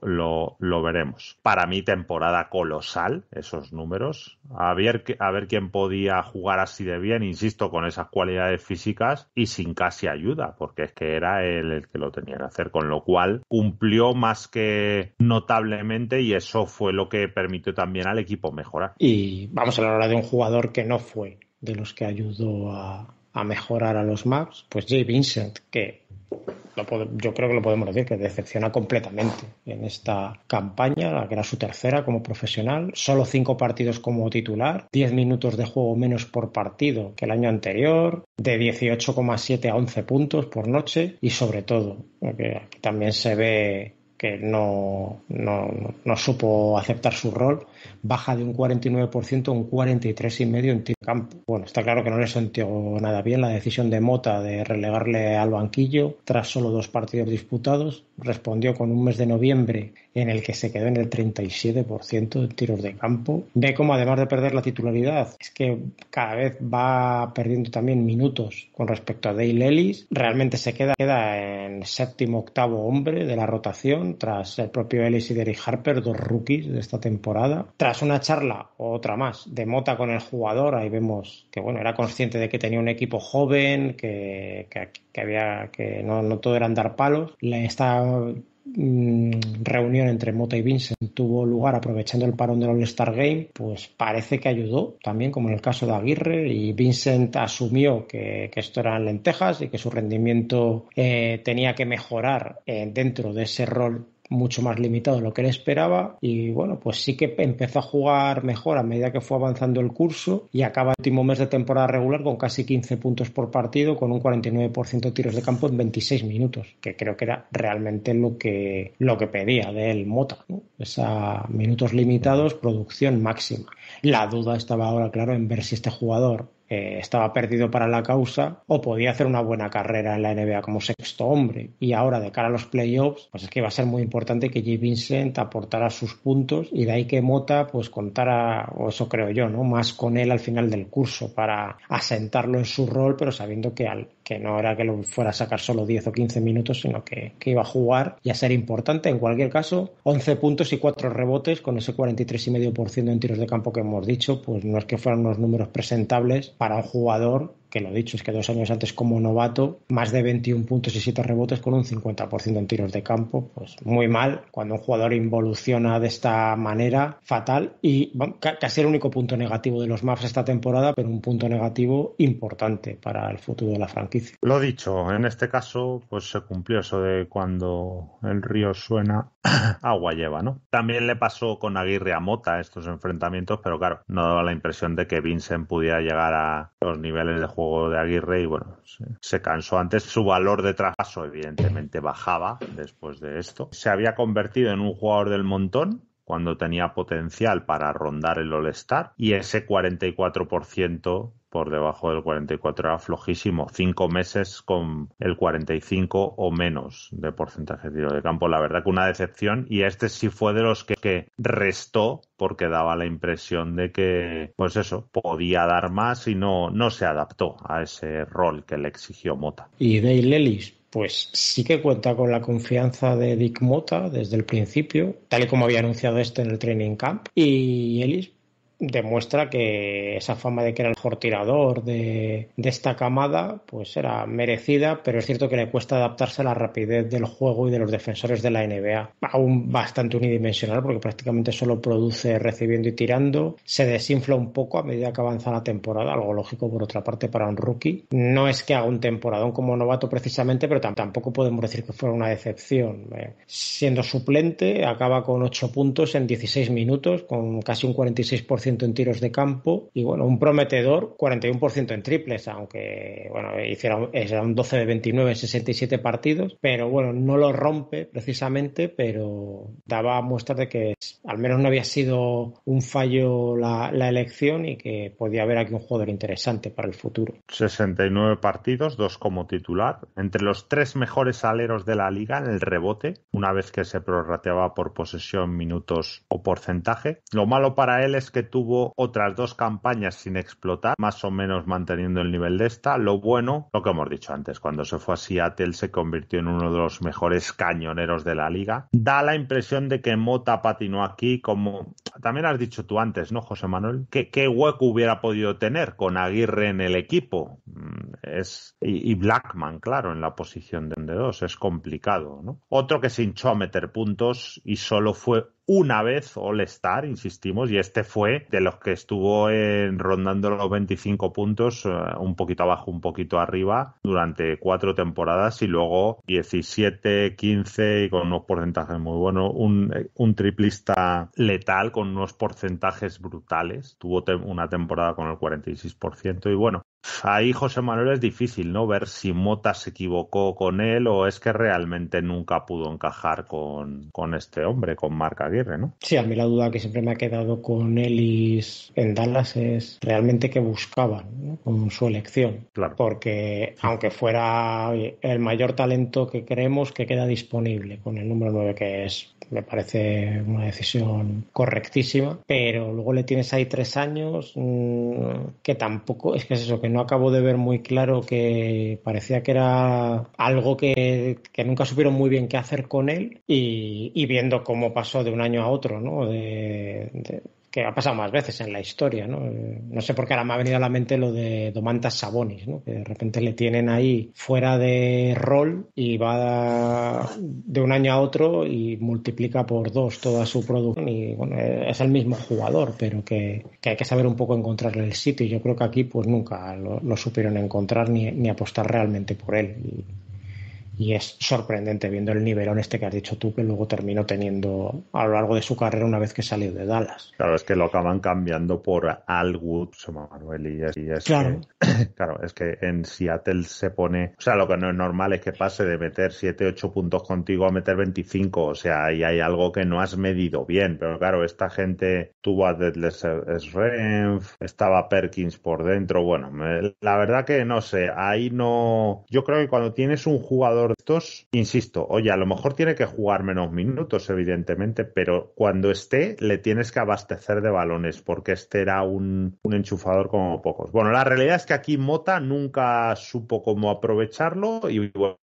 veremos. Para mí temporada colosal, esos números, a ver, a ver quién podía jugar así de bien, insisto, con esas cualidades físicas y sin casi ayuda, porque es que era él el que lo tenía que hacer, con lo cual cumplió más que notablemente y eso fue lo que permitió también al equipo mejorar. Y vamos a hablar de un jugador que no fue de los que ayudó a, mejorar a los maps, pues Jay Vincent, que yo creo que lo podemos decir, que decepciona completamente en esta campaña, la que era su tercera como profesional, solo cinco partidos como titular, ...diez minutos de juego menos por partido que el año anterior, de 18,7 a 11 puntos por noche y sobre todo, también se ve que no, no, no supo aceptar su rol baja de un 49% a un 43,5% en de campo. Bueno, está claro que no le sentió nada bien la decisión de Mota de relegarle al banquillo tras solo dos partidos disputados. Respondió con un mes de noviembre en el que se quedó en el 37% de tiros de campo. Ve cómo además de perder la titularidad, es que cada vez va perdiendo también minutos con respecto a Dale Ellis. Realmente se queda, queda en séptimo, octavo hombre de la rotación tras el propio Ellis y Derek Harper, dos rookies de esta temporada. Tras una charla, otra más, de Mota con el jugador, ahí vemos que bueno, era consciente de que tenía un equipo joven, que, había, que no, todo era andar palos. Esta mm, reunión entre Mota y Vincent tuvo lugar aprovechando el parón del All-Star Game, pues parece que ayudó también, como en el caso de Aguirre, y Vincent asumió que, esto eran lentejas y que su rendimiento eh, tenía que mejorar eh, dentro de ese rol mucho más limitado de lo que él esperaba y bueno, pues sí que empezó a jugar mejor a medida que fue avanzando el curso y acaba el último mes de temporada regular con casi 15 puntos por partido con un 49% de tiros de campo en 26 minutos, que creo que era realmente lo que, lo que pedía de él Mota, ¿no? minutos limitados, producción máxima. La duda estaba ahora, claro, en ver si este jugador eh, estaba perdido para la causa o podía hacer una buena carrera en la NBA como sexto hombre. Y ahora, de cara a los playoffs, pues es que va a ser muy importante que J. Vincent aportara sus puntos y de ahí que Mota pues contara, o eso creo yo, ¿no? Más con él al final del curso para asentarlo en su rol, pero sabiendo que al, que no era que lo fuera a sacar solo 10 o 15 minutos, sino que, iba a jugar y a ser importante. En cualquier caso, 11 puntos y 4 rebotes con ese 43,5% en tiros de campo que hemos dicho, pues no es que fueran unos números presentables para un jugador que lo dicho es que dos años antes como novato, más de 21 puntos y 7 rebotes con un 50% en tiros de campo, pues muy mal. Cuando un jugador involuciona de esta manera, fatal. Y casi el único punto negativo de los Maps esta temporada, pero un punto negativo importante para el futuro de la franquicia. Lo dicho, en este caso, pues se cumplió eso de cuando el río suena, agua lleva, ¿no? También le pasó con Aguirre a Mota estos enfrentamientos, pero claro, no daba la impresión de que Vincent pudiera llegar a los niveles de juego de Aguirre y bueno, se, se cansó antes. Su valor de traspaso evidentemente bajaba después de esto. Se había convertido en un jugador del montón cuando tenía potencial para rondar el All-Star y ese 44% por debajo del 44 era flojísimo. Cinco meses con el 45 o menos de porcentaje de tiro de campo. La verdad que una decepción. Y este sí fue de los que, restó porque daba la impresión de que, pues eso, podía dar más y no, no se adaptó a ese rol que le exigió Mota. ¿Y Dale Ellis? pues sí que cuenta con la confianza de Dick Mota desde el principio, tal y como había anunciado este en el training camp. Y Ellis demuestra que esa fama de que era el mejor tirador de, esta camada pues era merecida, pero es cierto que le cuesta adaptarse a la rapidez del juego y de los defensores de la NBA, aún bastante unidimensional porque prácticamente solo produce recibiendo y tirando, se desinfla un poco a medida que avanza la temporada, algo lógico por otra parte para un rookie. No es que haga un temporadón como novato precisamente, pero tampoco podemos decir que fuera una decepción. Eh, siendo suplente, acaba con 8 puntos en 16 minutos, con casi un 46% en tiros de campo y bueno, un prometedor 41% en triples, aunque bueno, hicieron era un 12 de 29 en 67 partidos, pero bueno, no lo rompe precisamente, pero daba muestra de que al menos no había sido un fallo la, la elección y que podía haber aquí un jugador interesante para el futuro. 69 partidos, dos como titular, entre los tres mejores aleros de la liga en el rebote, una vez que se prorrateaba por posesión, minutos o porcentaje. Lo malo para él es que tuvo otras dos campañas sin explotar, más o menos manteniendo el nivel de esta. Lo bueno, lo que hemos dicho antes, cuando se fue a Seattle se convirtió en uno de los mejores cañoneros de la liga. Da la impresión de que Mota patinó aquí, como también has dicho tú antes, ¿no, José Manuel? ¿Qué, qué hueco hubiera podido tener con Aguirre en el equipo? Mm, es, y, Blackman, claro, en la posición de, de dos, es complicado, ¿no? Otro que se hinchó a meter puntos y solo fue una vez All-Star, insistimos, y este fue de los que estuvo en, rondando los 25 puntos, eh, un poquito abajo, un poquito arriba, durante cuatro temporadas y luego 17, 15 y con unos porcentajes muy buenos, un, eh, un triplista letal con unos porcentajes brutales, tuvo una temporada con el 46% y bueno, Ahí José Manuel es difícil, ¿no? Ver si Mota se equivocó con él o es que realmente nunca pudo encajar con, este hombre, con Marc Aguirre, ¿no? Sí, a mí la duda que siempre me ha quedado con Ellis en Dallas es realmente que buscaban con su elección. Porque aunque fuera el mayor talento que creemos que queda disponible con el número 9 que es, me parece una decisión correctísima, pero luego le tienes ahí tres años mm, que tampoco, es que es eso, que no acabo de ver muy claro que parecía que era algo que, nunca supieron muy bien qué hacer con él y, viendo cómo pasó de un año a otro, ¿no? que ha pasado más veces en la historia, ¿no? Eh, no sé por qué ahora me ha venido a la mente lo de Domantas Sabonis, ¿no? Que de repente le tienen ahí fuera de rol y va de un año a otro y multiplica por dos toda su producción y bueno, es el mismo jugador, pero que, hay que saber un poco encontrarle el sitio y yo creo que aquí pues nunca lo, supieron encontrar ni, apostar realmente por él y es sorprendente viendo el nivelón este que has dicho tú que luego terminó teniendo a lo largo de su carrera una vez que salió de Dallas. Claro, es que lo acaban cambiando por Alwood, Manuel, y es claro. claro, es que en Seattle se pone, o sea, lo que no es normal es que pase de meter 7, 8 puntos contigo a meter 25, o sea, ahí hay algo que no has medido bien, pero claro, esta gente tuvo a Deadless Renf, estaba Perkins por dentro, bueno, la verdad que no sé, ahí no, yo creo que cuando tienes un jugador estos, insisto, oye, a lo mejor tiene que jugar menos minutos, evidentemente, pero cuando esté, le tienes que abastecer de balones, porque este era un, un enchufador como pocos. Bueno, la realidad es que aquí Mota nunca supo cómo aprovecharlo y bueno,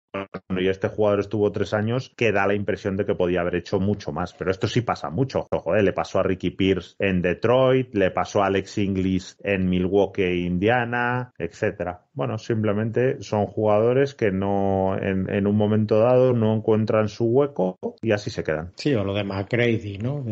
y este jugador estuvo tres años, que da la impresión de que podía haber hecho mucho más. Pero esto sí pasa mucho. Eh, le pasó a Ricky Pierce en Detroit, le pasó a Alex Inglis en Milwaukee, e Indiana, etcétera. Bueno, simplemente son jugadores que no, en, un momento dado, no encuentran su hueco y así se quedan. Sí, o lo de crazy, ¿no?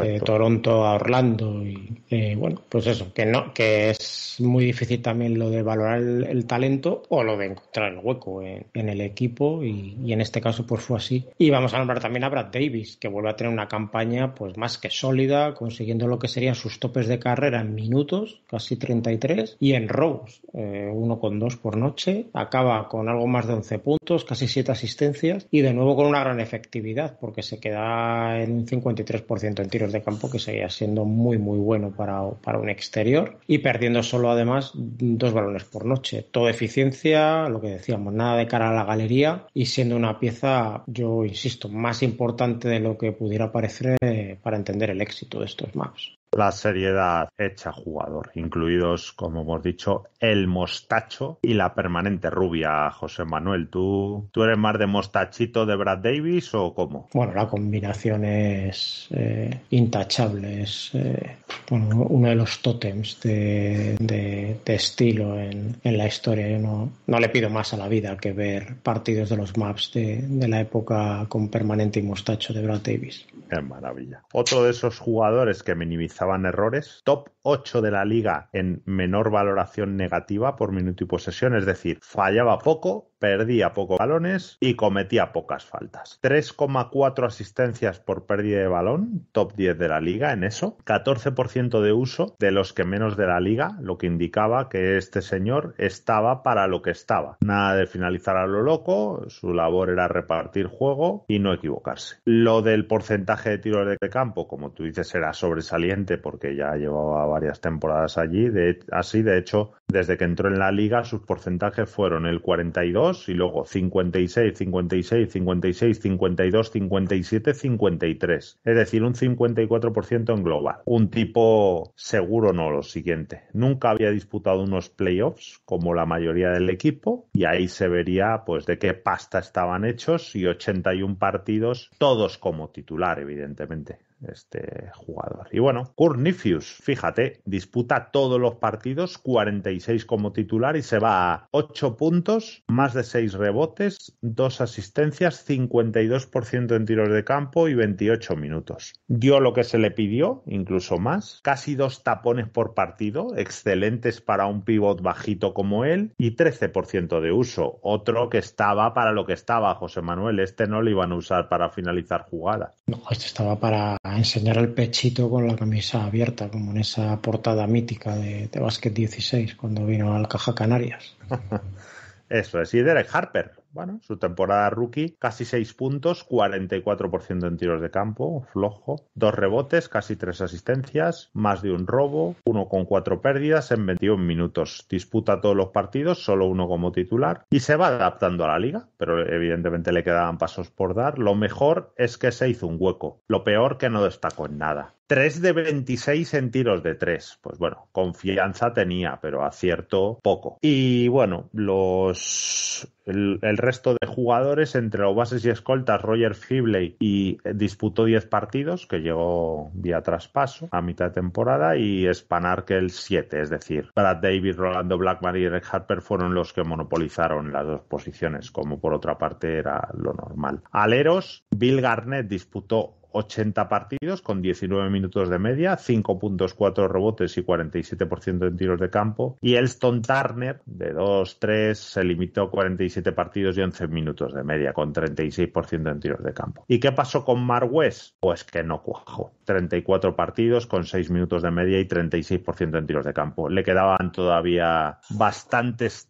de Toronto a Orlando y eh, bueno pues eso que no que es muy difícil también lo de valorar el, talento o lo de encontrar el hueco en, el equipo y, en este caso pues fue así y vamos a nombrar también a Brad Davis que vuelve a tener una campaña pues más que sólida consiguiendo lo que serían sus topes de carrera en minutos casi 33 y en rows eh, uno con dos por noche acaba con algo más de 11 puntos casi siete asistencias y de nuevo con una gran efectividad porque se queda en un 53% en tiros de campo, que seguía siendo muy, muy bueno para, un exterior, y perdiendo solo además dos balones por noche. Toda eficiencia, lo que decíamos, nada de cara a la galería, y siendo una pieza, yo insisto, más importante de lo que pudiera parecer eh, para entender el éxito de estos maps la seriedad hecha jugador, incluidos, como hemos dicho, el mostacho y la permanente rubia, José Manuel. ¿Tú, tú eres más de mostachito de Brad Davis o cómo? Bueno, la combinación es eh, intachable, es eh, uno de los tótems de, estilo en, la historia. Yo no, no le pido más a la vida que ver partidos de los maps de, de la época con permanente y mostacho de Brad Davis. Es maravilla. Otro de esos jugadores que minimizó errores, top 8 de la liga en menor valoración negativa por minuto y posesión, es decir, fallaba poco, perdía pocos balones y cometía pocas faltas. 3,4 asistencias por pérdida de balón, top 10 de la liga en eso. 14% de uso de los que menos de la liga, lo que indicaba que este señor estaba para lo que estaba. Nada de finalizar a lo loco, su labor era repartir juego y no equivocarse. Lo del porcentaje de tiros de campo, como tú dices, era sobresaliente porque ya llevaba varias temporadas allí. De, así, de hecho, desde que entró en la liga, sus porcentajes fueron el 42 y luego 56, 56, 56, 52, 57, 53. Es decir, un 54% en global. Un tipo seguro no lo siguiente. Nunca había disputado unos playoffs como la mayoría del equipo y ahí se vería pues de qué pasta estaban hechos y 81 partidos, todos como titular evidentemente este jugador. Y bueno, Kurt fíjate, disputa todos los partidos, 46 como titular y se va a 8 puntos, más de 6 rebotes, 2 asistencias, 52% en tiros de campo y 28 minutos. Dio lo que se le pidió, incluso más, casi 2 tapones por partido, excelentes para un pivot bajito como él y 13% de uso. Otro que estaba para lo que estaba José Manuel, este no lo iban a usar para finalizar jugadas. No, este estaba para a enseñar el pechito con la camisa abierta, como en esa portada mítica de, de Basket 16 cuando vino al Caja Canarias. Eso es, y Derek Harper, bueno, su temporada rookie, casi 6 puntos, 44% en tiros de campo, flojo, dos rebotes, casi tres asistencias, más de un robo, uno con cuatro pérdidas en 21 minutos. Disputa todos los partidos, solo uno como titular, y se va adaptando a la liga, pero evidentemente le quedaban pasos por dar. Lo mejor es que se hizo un hueco, lo peor que no destacó en nada. 3 de 26 en tiros de 3. Pues bueno, confianza tenía, pero acierto poco. Y bueno, los el, resto de jugadores, entre los bases y escoltas, Roger Fibley y eh, disputó 10 partidos, que llegó vía traspaso a mitad de temporada, y Spanarkel 7, es decir, Brad David Rolando Blackman y Rick Harper fueron los que monopolizaron las dos posiciones, como por otra parte era lo normal. Aleros, Bill Garnett disputó 80 partidos con 19 minutos de media, 5.4 puntos, rebotes y 47% en tiros de campo. Y Elston Turner, de 2-3, se limitó a 47 partidos y 11 minutos de media, con 36% en tiros de campo. ¿Y qué pasó con Marwes? Pues que no cuajó. 34 partidos con 6 minutos de media y 36% en tiros de campo. Le quedaban todavía bastantes,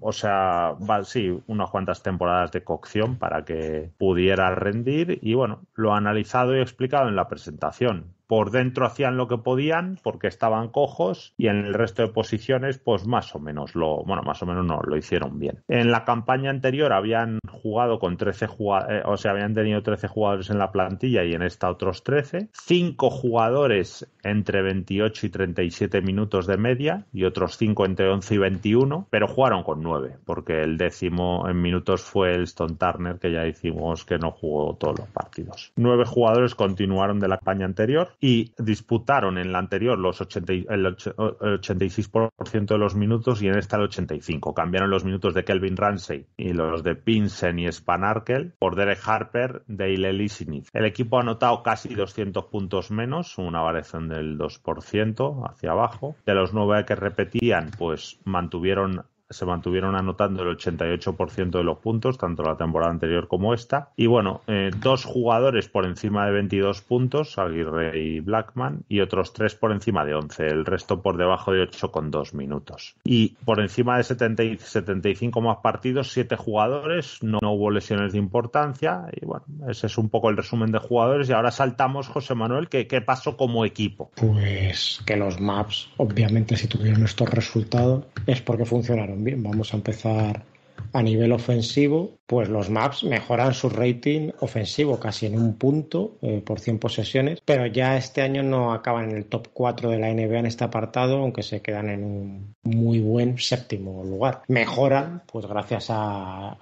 o sea, sí, unas cuantas temporadas de cocción para que pudiera rendir. Y bueno, lo analizamos y explicado en la presentación por dentro hacían lo que podían porque estaban cojos y en el resto de posiciones pues más o menos lo bueno más o menos no lo hicieron bien en la campaña anterior habían jugado con 13 jugadores eh, o sea habían tenido 13 jugadores en la plantilla y en esta otros 13 Cinco jugadores entre 28 y 37 minutos de media y otros 5 entre 11 y 21 pero jugaron con 9 porque el décimo en minutos fue el Stone Turner que ya hicimos que no jugó todos los partidos Nueve jugadores continuaron de la campaña anterior y disputaron en la anterior los el 86% de los minutos y en esta el 85%. Cambiaron los minutos de Kelvin Ramsey y los de Pinsen y Spanarkel por Derek Harper, Dale Lisinith. El equipo ha anotado casi 200 puntos menos, una variación del 2% hacia abajo. De los nueve que repetían, pues mantuvieron se mantuvieron anotando el 88% de los puntos, tanto la temporada anterior como esta. Y bueno, eh, dos jugadores por encima de 22 puntos, Aguirre y Blackman, y otros tres por encima de 11, el resto por debajo de con dos minutos. Y por encima de 70 y 75 más partidos, siete jugadores, no, hubo lesiones de importancia. Y bueno, ese es un poco el resumen de jugadores. Y ahora saltamos, José Manuel, ¿qué, qué pasó como equipo? Pues que los maps, obviamente, si tuvieron estos resultados, es porque funcionaron Vamos a empezar a nivel ofensivo pues los Maps mejoran su rating ofensivo casi en un punto eh, por 100 posesiones, pero ya este año no acaban en el top 4 de la NBA en este apartado, aunque se quedan en un muy buen séptimo lugar. Mejoran, pues gracias a,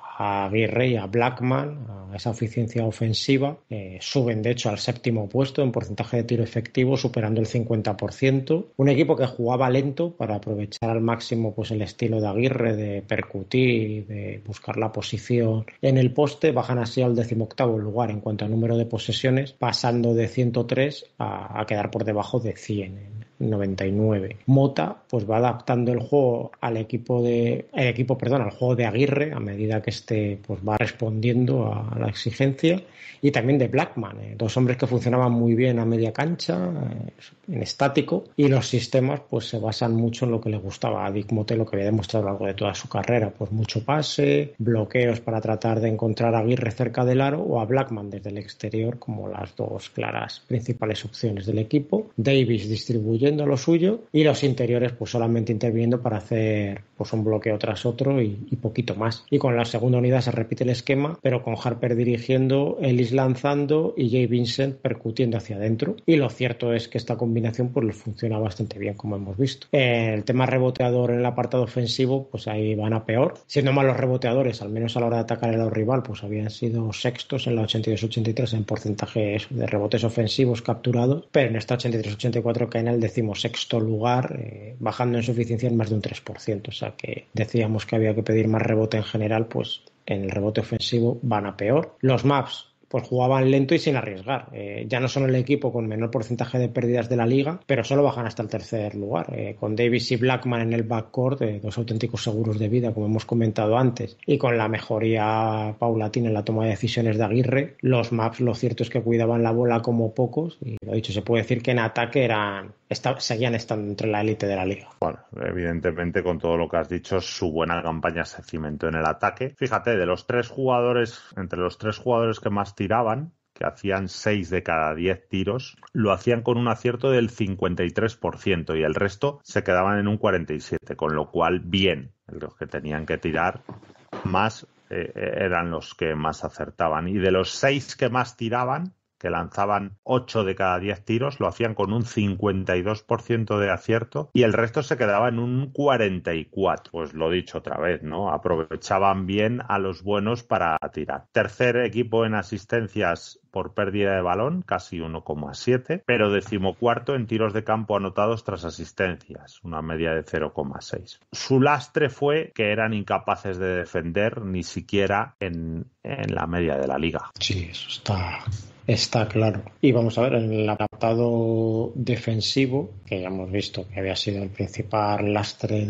Aguirre y a Blackman, a esa eficiencia ofensiva, eh, suben de hecho al séptimo puesto en porcentaje de tiro efectivo, superando el 50%. Un equipo que jugaba lento para aprovechar al máximo pues el estilo de Aguirre de percutir, de buscar la posición en el poste, bajan así al decimoctavo lugar en cuanto a número de posesiones, pasando de 103 a, a quedar por debajo de 100 99. Mota pues va adaptando el juego al equipo de el eh, equipo, perdón, al juego de Aguirre a medida que este pues va respondiendo a la exigencia y también de Blackman, eh, dos hombres que funcionaban muy bien a media cancha eh, en estático y los sistemas pues se basan mucho en lo que le gustaba a Dick Mote, lo que había demostrado algo largo de toda su carrera, por pues, mucho pase, bloqueos para tratar de encontrar a Aguirre cerca del aro o a Blackman desde el exterior como las dos claras principales opciones del equipo. Davis distribuye lo suyo y los interiores pues solamente interviniendo para hacer pues un bloqueo tras otro y, poquito más. Y con la segunda unidad se repite el esquema, pero con Harper dirigiendo, Ellis lanzando y Jay Vincent percutiendo hacia adentro. Y lo cierto es que esta combinación pues funciona bastante bien, como hemos visto. El tema reboteador en el apartado ofensivo, pues ahí van a peor. Siendo los reboteadores, al menos a la hora de atacar el rival, pues habían sido sextos en la 82-83 en porcentaje de rebotes ofensivos capturados, pero en esta 83-84 caen al decimosexto lugar, eh, bajando en su en más de un 3%. O sea, que decíamos que había que pedir más rebote en general, pues en el rebote ofensivo van a peor. Los Maps pues jugaban lento y sin arriesgar. Eh, ya no son el equipo con menor porcentaje de pérdidas de la liga, pero solo bajan hasta el tercer lugar. Eh, con Davis y Blackman en el backcourt, eh, dos auténticos seguros de vida, como hemos comentado antes, y con la mejoría paulatina en la toma de decisiones de Aguirre, los maps lo cierto es que cuidaban la bola como pocos, y lo dicho, se puede decir que en ataque eran seguían estando entre la élite de la liga. Bueno, evidentemente con todo lo que has dicho, su buena campaña se cimentó en el ataque. Fíjate, de los tres jugadores, entre los tres jugadores que más tiraban, que hacían seis de cada 10 tiros, lo hacían con un acierto del 53% y el resto se quedaban en un 47%, con lo cual bien, los que tenían que tirar más eh, eh, eran los que más acertaban. Y de los seis que más tiraban, que lanzaban 8 de cada 10 tiros, lo hacían con un 52% de acierto y el resto se quedaba en un 44. Pues lo dicho otra vez, ¿no? Aprovechaban bien a los buenos para tirar. Tercer equipo en asistencias por pérdida de balón, casi 1,7, pero decimocuarto en tiros de campo anotados tras asistencias, una media de 0,6. Su lastre fue que eran incapaces de defender ni siquiera en, en la media de la liga. Sí, eso está está claro. Y vamos a ver, en el apartado defensivo, que ya hemos visto que había sido el principal lastre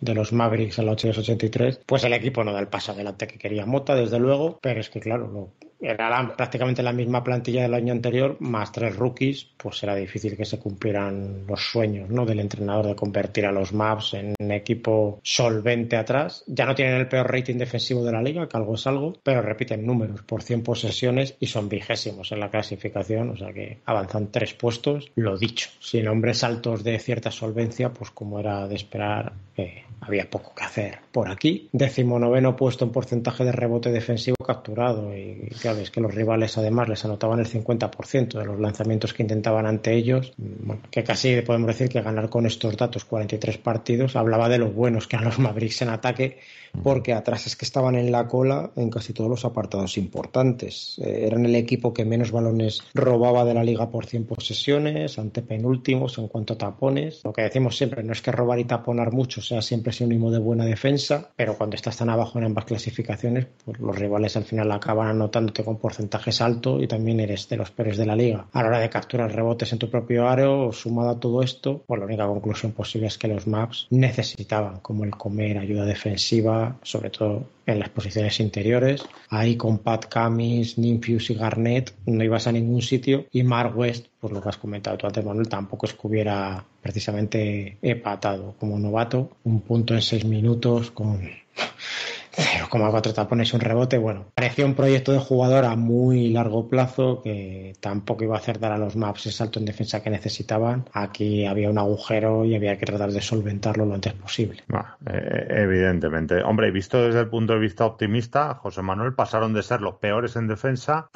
de, los Mavericks en la 883, 83 pues el equipo no da el paso adelante que quería Mota, desde luego, pero es que claro, no era prácticamente la misma plantilla del año anterior, más tres rookies, pues era difícil que se cumplieran los sueños ¿no? del entrenador de convertir a los Maps en equipo solvente atrás. Ya no tienen el peor rating defensivo de la liga, que algo es algo, pero repiten números por 100 posesiones y son vigésimos en la clasificación, o sea que avanzan tres puestos, lo dicho, sin hombres altos de cierta solvencia, pues como era de esperar, eh, había poco que hacer por aquí. Décimo noveno puesto en porcentaje de rebote defensivo capturado y es que los rivales además les anotaban el 50% de los lanzamientos que intentaban ante ellos, mm, que casi podemos decir que ganar con estos datos 43 partidos, hablaba de los buenos que eran los Mavericks en ataque, porque atrás es que estaban en la cola en casi todos los apartados importantes. Eh, eran el equipo que menos balones robaba de la liga por 100 posesiones, ante penúltimos en cuanto a tapones. Lo que decimos siempre, no es que robar y taponar mucho sea siempre sinónimo de buena defensa, pero cuando estás tan abajo en ambas clasificaciones, pues los rivales al final acaban anotando con porcentajes altos y también eres de los peores de la liga. A la hora de capturar rebotes en tu propio aro, sumado a todo esto, pues la única conclusión posible es que los maps necesitaban como el comer ayuda defensiva, sobre todo en las posiciones interiores. Ahí con Pat Camis Ninfius y Garnett no ibas a ningún sitio y Mark West, por pues lo que has comentado tú antes, Manuel, tampoco es que hubiera precisamente empatado como novato. Un punto en seis minutos con... 0,4 tapones y un rebote. Bueno, parecía un proyecto de jugador a muy largo plazo que tampoco iba a hacer dar a los maps el salto en defensa que necesitaban. Aquí había un agujero y había que tratar de solventarlo lo antes posible. E, e, evidentemente. Hombre, visto desde el punto de vista optimista, José Manuel pasaron de ser los peores en defensa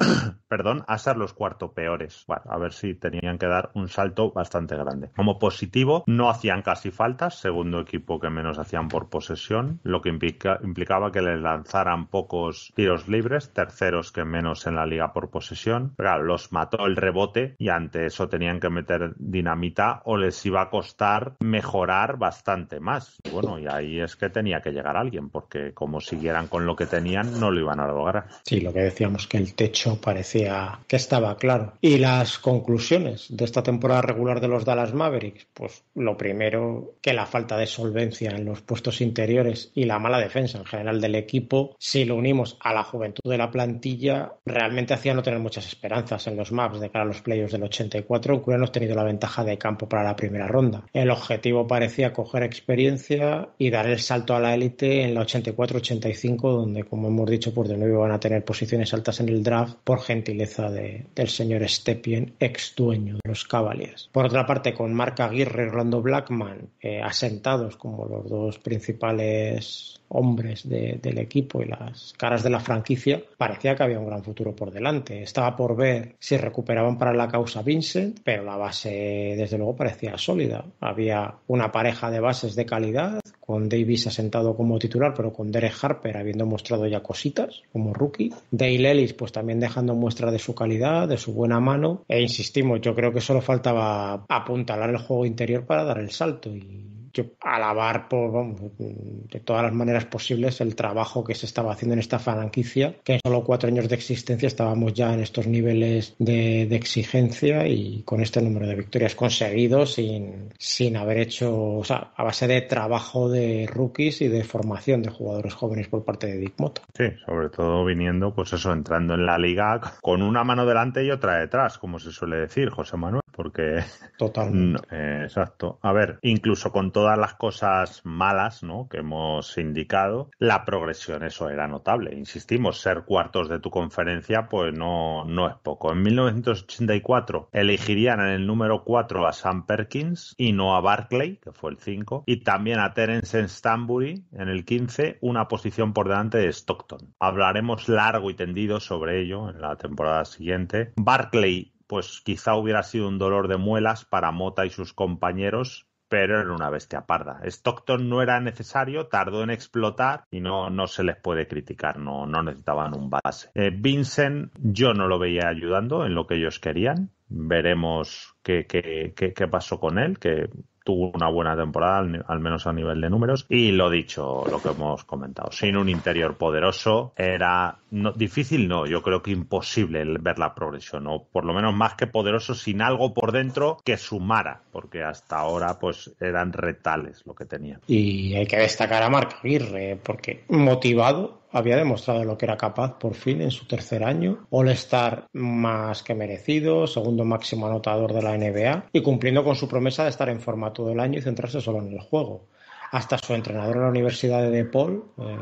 perdón, a ser los cuarto peores. a ver si tenían que dar un salto bastante grande. Como positivo, no hacían casi faltas, segundo equipo que menos hacían por posesión, lo que implicaba que les lanzaran pocos tiros libres, terceros que menos en la liga por posesión. Claro, los mató el rebote y ante eso tenían que meter dinamita o les iba a costar mejorar bastante más. Y bueno, y ahí es que tenía que llegar alguien, porque como siguieran con lo que tenían, no lo iban a lograr. Sí, lo que decíamos que el techo parecía que estaba claro. Y las conclusiones de esta temporada regular de los Dallas Mavericks, pues lo primero que la falta de solvencia en los puestos interiores y la mala defensa en general del equipo, si lo unimos a la juventud de la plantilla, realmente hacía no tener muchas esperanzas en los maps de cara a los playoffs del 84, aunque hemos tenido la ventaja de campo para la primera ronda. El objetivo parecía coger experiencia y dar el salto a la élite en la 84-85, donde como hemos dicho, por pues, de nuevo van a tener posiciones altas en el draft por gente de, del señor Stepien, ex dueño de los Cavaliers. Por otra parte, con Mark Aguirre y Orlando Blackman eh, asentados como los dos principales hombres del equipo y las caras de la franquicia, parecía que había un gran futuro por delante. Estaba por ver si recuperaban para la causa Vincent, pero la base desde luego parecía sólida. Había una pareja de bases de calidad, con Davis asentado como titular, pero con Derek Harper habiendo mostrado ya cositas como rookie. Dale Ellis pues también dejando muestra de su calidad, de su buena mano. E insistimos, yo creo que solo faltaba apuntalar el juego interior para dar el salto y alabar por, de todas las maneras posibles el trabajo que se estaba haciendo en esta franquicia, que en solo cuatro años de existencia estábamos ya en estos niveles de, exigencia y con este número de victorias conseguidos sin, sin haber hecho, o sea, a base de trabajo de rookies y de formación de jugadores jóvenes por parte de Dick Motta Sí, sobre todo viniendo, pues eso, entrando en la liga con una mano delante y otra detrás, como se suele decir, José Manuel, porque... Totalmente eh, exacto. A ver, incluso con todo todas las cosas malas ¿no? que hemos indicado, la progresión, eso era notable. Insistimos, ser cuartos de tu conferencia, pues no, no es poco. En 1984 elegirían en el número 4 a Sam Perkins y no a Barclay, que fue el 5, y también a Terence Stanbury en el 15, una posición por delante de Stockton. Hablaremos largo y tendido sobre ello en la temporada siguiente. Barclay pues quizá hubiera sido un dolor de muelas para Mota y sus compañeros pero era una bestia parda. Stockton no era necesario, tardó en explotar y no, no se les puede criticar, no, no necesitaban un base. Eh, Vincent yo no lo veía ayudando en lo que ellos querían, veremos qué, qué, qué pasó con él, que tuvo una buena temporada, al, menos a nivel de números. Y lo dicho, lo que hemos comentado, sin un interior poderoso era difícil, no, yo creo que imposible ver la progresión, o por lo menos más que poderoso, sin algo por dentro que sumara, porque hasta ahora pues eran retales lo que tenía. Y hay que destacar a Marc Aguirre, porque motivado había demostrado lo que era capaz por fin en su tercer año, All-Star más que merecido, segundo máximo anotador de la NBA y cumpliendo con su promesa de estar en forma todo el año y centrarse solo en el juego hasta su entrenador en la Universidad de DePaul, eh,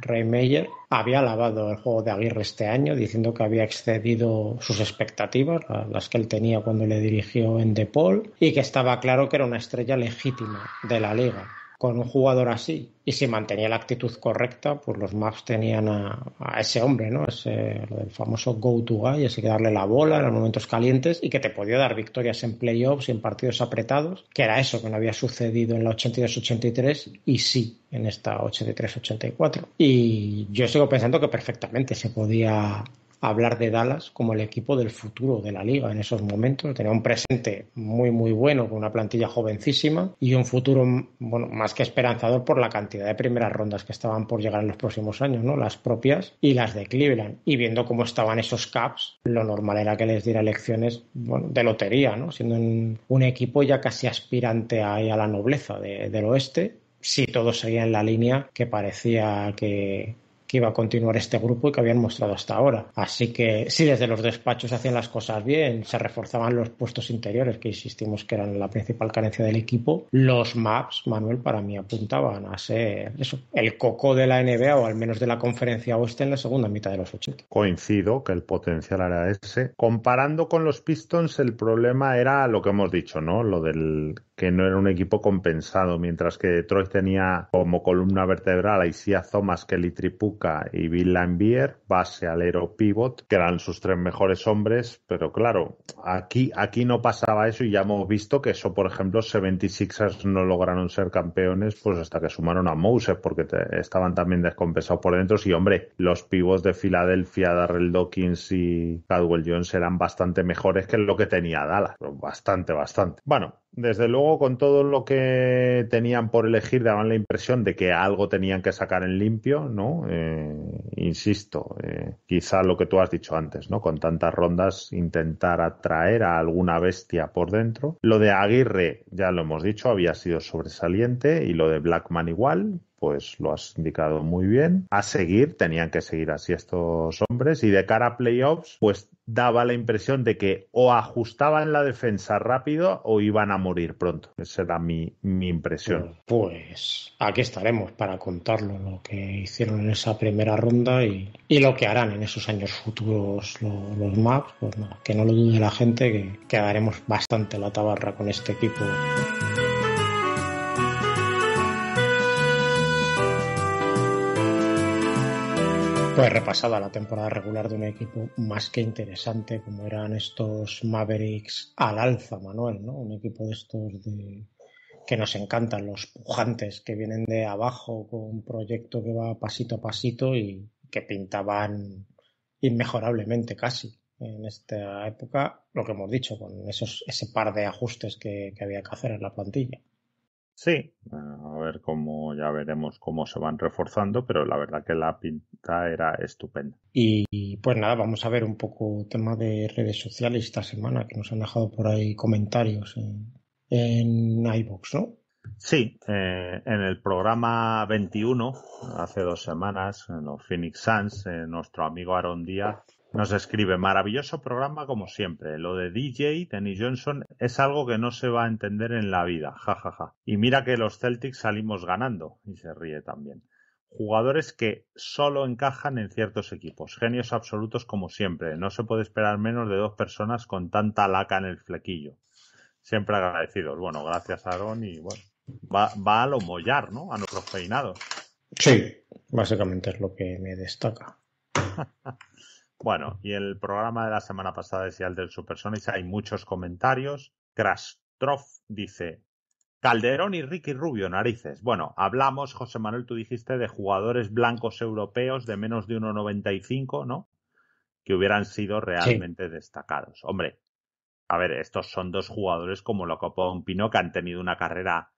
Ray Meyer, había alabado el juego de Aguirre este año, diciendo que había excedido sus expectativas, las que él tenía cuando le dirigió en DePaul, y que estaba claro que era una estrella legítima de la liga con un jugador así. Y si mantenía la actitud correcta, pues los maps tenían a, ese hombre, ¿no? Ese, el famoso go-to guy, ese que darle la bola en los momentos calientes y que te podía dar victorias en playoffs y en partidos apretados, que era eso que no había sucedido en la 82-83 y sí en esta 83-84. Y yo sigo pensando que perfectamente se podía hablar de Dallas como el equipo del futuro de la liga en esos momentos. Tenía un presente muy, muy bueno, con una plantilla jovencísima y un futuro, bueno, más que esperanzador por la cantidad de primeras rondas que estaban por llegar en los próximos años, ¿no? Las propias y las de Cleveland. Y viendo cómo estaban esos Caps, lo normal era que les diera lecciones, de lotería, ¿no? Siendo un, equipo ya casi aspirante a, la nobleza del oeste si todo seguía en la línea que parecía que, que iba a continuar este grupo y que habían mostrado hasta ahora. Así que si desde los despachos hacían las cosas bien, se reforzaban los puestos interiores, que insistimos que eran la principal carencia del equipo, los maps, Manuel, para mí apuntaban a ser eso, el coco de la NBA o al menos de la conferencia oeste en la segunda mitad de los 80. Coincido que el potencial era ese. Comparando con los Pistons, el problema era lo que hemos dicho, ¿no? Lo del que no era un equipo compensado, mientras que Detroit tenía como columna vertebral a Isia Thomas, Kelly Tripuca y Bill Lambier, base, alero, pivot, que eran sus tres mejores hombres, pero claro, aquí, aquí no pasaba eso y ya hemos visto que eso, por ejemplo, 76ers no lograron ser campeones pues hasta que sumaron a Moses, porque estaban también descompensados por dentro, y hombre, los pivots de Filadelfia, Darrell Dawkins y Cadwell Jones eran bastante mejores que lo que tenía Dallas, bastante, bastante. Bueno, desde luego, con todo lo que tenían por elegir, daban la impresión de que algo tenían que sacar en limpio, ¿no? Eh, insisto, eh, quizá lo que tú has dicho antes, ¿no? Con tantas rondas, intentar atraer a alguna bestia por dentro. Lo de Aguirre, ya lo hemos dicho, había sido sobresaliente y lo de Blackman igual, pues lo has indicado muy bien. A seguir, tenían que seguir así estos hombres y de cara a playoffs, pues daba la impresión de que o ajustaban la defensa rápido o iban a morir pronto. Esa era mi, mi impresión. Pues aquí estaremos para contarlo, lo que hicieron en esa primera ronda y, lo que harán en esos años futuros los, los maps. Pues que no lo dude la gente, que, que bastante la tabarra con este equipo. fue repasada la temporada regular de un equipo más que interesante, como eran estos Mavericks al alza, Manuel, ¿no? Un equipo de estos que nos encantan, los pujantes que vienen de abajo con un proyecto que va pasito a pasito y que pintaban inmejorablemente casi en esta época, lo que hemos dicho, con esos, ese par de ajustes que había que hacer en la plantilla. Sí, ah, a ver cómo ya veremos cómo se van reforzando, pero la verdad que la pinta era estupenda. Y pues nada, vamos a ver un poco tema de redes sociales esta semana, que nos han dejado por ahí comentarios en, en ¿no? Sí, eh, en el programa 21, hace dos semanas, en los Phoenix Suns, eh, nuestro amigo Aaron Díaz nos escribe, maravilloso programa como siempre. Lo de DJ, Denis Johnson, es algo que no se va a entender en la vida. jajaja. Y mira que los Celtics salimos ganando. Y se ríe también. Jugadores que solo encajan en ciertos equipos. Genios absolutos como siempre. No se puede esperar menos de dos personas con tanta laca en el flequillo. Siempre agradecidos. Bueno, gracias Aaron y bueno. Va, va a lo mollar, ¿no? A nuestros peinados. Sí, básicamente es lo que me destaca. Bueno, y el programa de la semana pasada decía el del Supersonics, hay muchos comentarios. Krastrof dice, Calderón y Ricky Rubio, narices. Bueno, hablamos, José Manuel, tú dijiste de jugadores blancos europeos de menos de 1,95, ¿no? Que hubieran sido realmente destacados. Hombre, a ver, estos son dos jugadores como lo Pino que han tenido una carrera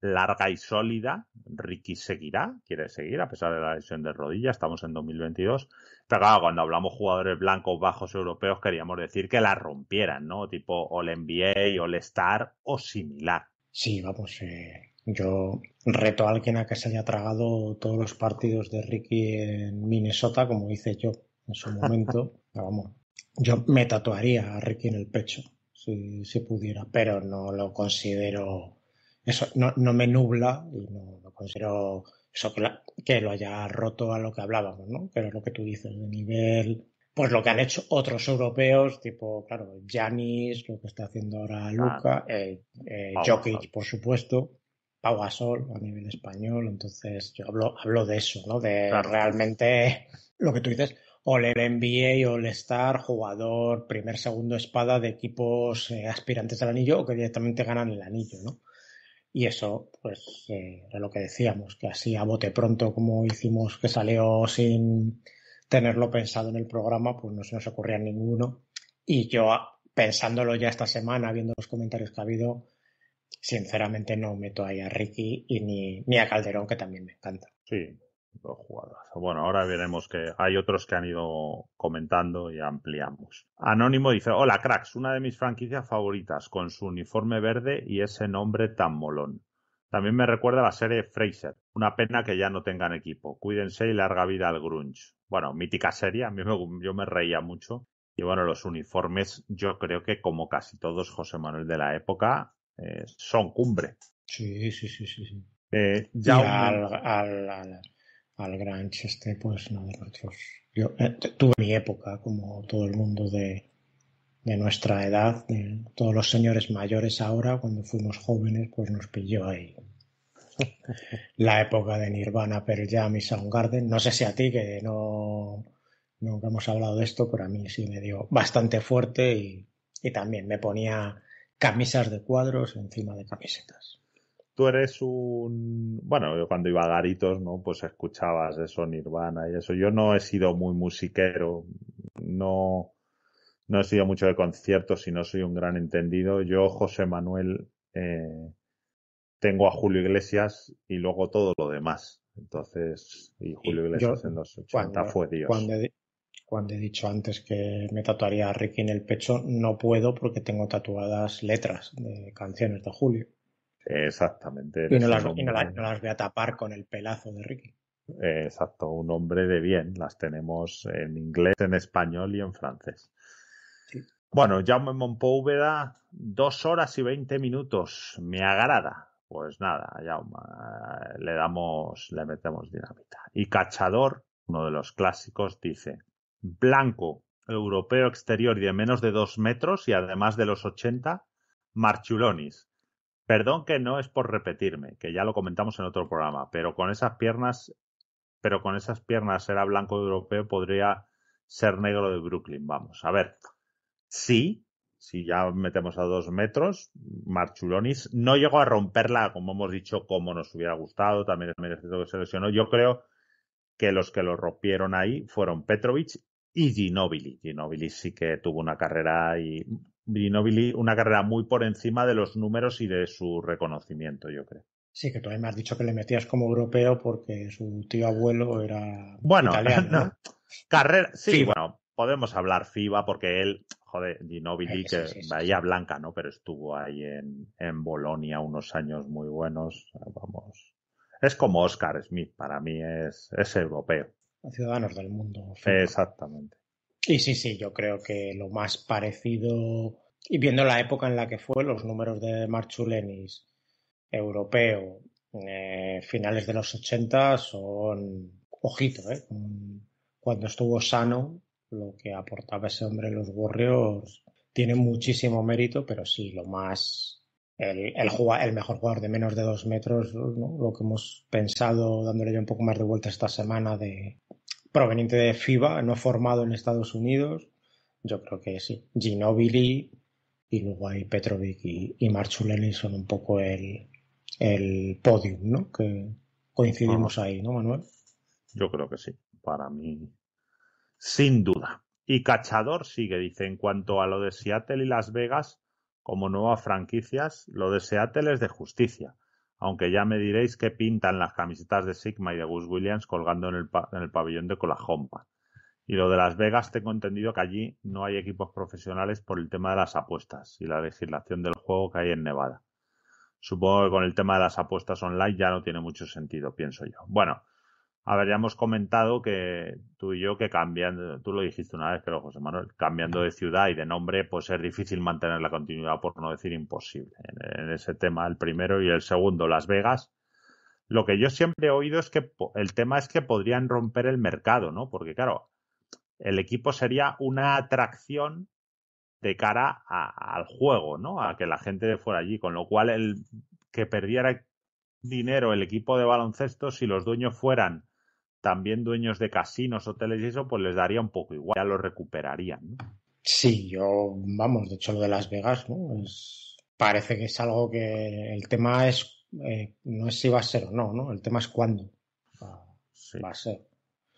larga y sólida. Ricky seguirá, quiere seguir a pesar de la lesión de rodilla. Estamos en 2022. Pero claro, cuando hablamos jugadores blancos, bajos, europeos, queríamos decir que la rompieran, ¿no? Tipo All-NBA, el star o similar. Sí, vamos, eh, yo reto a alguien a que se haya tragado todos los partidos de Ricky en Minnesota, como hice yo en su momento. vamos, yo me tatuaría a Ricky en el pecho, si, si pudiera, pero no lo considero eso no, me nubla y no, considero eso que, lo haya roto a lo que hablábamos, ¿no? Pero lo que tú dices, de nivel, pues lo que han hecho otros europeos, tipo, claro, Janis, lo que está haciendo ahora Luca, eh, eh, Jokic, por supuesto, Pau Gasol a nivel español, entonces yo hablo, hablo de eso, ¿no? De realmente lo que tú dices, o el NBA o el Star, jugador, primer, segundo espada de equipos eh, aspirantes al anillo o que directamente ganan el anillo, ¿no? Y eso, pues, eh, era lo que decíamos, que así a bote pronto, como hicimos, que salió sin tenerlo pensado en el programa, pues no se nos ocurría ninguno. Y yo, ah, pensándolo ya esta semana, viendo los comentarios que ha habido, sinceramente no meto ahí a Ricky y ni, ni a Calderón, que también me encanta. Sí, bueno, ahora veremos que hay otros que han ido comentando y ampliamos. Anónimo dice, hola cracks, una de mis franquicias favoritas, con su uniforme verde y ese nombre tan molón. También me recuerda a la serie Fraser. Una pena que ya no tengan equipo. Cuídense y larga vida al grunge. Bueno, mítica serie, a mí me, yo me reía mucho. Y bueno, los uniformes, yo creo que como casi todos José Manuel de la época, eh, son cumbre. Sí, sí, sí, sí. sí. Eh, ya al, al grunge este, pues no de nosotros. Yo eh, tuve mi época, como todo el mundo de, nuestra edad, todos los señores mayores ahora, cuando fuimos jóvenes, pues nos pilló ahí la época de Nirvana, Pearl Jam y Soundgarden. No sé si a ti, que no nunca hemos hablado de esto, pero a mí sí me dio bastante fuerte y, y también me ponía camisas de cuadros encima de camisetas tú eres un... Bueno, yo cuando iba a garitos, ¿no? Pues escuchabas eso, Nirvana y eso. Yo no he sido muy musiquero, no, no he sido mucho de conciertos y no soy un gran entendido. Yo, José Manuel, eh, tengo a Julio Iglesias y luego todo lo demás. Entonces, y Julio Iglesias en los 80 fue Dios. Cuando he, cuando he dicho antes que me tatuaría a Ricky en el pecho, no puedo porque tengo tatuadas letras de canciones de Julio. Exactamente. Y no, las, voy a tapar con el pelazo de Ricky. Exacto, un hombre de bien. Las tenemos en inglés, en español y en francés. Sí. Bueno, Jaume vea, dos horas y veinte minutos. Me agrada. Pues nada, Jaume, eh, le damos, le metemos dinamita. Y Cachador, uno de los clásicos, dice, blanco, europeo exterior y de menos de dos metros y además de los ochenta, Marchulonis. Perdón que no es por repetirme, que ya lo comentamos en otro programa, pero con esas piernas, pero con esas piernas era blanco europeo, podría ser negro de Brooklyn, vamos. A ver, sí, si ya metemos a dos metros, Marchulonis no llegó a romperla, como hemos dicho, como nos hubiera gustado, también es merecido que se lesionó. Yo creo que los que lo rompieron ahí fueron Petrovic y Ginobili. Ginobili sí que tuvo una carrera y Ginobili una carrera muy por encima de los números y de su reconocimiento, yo creo. Sí, que tú me has dicho que le metías como europeo porque su tío abuelo era bueno, italiano. Carrera, sí, bueno, podemos hablar FIBA porque él, joder, Ginobili, eh, que vaya Blanca, ¿no? Pero estuvo ahí en, Bolonia unos años muy buenos, vamos. Es como Oscar Smith, para mí es, es europeo. Ciudadanos del mundo. Exactamente. Sí, sí, sí, yo creo que lo más parecido, y viendo la época en la que fue, los números de Marchulenis europeo, eh, finales de los 80 son, ojito, eh, cuando estuvo sano, lo que aportaba ese hombre los Warriors tiene muchísimo mérito, pero sí, lo más, el, el, el mejor jugador de menos de dos metros, lo que hemos pensado dándole ya un poco más de vuelta esta semana de proveniente de FIBA, no formado en Estados Unidos. Yo creo que sí. Ginobili y luego hay Petrovic y, y son un poco el, el podium, ¿no? Que coincidimos ahí, ¿no, Manuel? Yo creo que sí. Para mí, sin duda. Y Cachador sigue, dice, en cuanto a lo de Seattle y Las Vegas como nuevas franquicias, lo de Seattle es de justicia aunque ya me diréis que pintan las camisetas de Sigma y de Gus Williams colgando en el, en el pabellón de Colajompa. Y lo de Las Vegas, tengo entendido que allí no hay equipos profesionales por el tema de las apuestas y la legislación del juego que hay en Nevada. Supongo que con el tema de las apuestas online ya no tiene mucho sentido, pienso yo. Bueno, a comentado que tú y yo que cambiando, tú lo dijiste una vez, creo, José Manuel, cambiando de ciudad y de nombre, pues es difícil mantener la continuidad, por no decir imposible. En, ese tema, el primero y el segundo, Las Vegas. Lo que yo siempre he oído es que el tema es que podrían romper el mercado, ¿no? Porque claro, el equipo sería una atracción de cara al juego, ¿no? A que la gente fuera allí, con lo cual el que perdiera dinero el equipo de baloncesto si los dueños fueran también dueños de casinos, hoteles y eso, pues les daría un poco igual, ya lo recuperarían. ¿no? Sí, yo, vamos, de hecho lo de Las Vegas, ¿no? Es, parece que es algo que el tema es, eh, no es si va a ser o no, ¿no? El tema es cuándo va, a ser.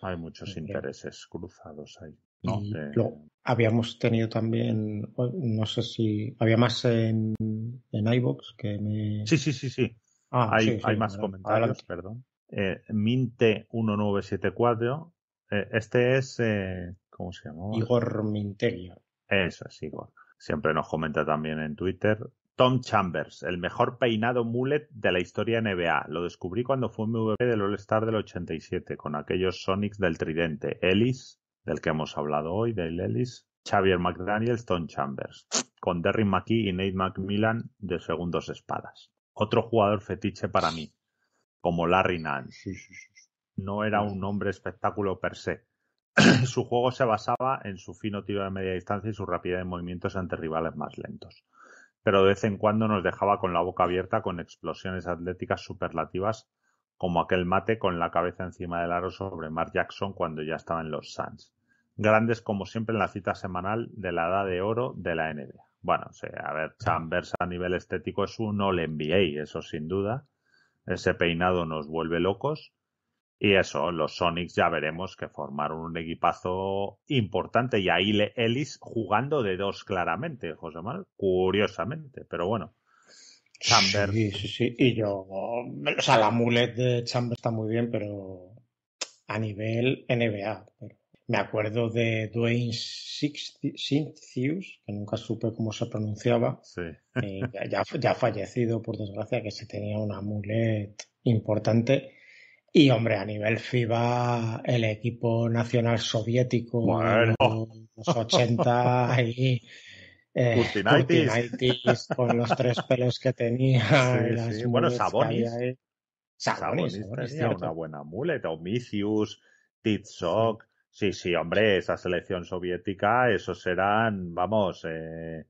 Hay muchos intereses cruzados ahí. ¿no? Eh, lo, habíamos tenido también, no sé si, había más en, en que me... Sí, sí, sí, sí. Ah, hay, hay más comentarios, perdón. Eh, Minte 1974. Eh, este es, eh, ¿cómo se llama? Igor Minterio. Eso es, Igor. Siempre nos comenta también en Twitter. Tom Chambers, el mejor peinado mullet de la historia NBA. Lo descubrí cuando fue MVP del All-Star del 87, con aquellos Sonics del Tridente. Ellis, del que hemos hablado hoy, del Ellis. Xavier McDaniels, Tom Chambers. Con Derrick McKee y Nate McMillan de segundos espadas. Otro jugador fetiche para mí como Larry Nance. No era un hombre espectáculo per se. su juego se basaba en su fino tiro de media distancia y su rapidez de movimientos ante rivales más lentos. Pero de vez en cuando nos dejaba con la boca abierta con explosiones atléticas superlativas, como aquel mate con la cabeza encima del aro sobre Mark Jackson cuando ya estaba en los Suns. Grandes como siempre en la cita semanal de la edad de oro de la NBA. Bueno, a ver, Chambers a nivel estético es un All NBA, eso sin duda ese peinado nos vuelve locos. Y eso, los Sonics ya veremos que formaron un equipazo importante y ahí le Ellis jugando de dos claramente, José Mal, curiosamente, pero bueno. Chamber. Sí, sí, sí. Y yo, o sea, la mulet de Chamber está muy bien, pero a nivel NBA. Pero me acuerdo de Dwayne Sintius, que nunca supe cómo se pronunciaba, eh, ya, ya, fallecido, por desgracia, que se tenía una mulet importante. Y hombre, a nivel FIBA, el equipo nacional soviético bueno. los 80 y eh, con los tres pelos que tenía. Bueno, Sabonis. Sabonis, tenía una buena muleta. Omicius, Titsok. Sí, sí, hombre, esa selección soviética, esos eran, vamos, eh,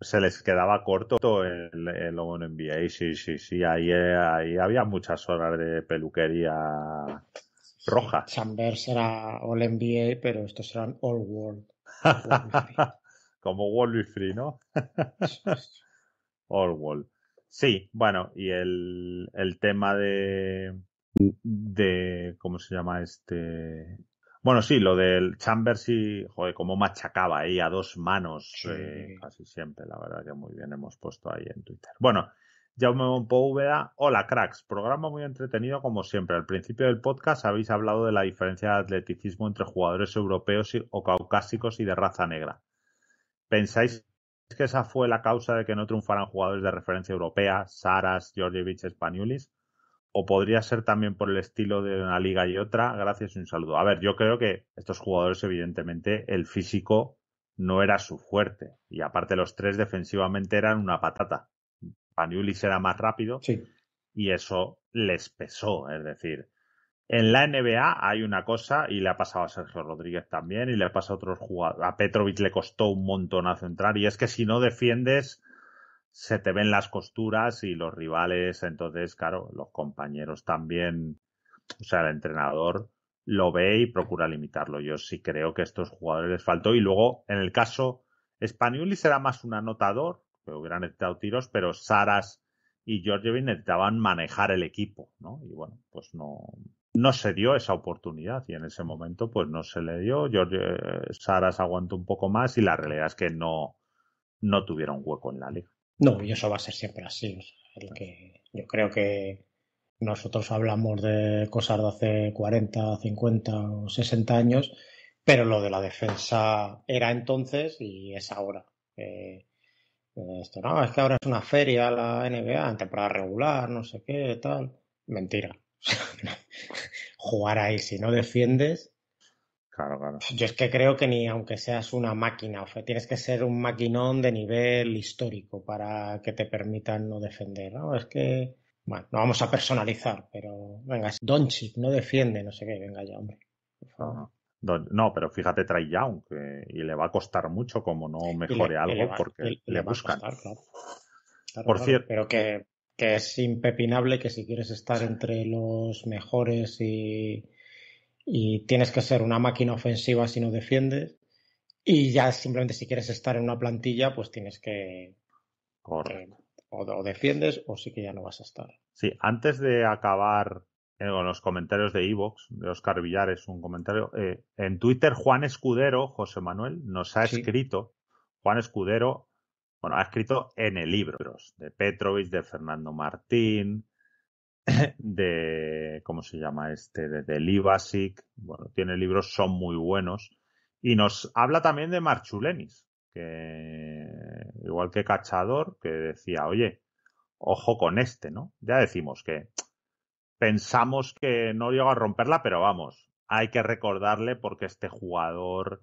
se les quedaba corto el, el Open NBA. Sí, sí, sí, ahí, eh, ahí había muchas horas de peluquería roja. Chamber será All NBA, pero estos eran All World. Como World Free, ¿no? all World. Sí, bueno, y el, el tema de, de, ¿cómo se llama este? Bueno, sí, lo del Chambers y, joder, cómo machacaba ahí a dos manos eh, casi siempre, la verdad que muy bien hemos puesto ahí en Twitter. Bueno, Jaume Pouveda, hola cracks, programa muy entretenido como siempre. Al principio del podcast habéis hablado de la diferencia de atleticismo entre jugadores europeos o caucásicos y de raza negra. ¿Pensáis que esa fue la causa de que no triunfaran jugadores de referencia europea, Saras, Georgievich, Spaniulis? o podría ser también por el estilo de una liga y otra. Gracias y un saludo. A ver, yo creo que estos jugadores, evidentemente, el físico no era su fuerte. Y aparte, los tres defensivamente eran una patata. Paniulis era más rápido sí. y eso les pesó. Es decir, en la NBA hay una cosa y le ha pasado a Sergio Rodríguez también y le ha pasado a otros jugadores. A Petrovic le costó un montón montonazo entrar y es que si no defiendes se te ven las costuras y los rivales, entonces, claro, los compañeros también, o sea, el entrenador lo ve y procura limitarlo. Yo sí creo que estos jugadores les faltó. Y luego, en el caso, Spanioli será más un anotador, que hubiera necesitado tiros, pero Saras y George necesitaban manejar el equipo, ¿no? Y bueno, pues no, no se dio esa oportunidad y en ese momento pues no se le dio. George eh, Saras aguantó un poco más y la realidad es que no, no tuvieron hueco en la liga. No, y eso va a ser siempre así. que yo creo que nosotros hablamos de cosas de hace 40, 50 o 60 años, pero lo de la defensa era entonces y es ahora. Eh, eh, esto, no, es que ahora es una feria la NBA en temporada regular, no sé qué, tal. Mentira. Jugar ahí, si no defiendes, yo es que creo que ni aunque seas una máquina, o tienes que ser un maquinón de nivel histórico para que te permitan no defender, ¿no? Es que, bueno, no vamos a personalizar, pero venga, Doncic no defiende, no sé qué, venga ya, hombre. No, pero fíjate, Trae Young, y le va a costar mucho como no mejore algo porque le, buscan. Por cierto. Pero que es impepinable que si quieres estar entre los mejores y y tienes que ser una máquina ofensiva si no defiendes. Y ya simplemente si quieres estar en una plantilla, pues tienes que... Correcto. Eh, o, defiendes o sí que ya no vas a estar. Sí, antes de acabar eh, con los comentarios de Evox, de Oscar Villares, un comentario. Eh, en Twitter, Juan Escudero, José Manuel, nos ha escrito, Juan Escudero, bueno, ha escrito en el libro de Petrovich, de Fernando Martín, de, ¿cómo se llama este? De, de Bueno, tiene libros, son muy buenos. Y nos habla también de Marchulenis, que igual que Cachador, que decía, oye, ojo con este, ¿no? Ya decimos que pensamos que no llega a romperla, pero vamos, hay que recordarle porque este jugador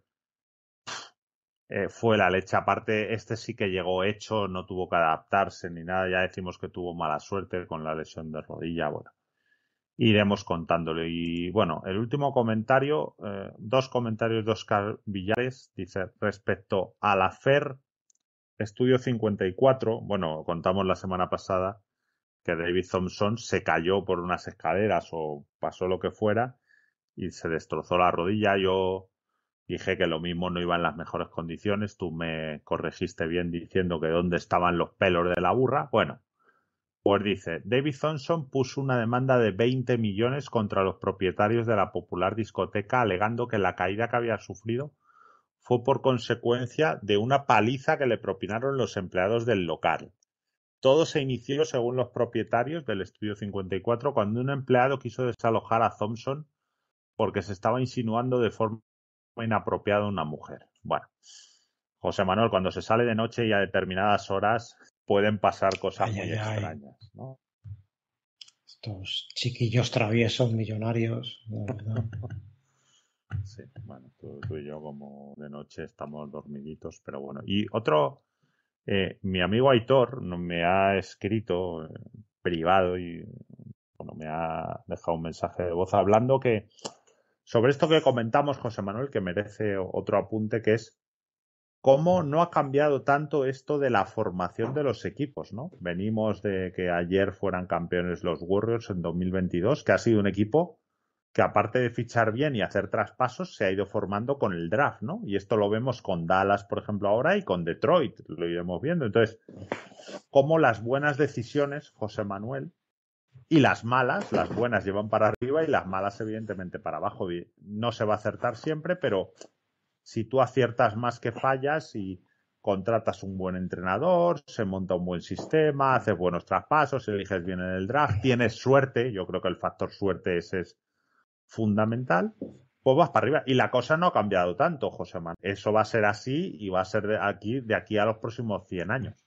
eh, fue la leche aparte. Este sí que llegó hecho, no tuvo que adaptarse ni nada. Ya decimos que tuvo mala suerte con la lesión de rodilla. Bueno, iremos contándole. Y bueno, el último comentario, eh, dos comentarios de Oscar Villares, dice respecto a la FER Estudio 54. Bueno, contamos la semana pasada que David Thompson se cayó por unas escaleras o pasó lo que fuera y se destrozó la rodilla. Yo dije que lo mismo no iba en las mejores condiciones. Tú me corregiste bien diciendo que dónde estaban los pelos de la burra. Bueno, pues dice, David Thompson puso una demanda de 20 millones contra los propietarios de la popular discoteca alegando que la caída que había sufrido fue por consecuencia de una paliza que le propinaron los empleados del local. Todo se inició, según los propietarios del estudio 54, cuando un empleado quiso desalojar a Thompson porque se estaba insinuando de forma inapropiado una mujer. Bueno, José Manuel, cuando se sale de noche y a determinadas horas pueden pasar cosas muy extrañas, Estos chiquillos traviesos, millonarios, Sí, bueno, tú, y yo como de noche estamos dormiditos, pero bueno. Y otro, eh, mi amigo Aitor me ha escrito eh, privado y me ha dejado un mensaje de voz hablando que sobre esto que comentamos, José Manuel, que merece otro apunte, que es cómo no ha cambiado tanto esto de la formación de los equipos, ¿no? Venimos de que ayer fueran campeones los Warriors en 2022, que ha sido un equipo que aparte de fichar bien y hacer traspasos, se ha ido formando con el draft, ¿no? Y esto lo vemos con Dallas, por ejemplo, ahora y con Detroit, lo iremos viendo. Entonces, cómo las buenas decisiones, José Manuel, y las malas, las buenas llevan para arriba y las malas evidentemente para abajo. No se va a acertar siempre, pero si tú aciertas más que fallas y contratas un buen entrenador, se monta un buen sistema, haces buenos traspasos, eliges bien en el draft, tienes suerte, yo creo que el factor suerte ese es fundamental, pues vas para arriba. Y la cosa no ha cambiado tanto, José Manuel. Eso va a ser así y va a ser de aquí, de aquí a los próximos 100 años.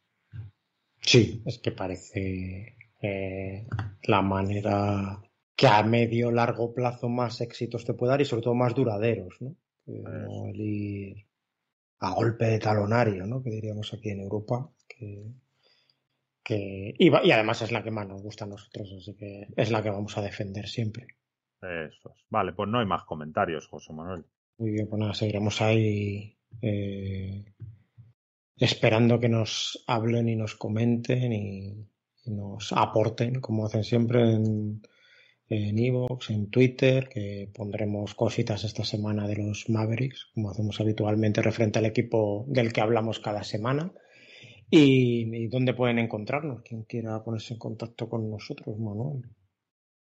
Sí, es que parece eh, la manera que a medio largo plazo más éxitos te puede dar y sobre todo más duraderos, ¿no? ir a golpe de talonario, ¿no? Que diríamos aquí en Europa, que, y, además es la que más nos gusta a nosotros, así que es la que vamos a defender siempre. Eso Vale, pues no hay más comentarios, José Manuel. Muy bien, pues nada, seguiremos ahí eh, esperando que nos hablen y nos comenten y, nos aporten, como hacen siempre en en Evox, en Twitter, que pondremos cositas esta semana de los Mavericks, como hacemos habitualmente referente al equipo del que hablamos cada semana. ¿Y, dónde pueden encontrarnos? Quien quiera ponerse en contacto con nosotros, Manuel.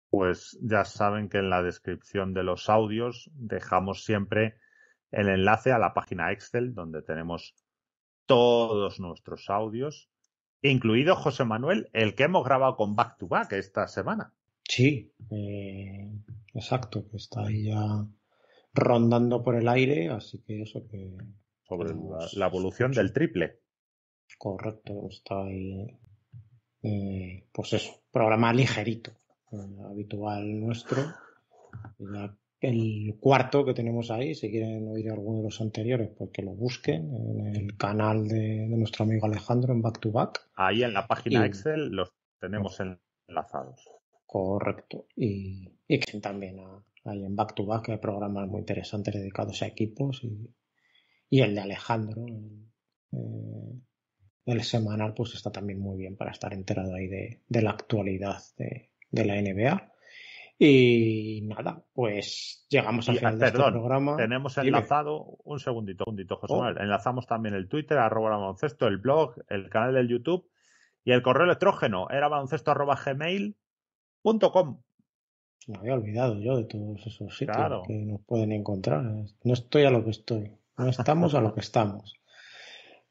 Pues ya saben que en la descripción de los audios dejamos siempre el enlace a la página Excel, donde tenemos todos nuestros audios incluido José Manuel, el que hemos grabado con Back to Back esta semana. Sí, eh, exacto, que está ahí ya rondando por el aire, así que eso que... Sobre la, evolución del triple. Correcto, está ahí. Eh, pues eso, programa ligerito, eh, habitual nuestro el cuarto que tenemos ahí, si quieren oír alguno de los anteriores, pues que lo busquen en el canal de, nuestro amigo Alejandro en Back to Back. Ahí en la página Excel los tenemos enlazados. Correcto. Y, que también hay en Back to Back, que hay programas muy interesantes dedicados a equipos y, el de Alejandro, eh, el, semanal, pues está también muy bien para estar enterado ahí de, la actualidad de la NBA y nada, pues llegamos al final del de este programa. Tenemos enlazado, un segundito, un oh. Enlazamos también el Twitter, arroba el blog, el canal del YouTube y el correo electrógeno era baloncesto Me había olvidado yo de todos esos sitios que nos pueden encontrar. No estoy a lo que estoy. No estamos a lo que estamos.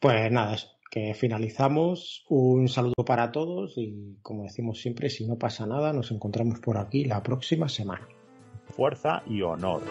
Pues nada, eso que finalizamos. Un saludo para todos y como decimos siempre, si no pasa nada, nos encontramos por aquí la próxima semana. Fuerza y honor.